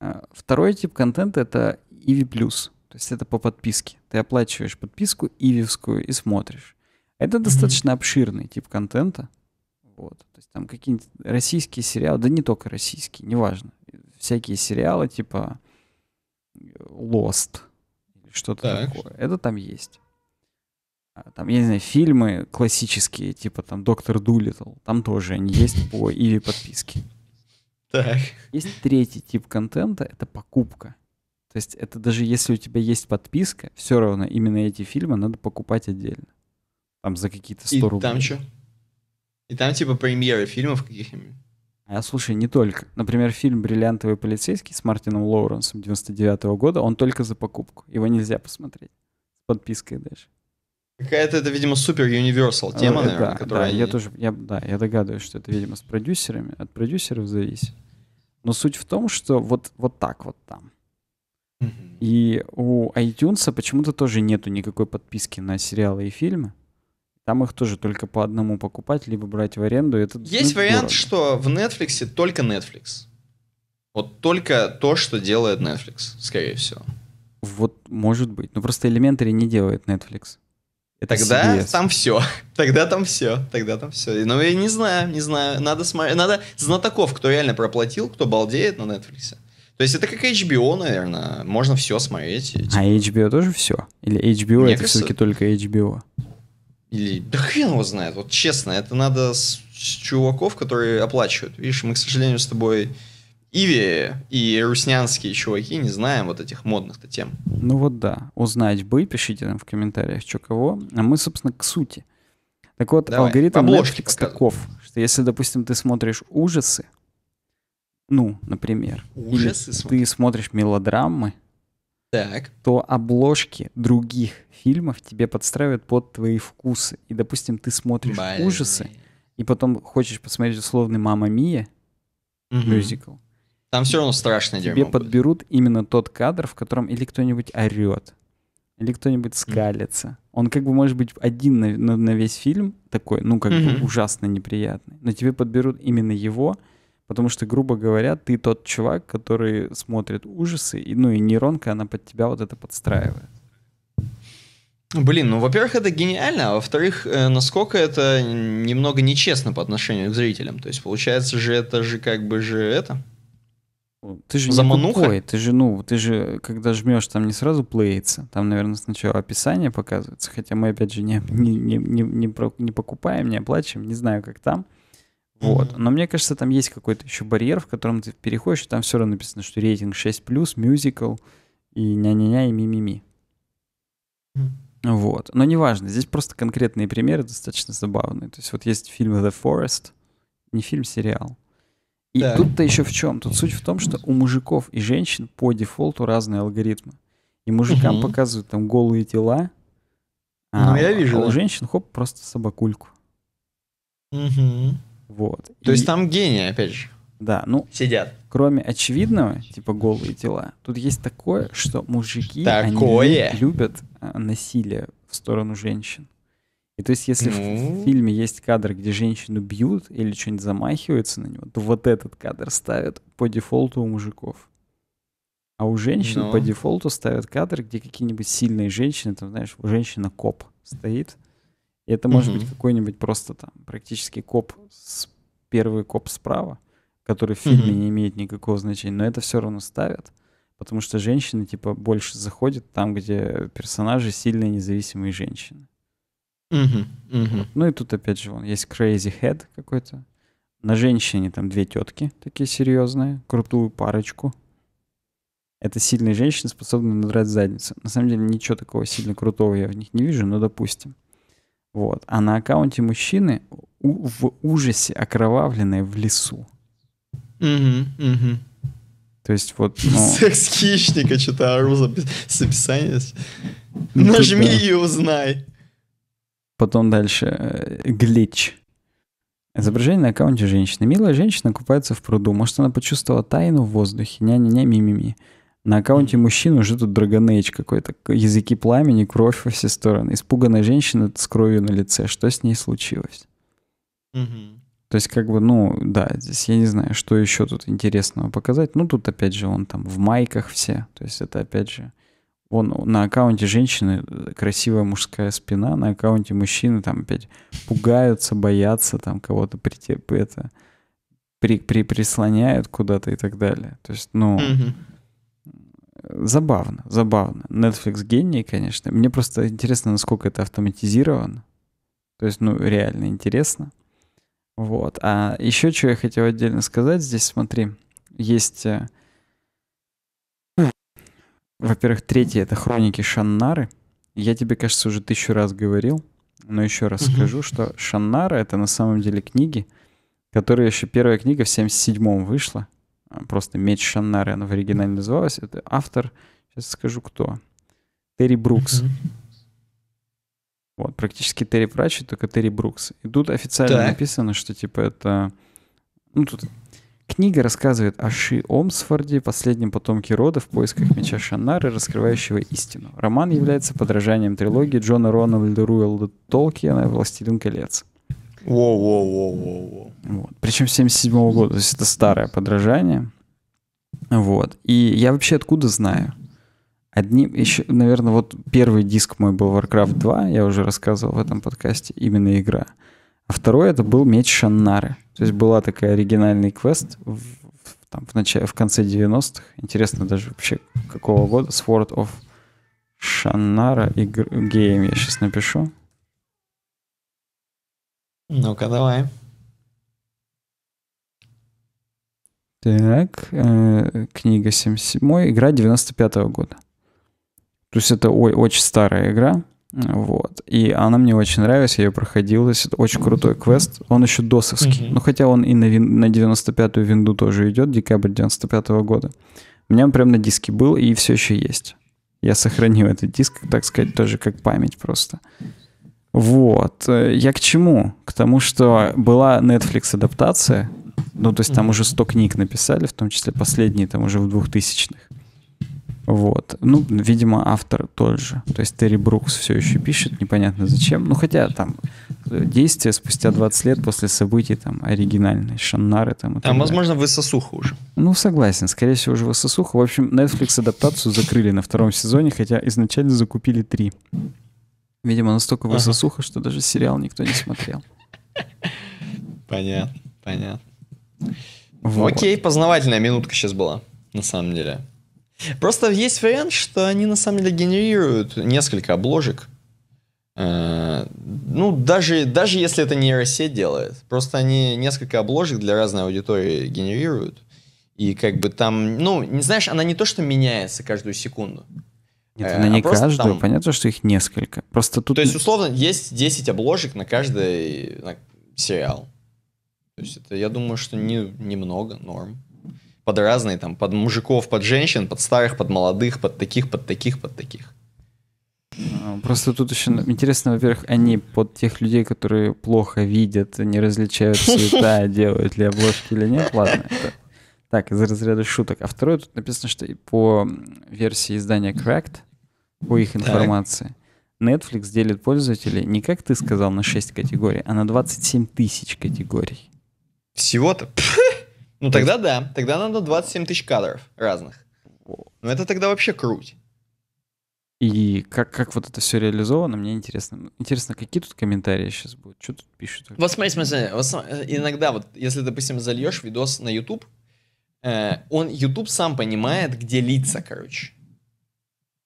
А, второй тип контента — это Иви+. То есть это по подписке. Ты оплачиваешь подписку ививскую и смотришь. Это угу. достаточно обширный тип контента. Вот. То есть там какие-нибудь российские сериалы, да не только российские, неважно. Всякие сериалы типа э, Lost, что-то такое. Это там есть. А, там, я не знаю, фильмы классические, типа там «Доктор Дулитл», там тоже они есть по Иви подписке. Так. Есть третий тип контента, это покупка. То есть это даже если у тебя есть подписка, все равно именно эти фильмы надо покупать отдельно. Там за какие-то 100 И рублей. там что? И там типа премьеры фильмов каких-нибудь. А слушай, не только. Например, фильм «Бриллиантовый полицейский» с Мартином Лоуренсом 99 -го года, он только за покупку. Его нельзя посмотреть. С подпиской даже. Какая-то это, видимо, супер универсал тема, наверное, да, которая... Да, они... я тоже, я, да, я догадываюсь, что это, видимо, с продюсерами, от продюсеров зависит. Но суть в том, что вот, вот так вот там. Mm -hmm. И у iTunes а почему-то тоже нету никакой подписки на сериалы и фильмы. Там их тоже только по одному покупать, либо брать в аренду. Это, Есть ну, вариант, дорого. что в Netflix только Netflix. Вот только то, что делает Netflix, скорее всего. Вот может быть. Но просто Elementary не делает Netflix. Это Тогда CBS. там все. Тогда там все. Тогда там все. Но я не знаю, не знаю. Надо смотреть. Надо знатоков, кто реально проплатил, кто балдеет на Netflix. То есть это как HBO, наверное. Можно все смотреть. А типа. HBO тоже все? Или HBO Мне это кажется... все-таки только HBO? Или, да хрен его знает, вот честно, это надо с, с чуваков, которые оплачивают. Видишь, мы, к сожалению, с тобой Иви и руснянские чуваки не знаем вот этих модных-то тем. Ну вот да, узнать бы, пишите нам в комментариях, что кого. А мы, собственно, к сути. Так вот, Давай, алгоритм Netflix таков, что если, допустим, ты смотришь ужасы, ну, например, ужасы смотри. ты смотришь мелодрамы, так. то обложки других фильмов тебе подстраивают под твои вкусы. И, допустим, ты смотришь Блин. ужасы, и потом хочешь посмотреть условный «Мама Мия» угу. мюзикл. Там все равно страшное дерьмо Тебе будет. подберут именно тот кадр, в котором или кто-нибудь орет, или кто-нибудь скалится. Mm. Он как бы может быть один на, на, на весь фильм такой, ну как mm-hmm. бы ужасно неприятный. Но тебе подберут именно его, Потому что, грубо говоря, ты тот чувак, который смотрит ужасы, и, ну и нейронка, она под тебя вот это подстраивает. Ну, блин, ну, во-первых, это гениально, а во-вторых, э, насколько это немного нечестно по отношению к зрителям. То есть, получается же, это же как бы же это... Ты же Замануха? не ты же, ну, ты же, когда жмешь, там не сразу плеится. Там, наверное, сначала описание показывается, хотя мы, опять же, не, не, не, не, не, про, не покупаем, не оплачиваем, не знаю, как там. Вот. Но мне кажется, там есть какой-то еще барьер, в котором ты переходишь, и там все равно написано, что рейтинг 6+, мюзикл, и ня-ня-ня, и ми-ми-ми. Вот. Но неважно, здесь просто конкретные примеры достаточно забавные. То есть вот есть фильм The Forest, не фильм, а сериал. И да. тут-то еще в чем? Тут суть в том, что у мужиков и женщин по дефолту разные алгоритмы. И мужикам угу. показывают там голые тела, ну, а, я вижу, а у женщин хоп, просто собакульку. Угу. Вот. То и... есть там гении, опять же. Да, ну... Сидят. Кроме очевидного, типа голые тела, тут есть такое, что мужики такое. Они любят э, насилие в сторону женщин. И то есть, если ну... в фильме есть кадр, где женщину бьют или что-нибудь замахивается на него, то вот этот кадр ставят по дефолту у мужиков. А у женщин ну... по дефолту ставят кадр, где какие-нибудь сильные женщины, там, знаешь, у женщина коп стоит, это может угу. быть какой-нибудь просто там практически коп, с, первый коп справа, который в фильме угу. не имеет никакого значения, но это все равно ставят, потому что женщины типа больше заходят там, где персонажи сильные независимые женщины. Угу. Угу. Вот. Ну и тут опять же вон есть Crazy Head какой-то. На женщине там две тетки такие серьезные, крутую парочку. Это сильные женщины, способные надрать задницу. На самом деле ничего такого сильно крутого я в них не вижу, но допустим. Вот. А на аккаунте мужчины в ужасе окровавленные в лесу. Угу, угу. То есть вот... Ну... Секс хищника, что-то ору с описанием. Ну, типа Нажми и узнай. Потом дальше. Э, глич. Изображение на аккаунте женщины. Милая женщина купается в пруду. Может, она почувствовала тайну в воздухе. Ня-ня-ня, ми-ми-ми. На аккаунте мужчин уже тут драгонейдж какой-то. Языки пламени, кровь во все стороны. Испуганная женщина с кровью на лице. Что с ней случилось? Угу. То есть, как бы, ну, да, здесь я не знаю, что еще тут интересного показать. Ну, тут, опять же, он там в майках все. То есть, это, опять же, он на аккаунте женщины э, красивая мужская спина, на аккаунте мужчины там опять пугаются, боятся, там кого-то притеп, это, при, при, прислоняют куда-то и так далее. То есть, ну, mm Забавно, забавно. Netflix гений, конечно. Мне просто интересно, насколько это автоматизировано. То есть, ну, реально интересно. Вот. А еще что я хотел отдельно сказать. Здесь, смотри, есть... Э, во-первых, третье — это «Хроники Шаннары». Я тебе, кажется, уже тысячу раз говорил, но еще раз скажу, что «Шаннара» — это на самом деле книги, которые еще первая книга в 77-м вышла просто «Меч Шаннары» она в оригинале называлась. Это автор, сейчас скажу кто, Терри Брукс. Вот, практически Терри Пратчет, только Терри Брукс. И тут официально так. написано, что типа это... Ну, тут Книга рассказывает о Ши Омсфорде, последнем потомке рода в поисках меча Шаннары, раскрывающего истину. Роман является подражанием трилогии Джона Рональда Руэлла Толкиена «Властелин колец». Воу-воу-воу-воу. Вот. Причем 77 года, то есть это старое подражание. Вот. И я вообще откуда знаю? Одним еще, наверное, вот первый диск мой был Warcraft 2, я уже рассказывал в этом подкасте, именно игра. А второй это был меч Шаннары. То есть была такая оригинальный квест в, там, в, начале, в конце 90-х. Интересно даже вообще какого года. Sword of Шаннара игр, гейм я сейчас напишу. Ну-ка, давай. Так, э, книга 77, игра 95 -го года. То есть это ой, очень старая игра, вот. И она мне очень нравилась, я ее проходил. Это очень крутой квест. Он еще досовский. Угу. Ну, хотя он и на, вин, на 95-ю винду тоже идет, декабрь 95-го года. У меня он прям на диске был и все еще есть. Я сохранил этот диск, так сказать, тоже как память просто. Вот. Я к чему? К тому, что была Netflix адаптация, ну, то есть там уже 100 книг написали, в том числе последние там уже в 2000-х. Вот. Ну, видимо, автор тот же. То есть Терри Брукс все еще пишет, непонятно зачем. Ну, хотя там э, действие спустя 20 лет после событий там оригинальной, Шаннары там и а, Там, возможно, высосуха уже. Ну, согласен. Скорее всего, уже высосуха. В общем, Netflix адаптацию закрыли на втором сезоне, хотя изначально закупили три. Видимо, настолько ага. высосуха, что даже сериал никто не смотрел. Понятно, понятно. Ну, вот. Окей, познавательная минутка сейчас была, на самом деле. Просто есть вариант, что они на самом деле генерируют несколько обложек. Э, ну, даже, даже если это не Россия делает. Просто они несколько обложек для разной аудитории генерируют. И как бы там, ну, не знаешь, она не то, что меняется каждую секунду. Нет, э, на не а каждую, там... понятно, что их несколько. Просто тут... То есть, условно, есть 10 обложек на каждый на сериал. То есть, это, я думаю, что не, немного, норм. Под разные, там, под мужиков, под женщин, под старых, под молодых, под таких, под таких, под таких. А, просто тут еще интересно, во-первых, они под тех людей, которые плохо видят, не различают цвета, делают ли обложки или нет. Ладно, это так, из разряда шуток. А второе, тут написано, что по версии издания Cracked, по их информации, Netflix делит пользователей не, как ты сказал, на 6 категорий, а на 27 тысяч категорий. Всего-то? Ну тогда да, тогда надо 27 тысяч кадров разных. Но ну, это тогда вообще круть. И как, как вот это все реализовано, мне интересно. Интересно, какие тут комментарии сейчас будут? Что тут пишут? Вот смотри, смотри, вот, э, иногда вот, если, допустим, зальешь видос на YouTube, Э, он, YouTube сам понимает, где лица, короче.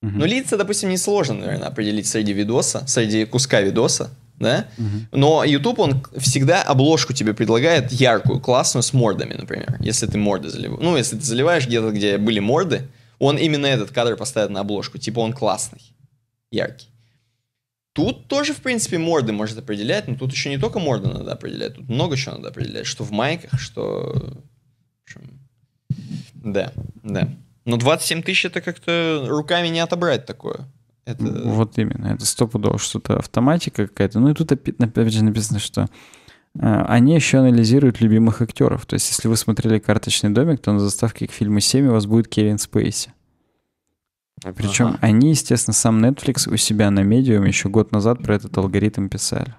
Но ну, лица, допустим, несложно, наверное, определить среди видоса, среди куска видоса, да? Но YouTube, он всегда обложку тебе предлагает яркую, классную, с мордами, например, если ты морды заливаешь. Ну, если ты заливаешь где-то, где были морды, он именно этот кадр поставит на обложку, типа он классный, яркий. Тут тоже, в принципе, морды может определять, но тут еще не только морды надо определять, тут много чего надо определять, что в майках, что... В общем, да, да. Но ну, 27 тысяч это как-то руками не отобрать такое. Это... Вот именно, это стопудово что-то автоматика какая-то. Ну и тут опять же написано, что э, они еще анализируют любимых актеров. То есть, если вы смотрели «Карточный домик», то на заставке к фильму «7» у вас будет Кевин Спейси. Причем ага. они, естественно, сам Netflix у себя на медиум еще год назад про этот алгоритм писали.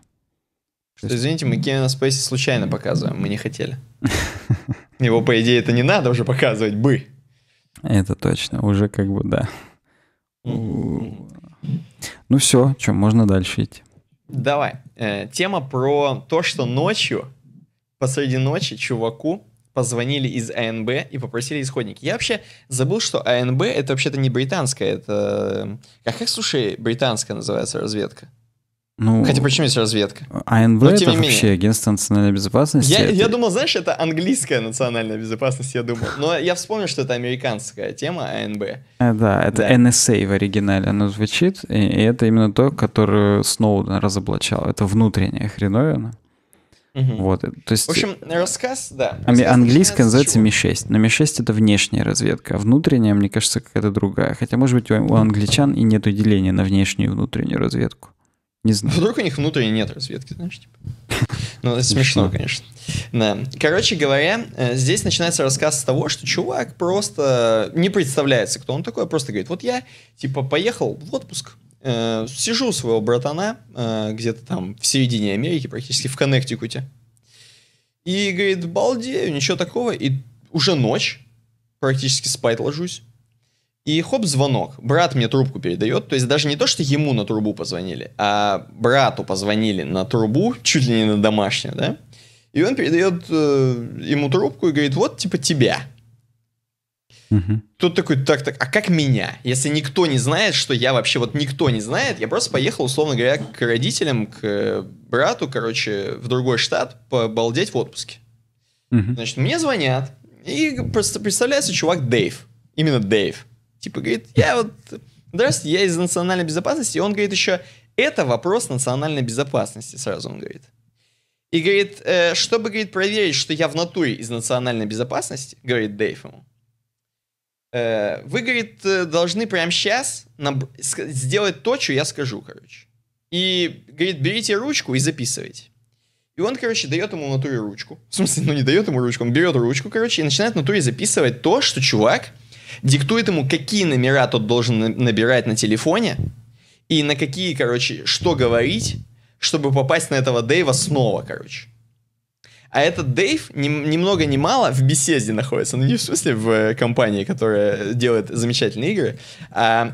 Что, есть... Извините, мы Кевина Спейси случайно показываем, мы не хотели. Его, по идее, это не надо уже показывать бы. Это точно, уже как бы да. Ну все, что, можно дальше идти. Давай. Э, тема про то, что ночью, посреди ночи, чуваку позвонили из АНБ и попросили исходники. Я вообще забыл, что АНБ это вообще-то не британская, это... Эм, как, как слушай, британская называется разведка? Ну, Хотя почему есть разведка? АНБ Но, это вообще агентство национальной безопасности. Я, это... я думал, знаешь, это английская национальная безопасность, я думал. Но я вспомнил, что это американская тема АНБ. А, да, это да. NSA в оригинале оно звучит, и, и это именно то, которое Сноуден разоблачал. Это внутренняя хреновина. Угу. Вот, э, то есть... В общем, рассказ, да. Рассказ английская называется Ми-6, но Ми-6 это внешняя разведка, а внутренняя, мне кажется, какая-то другая. Хотя, может быть, у, у англичан и нет деления на внешнюю и внутреннюю разведку. Не знаю. Вдруг у них внутренней нет разведки, знаешь, типа. Ну, это ну смешно, конечно. Да. Короче говоря, э, здесь начинается рассказ с того, что чувак просто не представляется, кто он такой, а просто говорит, вот я, типа, поехал в отпуск, э, сижу у своего братана э, где-то там в середине Америки, практически в Коннектикуте, и говорит, балдею, ничего такого, и уже ночь, практически спать ложусь, и хоп, звонок. Брат мне трубку передает. То есть даже не то, что ему на трубу позвонили, а брату позвонили на трубу, чуть ли не на домашнюю, да? И он передает э, ему трубку и говорит, вот типа тебя. Угу. Тут такой, так, так, а как меня? Если никто не знает, что я вообще, вот никто не знает, я просто поехал, условно говоря, к родителям, к брату, короче, в другой штат, побалдеть в отпуске. Угу. Значит, мне звонят, и представляется чувак Дэйв, именно Дэйв. Типа говорит, я вот, здравствуйте, я из национальной безопасности. И он говорит еще, это вопрос национальной безопасности, сразу он говорит. И говорит, э, чтобы, говорит, проверить, что я в натуре из национальной безопасности, говорит Дэйв ему, э, вы, говорит, э, должны прямо сейчас наб- сделать то, что я скажу, короче. И, говорит, берите ручку и записывайте. И он, короче, дает ему в натуре ручку. В смысле, ну не дает ему ручку, он берет ручку, короче, и начинает в натуре записывать то, что чувак диктует ему, какие номера тот должен набирать на телефоне, и на какие, короче, что говорить, чтобы попасть на этого Дэйва снова, короче. А этот Дэйв ни, ни много ни мало в беседе находится. Ну, не в смысле в э, компании, которая делает замечательные игры. А,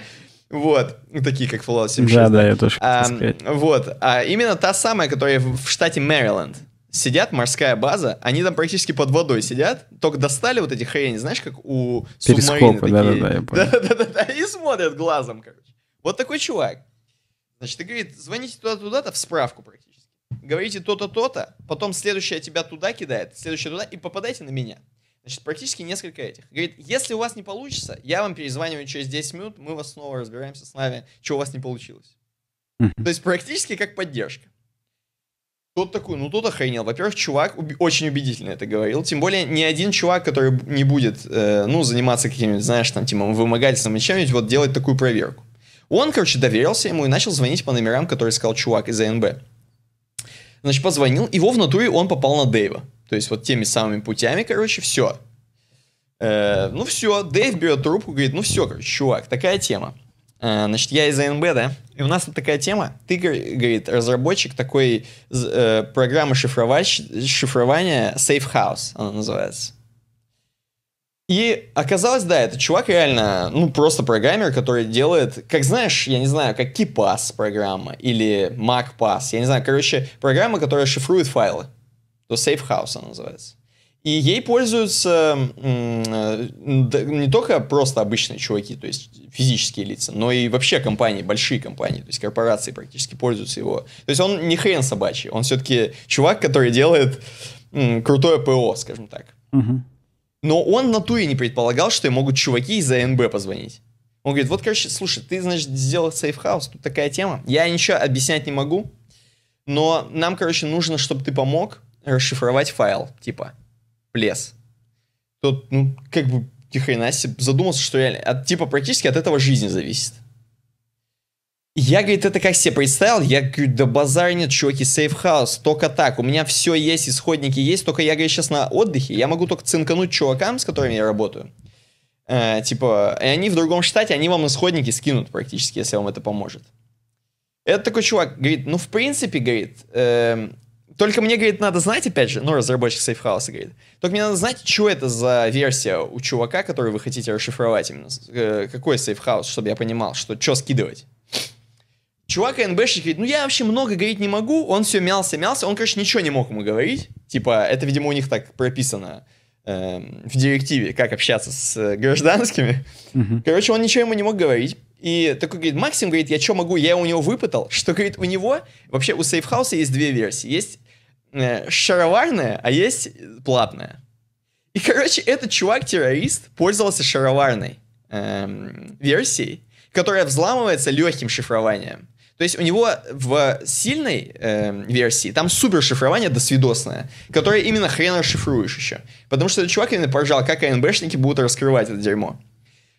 вот, ну, такие как Fallout 76. Да, да, я тоже хотел сказать. Вот, а именно та самая, которая в штате Мэриленд сидят, морская база, они там практически под водой сидят, только достали вот эти хрени, знаешь, как у Перископы, субмарины да, такие. Да, да, да, да, да, и смотрят глазом, короче. Вот такой чувак. Значит, и говорит, звоните туда-туда-то в справку практически. Говорите то-то, то-то, потом следующая тебя туда кидает, следующая туда, и попадайте на меня. Значит, практически несколько этих. Говорит, если у вас не получится, я вам перезваниваю через 10 минут, мы вас снова разбираемся с нами, что у вас не получилось. То есть практически как поддержка. Тот такой, ну тот охренел. Во-первых, чувак уби- очень убедительно это говорил. Тем более, ни один чувак, который не будет, э, ну, заниматься каким-нибудь, знаешь, там, типа, вымогательством и чем-нибудь, вот делать такую проверку. Он, короче, доверился ему и начал звонить по номерам, которые сказал чувак из АНБ. Значит, позвонил, его в натуре он попал на Дэйва. То есть вот теми самыми путями, короче, все. Э, ну все, Дэйв берет трубку, говорит, ну все, короче, чувак, такая тема. Э, значит, я из АНБ, да? И у нас такая тема. Ты, говорит, разработчик такой э, программы шифрования Safe House, она называется. И оказалось, да, это чувак реально, ну, просто программер, который делает, как знаешь, я не знаю, как KeePass программа или MacPass, я не знаю, короче, программа, которая шифрует файлы. То Safe House она называется. И ей пользуются не только просто обычные чуваки, то есть физические лица, но и вообще компании, большие компании, то есть корпорации практически пользуются его. То есть он не хрен собачий, он все-таки чувак, который делает крутое ПО, скажем так. Но он на туре не предполагал, что могут чуваки из АНБ позвонить. Он говорит, вот, короче, слушай, ты, значит, сделал сейфхаус, тут такая тема. Я ничего объяснять не могу, но нам, короче, нужно, чтобы ты помог расшифровать файл, типа в лес. Тот, ну, как бы, ни хрена себе, задумался, что реально, от, типа, практически от этого жизнь зависит. Я, говорит, это как себе представил? Я говорю, да базар нет, чуваки, сейфхаус, только так. У меня все есть, исходники есть, только я, говорит, сейчас на отдыхе. Я могу только цинкануть чувакам, с которыми я работаю. Э, типа, и они в другом штате, они вам исходники скинут практически, если вам это поможет. Это такой чувак, говорит, ну, в принципе, говорит, э, только мне, говорит, надо знать, опять же, ну, разработчик сейфхауса говорит, только мне надо знать, что это за версия у чувака, которую вы хотите расшифровать именно. Э, какой сейфхаус, чтобы я понимал, что что скидывать. Чувак НБшник говорит, ну я вообще много говорить не могу, он все мялся, мялся, он, короче, ничего не мог ему говорить, типа, это, видимо, у них так прописано эм, в директиве, как общаться с э, гражданскими. Короче, он ничего ему не мог говорить, и такой говорит, Максим говорит, я что могу, я у него выпытал, что говорит, у него, вообще у сейфхауса есть две версии, есть Э, шароварная, а есть платная. И, короче, этот чувак-террорист пользовался шароварной эм, версией, которая взламывается легким шифрованием. То есть у него в сильной э, версии там супер шифрование досвидосное, которое именно хрен расшифруешь еще. Потому что этот чувак именно поржал, как АНБшники будут раскрывать это дерьмо.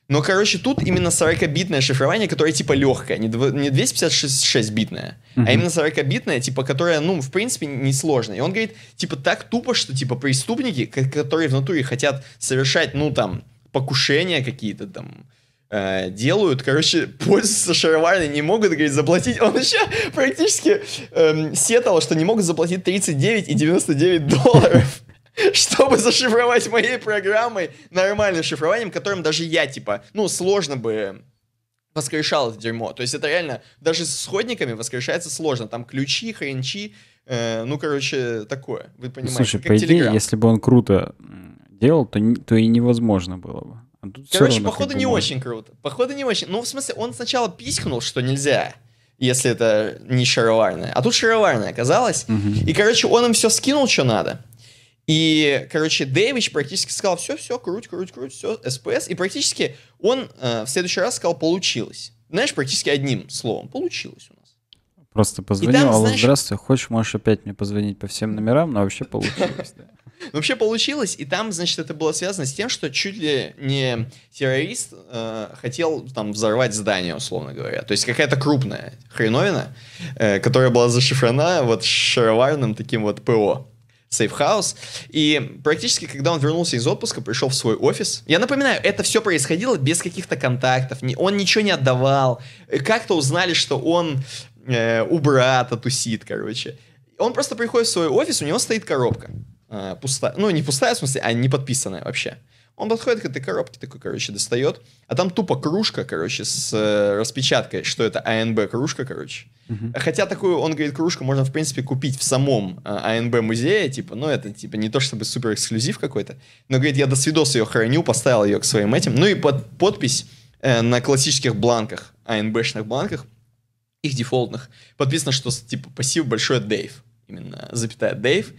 Но, короче, тут именно 40-битное шифрование, которое типа легкое, не не 256-битное, mm-hmm. а именно 40-битное, типа, которое, ну, в принципе, несложное. И он говорит, типа, так тупо, что, типа, преступники, которые в натуре хотят совершать, ну, там, покушения какие-то там, э, делают, короче, пользуются шароварной, не могут, говорит, заплатить. Он еще практически эм, сетовал, что не могут заплатить 39 и 99 долларов. чтобы зашифровать моей программой нормальным шифрованием, которым даже я, типа, ну, сложно бы воскрешал это дерьмо. То есть это реально, даже с исходниками воскрешается сложно. Там ключи, хренчи, э, ну, короче, такое. Вы понимаете, Слушай, как по идее, Telegram. если бы он круто делал, то, то и невозможно было бы. А короче, походу не можно. очень круто. Походу не очень. Ну, в смысле, он сначала пискнул, что нельзя если это не шароварное. А тут шароварное оказалось. Угу. И, короче, он им все скинул, что надо. И, короче, Дэвич практически сказал, все-все, круть, круть, круть, все, СПС. И практически он э, в следующий раз сказал, получилось. Знаешь, практически одним словом, получилось у нас. Просто позвонил, там, алло, знаешь... здравствуй, хочешь, можешь опять мне позвонить по всем номерам, но вообще получилось, да. Вообще получилось, и там, значит, это было связано с тем, что чуть ли не террорист э, хотел там взорвать здание, условно говоря. То есть какая-то крупная хреновина, э, которая была зашифрована вот шароварным таким вот ПО. Сейфхаус И практически, когда он вернулся из отпуска, пришел в свой офис. Я напоминаю, это все происходило без каких-то контактов. Он ничего не отдавал. Э, как-то узнали, что он э, у брата тусит, короче. Он просто приходит в свой офис, у него стоит коробка. Э, а, пустая. Ну, не пустая, в смысле, а не подписанная вообще. Он подходит к этой коробке, такой, короче, достает. А там тупо кружка, короче, с э, распечаткой, что это АНБ кружка, короче. Uh-huh. Хотя такую, он говорит, кружку можно, в принципе, купить в самом э, АНБ музее, типа, ну, это, типа, не то чтобы супер эксклюзив какой-то. Но, говорит, я до свидос ее храню, поставил ее к своим этим. Ну и под подпись э, на классических бланках, АНБшных бланках, их дефолтных, подписано, что, типа, спасибо большое, Дэйв. Именно запятая Дэйв.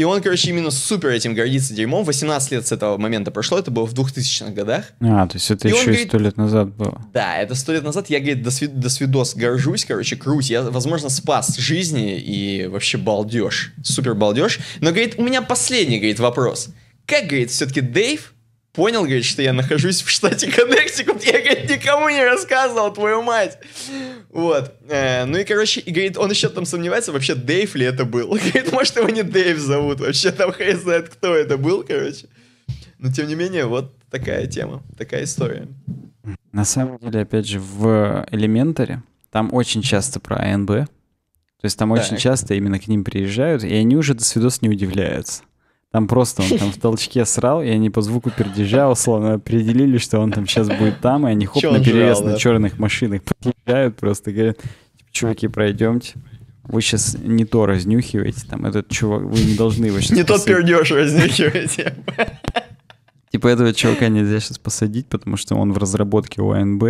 И он, короче, именно супер этим гордится дерьмом. 18 лет с этого момента прошло, это было в 2000-х годах. А, то есть это и еще и сто лет назад было. Да, это сто лет назад. Я, говорит, до, свид- до свидос горжусь, короче, круть. Я, возможно, спас жизни и вообще балдеж. Супер балдеж. Но, говорит, у меня последний, говорит, вопрос. Как, говорит, все-таки Дэйв понял, говорит, что я нахожусь в штате Коннектикут, я, говорит, никому не рассказывал, твою мать. Вот. Э, ну и, короче, и, говорит, он еще там сомневается, вообще Дэйв ли это был. Говорит, может, его не Дэйв зовут, вообще там хрен знает, кто это был, короче. Но, тем не менее, вот такая тема, такая история. На самом деле, опять же, в элементаре там очень часто про АНБ, то есть там так. очень часто именно к ним приезжают, и они уже до свидос не удивляются. Там просто он там в толчке срал, и они по звуку пердежа условно определили, что он там сейчас будет там, и они хоп на перевес на черных машинах подъезжают просто, говорят, «Типа, чуваки, пройдемте. Вы сейчас не то разнюхиваете, там этот чувак, вы не должны его сейчас Не тот пердеж разнюхиваете. Типа этого чувака нельзя сейчас посадить, потому что он в разработке ОНБ,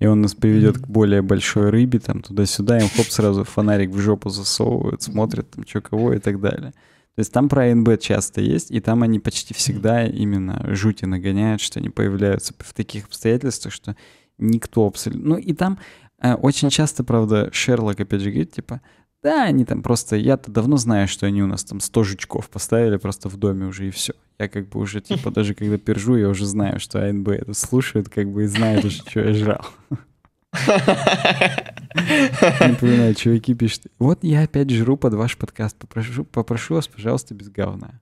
и он нас приведет к более большой рыбе, там туда-сюда, им хоп, сразу фонарик в жопу засовывают, смотрят там что кого и так далее. То есть там про АНБ часто есть, и там они почти всегда именно жути нагоняют, что они появляются в таких обстоятельствах, что никто абсолютно... Ну и там э, очень часто, правда, Шерлок опять же говорит, типа, да, они там просто... Я-то давно знаю, что они у нас там 100 жучков поставили просто в доме уже, и все. Я как бы уже, типа, даже когда пержу, я уже знаю, что АНБ это слушает как бы, и знает уже, что я жрал. Напоминаю, чуваки пишут, вот я опять жру под ваш подкаст, попрошу, попрошу вас, пожалуйста, без говна.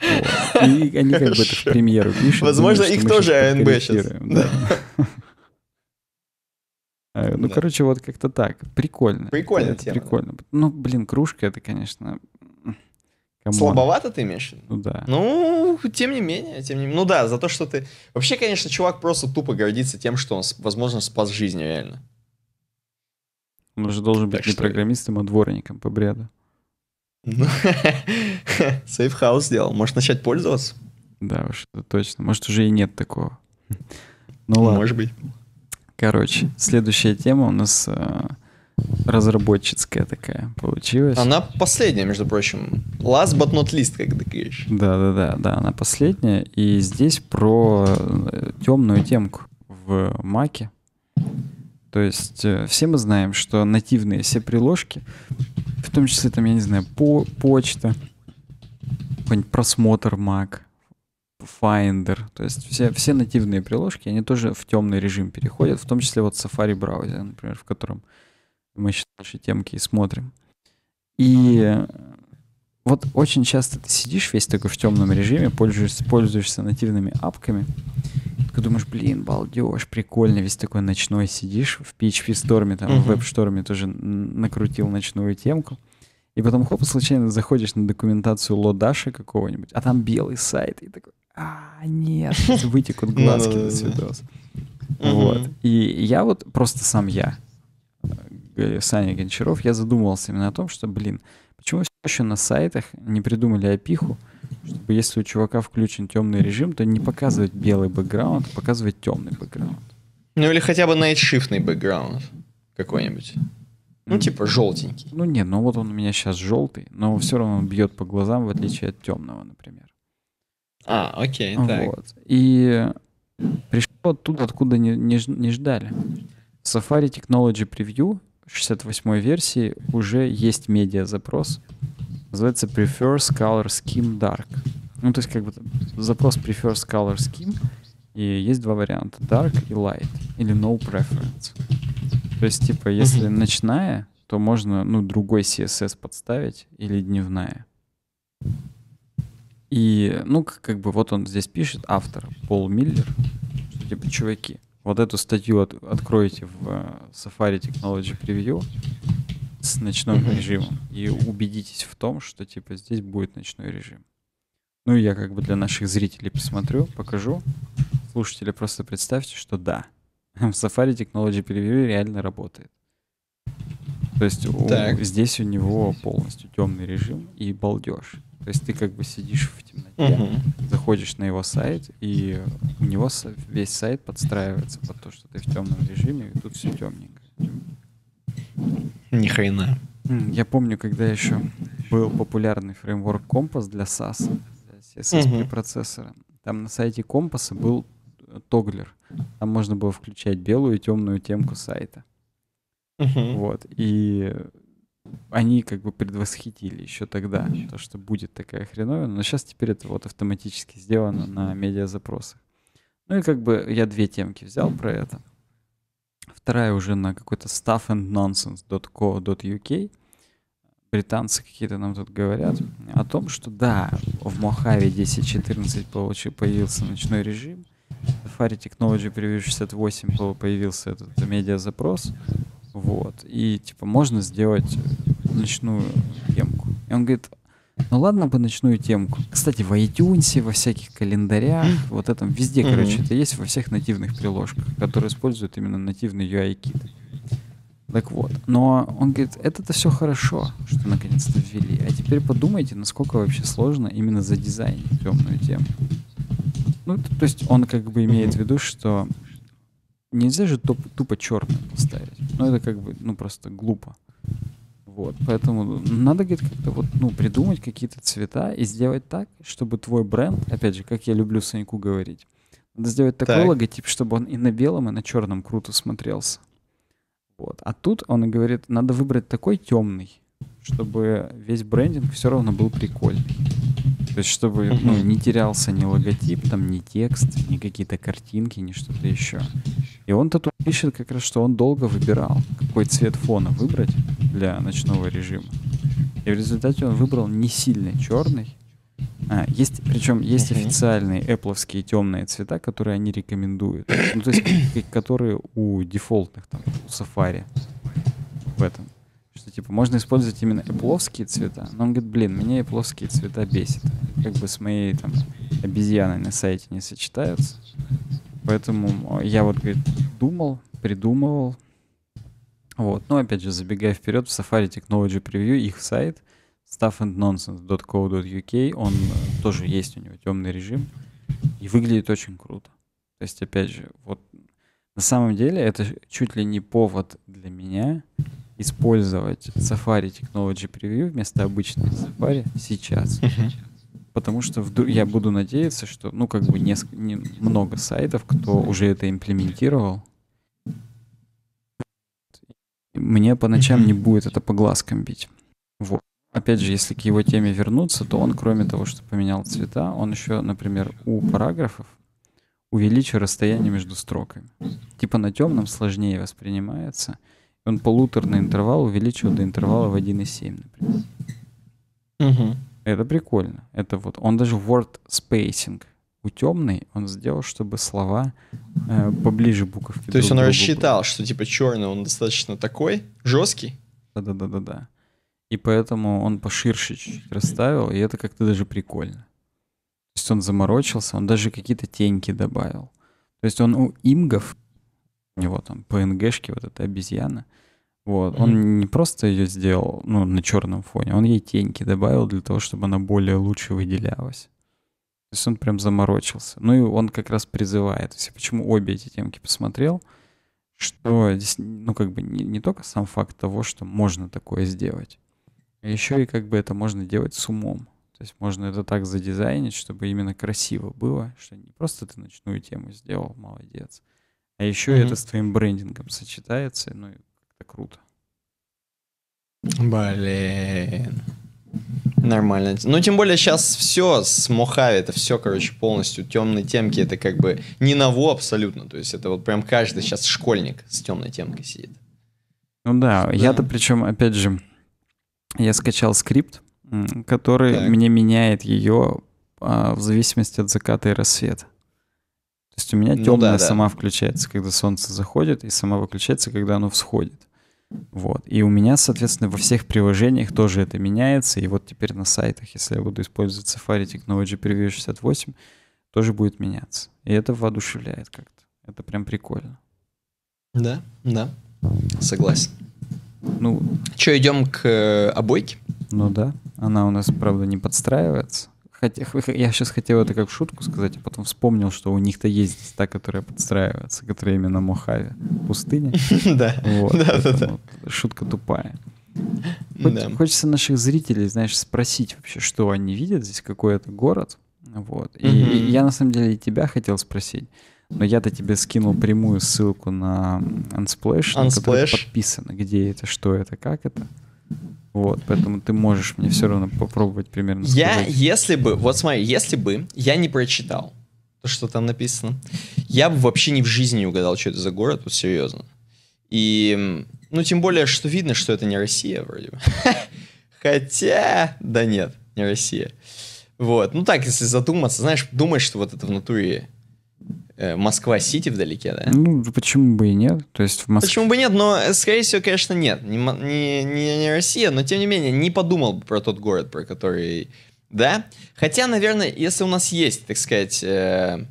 Вот. И они как бы это в премьеру пишут. Возможно, думаю, их тоже АНБ сейчас. Да. А, ну, да. короче, вот как-то так. Прикольно. Прикольно. Это, это прикольно. Ну, блин, кружка это, конечно, Камон. Слабовато ты имеешь? Ну да. Ну, тем не менее, тем не менее. Ну да, за то, что ты... Вообще, конечно, чувак просто тупо гордится тем, что он, возможно, спас жизнь реально. Он же должен так быть не программистом, а дворником по бреду. Ну, сейфхаус сделал. Может начать пользоваться? Да уж, это точно. Может, уже и нет такого. Ну ладно. Может быть. Короче, следующая тема у нас э, разработческая такая получилась. Она последняя, между прочим. Last but not least, как ты говоришь. Да-да-да, да, она последняя. И здесь про э, темную темку в маке. То есть э, все мы знаем, что нативные все приложки, в том числе там, я не знаю, по почта, какой-нибудь просмотр Mac, Finder, то есть все, все нативные приложки, они тоже в темный режим переходят, в том числе вот Safari браузер, например, в котором мы еще дальше темки и смотрим. И э, вот очень часто ты сидишь весь такой в темном режиме, пользуешься, пользуешься нативными апками, ты думаешь, блин, балдеж, прикольно, весь такой ночной сидишь, в PHP Storm, там, uh-huh. в Web Storm тоже накрутил ночную темку, и потом, хоп, случайно заходишь на документацию лодаша какого-нибудь, а там белый сайт, и такой, а, нет, вытекут глазки на свидос. Вот. И я вот просто сам я э, Саня Гончаров, я задумывался именно о том, что, блин, почему все еще на сайтах не придумали опиху, чтобы если у чувака включен темный режим, то не показывать белый бэкграунд, а показывать темный бэкграунд. Ну или хотя бы найтшифтный бэкграунд какой-нибудь. Ну, типа желтенький. Ну, не, ну вот он у меня сейчас желтый, но все равно он бьет по глазам, в отличие от темного, например. А, окей, так. Вот. И пришло оттуда, откуда не, не, не ждали. Safari Technology Preview 68 версии уже есть медиа-запрос. Называется Prefers Color Scheme Dark. Ну, то есть как бы запрос Prefers Color Scheme, и есть два варианта, Dark и Light, или No Preference. То есть, типа, если ночная, то можно, ну, другой CSS подставить, или дневная. И, ну, как бы вот он здесь пишет, автор, Пол Миллер, что, типа, чуваки, вот эту статью от, откройте в э, Safari Technology Preview с ночным mm-hmm. режимом и убедитесь в том, что типа здесь будет ночной режим. Ну, я как бы для наших зрителей посмотрю, покажу. Слушатели, просто представьте, что да, в Safari Technology Preview реально работает. То есть у, здесь у него полностью темный режим и балдеж. То есть ты как бы сидишь в темноте, угу. заходишь на его сайт, и у него весь сайт подстраивается под то, что ты в темном режиме, и тут все темненько. Ни хрена. Я помню, когда еще был популярный фреймворк Компас для SAS, для CSS-препроцессора. Угу. Там на сайте Компаса был тоглер. Там можно было включать белую и темную темку сайта. Угу. Вот. И они как бы предвосхитили еще тогда, Конечно. то, что будет такая хреновина. Но сейчас теперь это вот автоматически сделано на медиазапросах. Ну и как бы я две темки взял про это. Вторая уже на какой-то stuffandnonsense.co.uk. Британцы какие-то нам тут говорят о том, что да, в Мохаве 10.14 появился ночной режим, в Safari Technology Preview 68 появился этот медиазапрос, вот. И, типа, можно сделать ночную темку. И он говорит, ну ладно бы ночную темку. Кстати, в iTunes, во всяких календарях, вот этом везде, mm-hmm. короче, это есть во всех нативных приложках, которые используют именно нативный UI-кит. Так вот, но он говорит, это-то все хорошо, что наконец-то ввели. А теперь подумайте, насколько вообще сложно именно за дизайн темную тему. Ну, то есть он как бы имеет в виду, что нельзя же тупо, тупо черным ставить. Ну, это как бы, ну, просто глупо. Вот, поэтому надо говорит, как-то вот, ну, придумать какие-то цвета и сделать так, чтобы твой бренд, опять же, как я люблю Саньку говорить, надо сделать такой так. логотип, чтобы он и на белом, и на черном круто смотрелся. Вот. А тут он и говорит, надо выбрать такой темный, чтобы весь брендинг все равно был прикольный. То есть, чтобы ну, не терялся ни логотип, там, ни текст, ни какие-то картинки, ни что-то еще. И он-то тут пишет как раз, что он долго выбирал, какой цвет фона выбрать для ночного режима. И в результате он выбрал не сильно черный. А, есть, причем есть uh официальные Apple темные цвета, которые они рекомендуют. Ну, то есть, которые у дефолтных, там, у Safari в этом что типа можно использовать именно эпловские цвета. Но он говорит, блин, меня эпловские цвета бесит. Как бы с моей там обезьяной на сайте не сочетаются. Поэтому э, я вот, говорит, думал, придумывал. Вот. Но ну, опять же, забегая вперед, в Safari Technology Preview их сайт stuffandnonsense.co.uk, он э, тоже есть у него темный режим и выглядит очень круто. То есть, опять же, вот на самом деле это чуть ли не повод для меня использовать Safari Technology Preview вместо обычной Safari сейчас. Потому что вдруг я буду надеяться, что, ну, как бы несколько, не, много сайтов, кто уже это имплементировал. Мне по ночам не будет это по глазкам бить. Вот. Опять же, если к его теме вернуться, то он, кроме того, что поменял цвета, он еще, например, у параграфов увеличил расстояние между строками. Типа на темном сложнее воспринимается, он полуторный интервал увеличил до интервала в 1,7, например. Угу. Это прикольно. Это вот. Он даже word spacing у темный он сделал, чтобы слова э, поближе буковки. То есть он рассчитал, были. что типа черный он достаточно такой, жесткий. Да-да-да-да-да. И поэтому он поширше чуть-чуть расставил, и это как-то даже прикольно. То есть он заморочился, он даже какие-то теньки добавил. То есть он у имгов у него там ПНГшки, вот эта обезьяна. Вот. Mm-hmm. Он не просто ее сделал ну, на черном фоне, он ей теньки добавил для того, чтобы она более лучше выделялась. То есть он прям заморочился. Ну и он как раз призывает. То есть я почему обе эти темки посмотрел, что здесь, ну как бы не, не только сам факт того, что можно такое сделать, а еще и как бы это можно делать с умом. То есть можно это так задизайнить, чтобы именно красиво было, что не просто ты ночную тему сделал, молодец, а еще mm-hmm. это с твоим брендингом сочетается, ну, это круто. Блин. Нормально. Ну, тем более сейчас все с Мохави, это все, короче, полностью темные темки, это как бы не ново абсолютно, то есть это вот прям каждый сейчас школьник с темной темкой сидит. Ну да, да. я-то причем, опять же, я скачал скрипт, который так. мне меняет ее а, в зависимости от заката и рассвета. То есть у меня темная ну, да, сама да. включается, когда солнце заходит, и сама выключается, когда оно всходит. Вот. И у меня, соответственно, во всех приложениях тоже это меняется. И вот теперь на сайтах, если я буду использовать Safari Technology Preview 68, тоже будет меняться. И это воодушевляет как-то. Это прям прикольно. Да, да. Согласен. Ну, что, идем к э, обойке? Ну да. Она у нас, правда, не подстраивается хотя, я сейчас хотел это как шутку сказать, а потом вспомнил, что у них-то есть та, которая подстраивается, которая именно Мохаве, пустыня. Да, да, да. Шутка тупая. Хочется наших зрителей, знаешь, спросить вообще, что они видят здесь, какой это город. Вот. И я на самом деле и тебя хотел спросить. Но я-то тебе скинул прямую ссылку на Unsplash, Unsplash. на которой подписано, где это, что это, как это. Вот, поэтому ты можешь мне все равно попробовать примерно я, сказать. если бы, вот смотри, если бы я не прочитал то, что там написано, я бы вообще ни в жизни не угадал, что это за город, вот серьезно. И, ну, тем более, что видно, что это не Россия вроде бы. Хотя, да нет, не Россия. Вот, ну так, если задуматься, знаешь, думаешь, что вот это в натуре Э, Москва-Сити вдалеке, да? Ну, почему бы и нет? То есть в Москве... Почему бы нет, но, скорее всего, конечно, нет. Не, не, не, не Россия, но, тем не менее, не подумал бы про тот город, про который... Да? Хотя, наверное, если у нас есть, так сказать, э,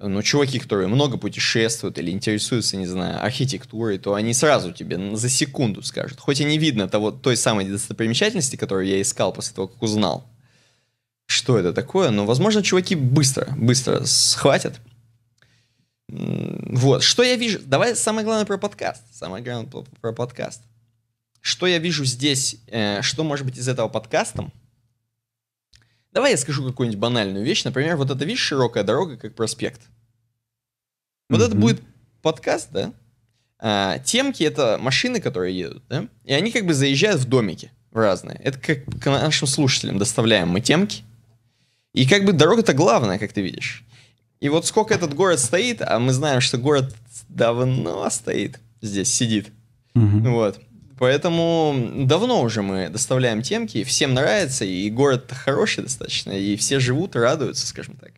ну, чуваки, которые много путешествуют или интересуются, не знаю, архитектурой, то они сразу тебе за секунду скажут. Хоть и не видно того, той самой достопримечательности, которую я искал после того, как узнал что это такое, но, возможно, чуваки быстро, быстро схватят. Вот, что я вижу, давай самое главное про подкаст, самое главное про, про подкаст. Что я вижу здесь, э, что может быть из этого подкастом? Давай я скажу какую-нибудь банальную вещь, например, вот это, видишь, широкая дорога, как проспект. Вот mm-hmm. это будет подкаст, да? А, темки это машины, которые едут, да? И они как бы заезжают в домики в разные. Это как к нашим слушателям доставляем мы темки. И как бы дорога-то главная, как ты видишь. И вот сколько этот город стоит, а мы знаем, что город давно стоит здесь, сидит. Угу. Вот. Поэтому давно уже мы доставляем темки, всем нравится, и город хороший достаточно, и все живут, радуются, скажем так.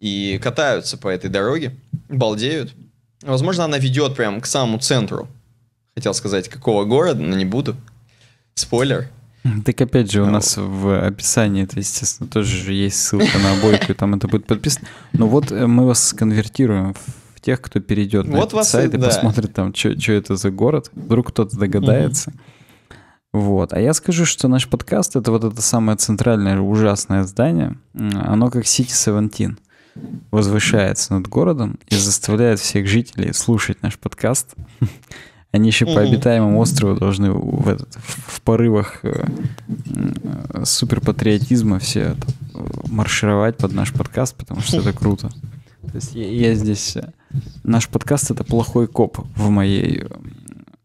И катаются по этой дороге, балдеют. Возможно, она ведет прям к самому центру. Хотел сказать, какого города, но не буду. Спойлер. Так опять же, у ну. нас в описании это, естественно, тоже же есть ссылка на обойку, и там это будет подписано. Но ну вот э, мы вас сконвертируем в тех, кто перейдет вот на этот вас сайт и, да. посмотрит там, что это за город. Вдруг кто-то догадается. Угу. Вот. А я скажу, что наш подкаст — это вот это самое центральное ужасное здание. Оно как City 17 возвышается над городом и заставляет всех жителей слушать наш подкаст. Они еще по обитаемому острову должны в, этот, в порывах э, суперпатриотизма все э, маршировать под наш подкаст, потому что это круто. То есть я, я здесь... Э, наш подкаст — это плохой коп в моей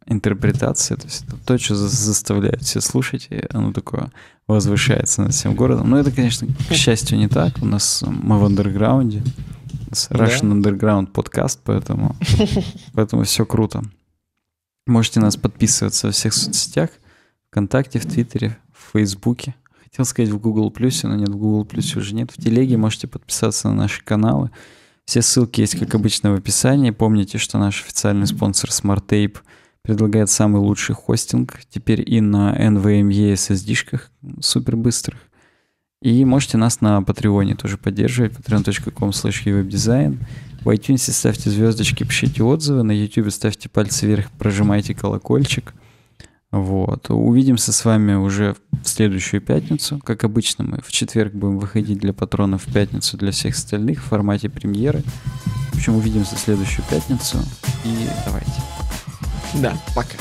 интерпретации. То есть это то, что заставляет все слушать, и оно такое возвышается над всем городом. Но это, конечно, к счастью, не так. У нас мы в андерграунде. Russian да? Underground подкаст, поэтому, поэтому все круто. Можете нас подписываться во всех соцсетях. ВКонтакте, в Твиттере, в Фейсбуке. Хотел сказать в Google Плюсе, но нет, в Google Плюсе уже нет. В Телеге можете подписаться на наши каналы. Все ссылки есть, как обычно, в описании. Помните, что наш официальный спонсор SmartTape предлагает самый лучший хостинг. Теперь и на NVMe SSD-шках супербыстрых. И можете нас на Патреоне тоже поддерживать, patreon.com slash В iTunes ставьте звездочки, пишите отзывы, на YouTube ставьте пальцы вверх, прожимайте колокольчик. Вот. Увидимся с вами уже в следующую пятницу. Как обычно, мы в четверг будем выходить для патронов, в пятницу для всех остальных в формате премьеры. В общем, увидимся в следующую пятницу. И давайте. Да, пока.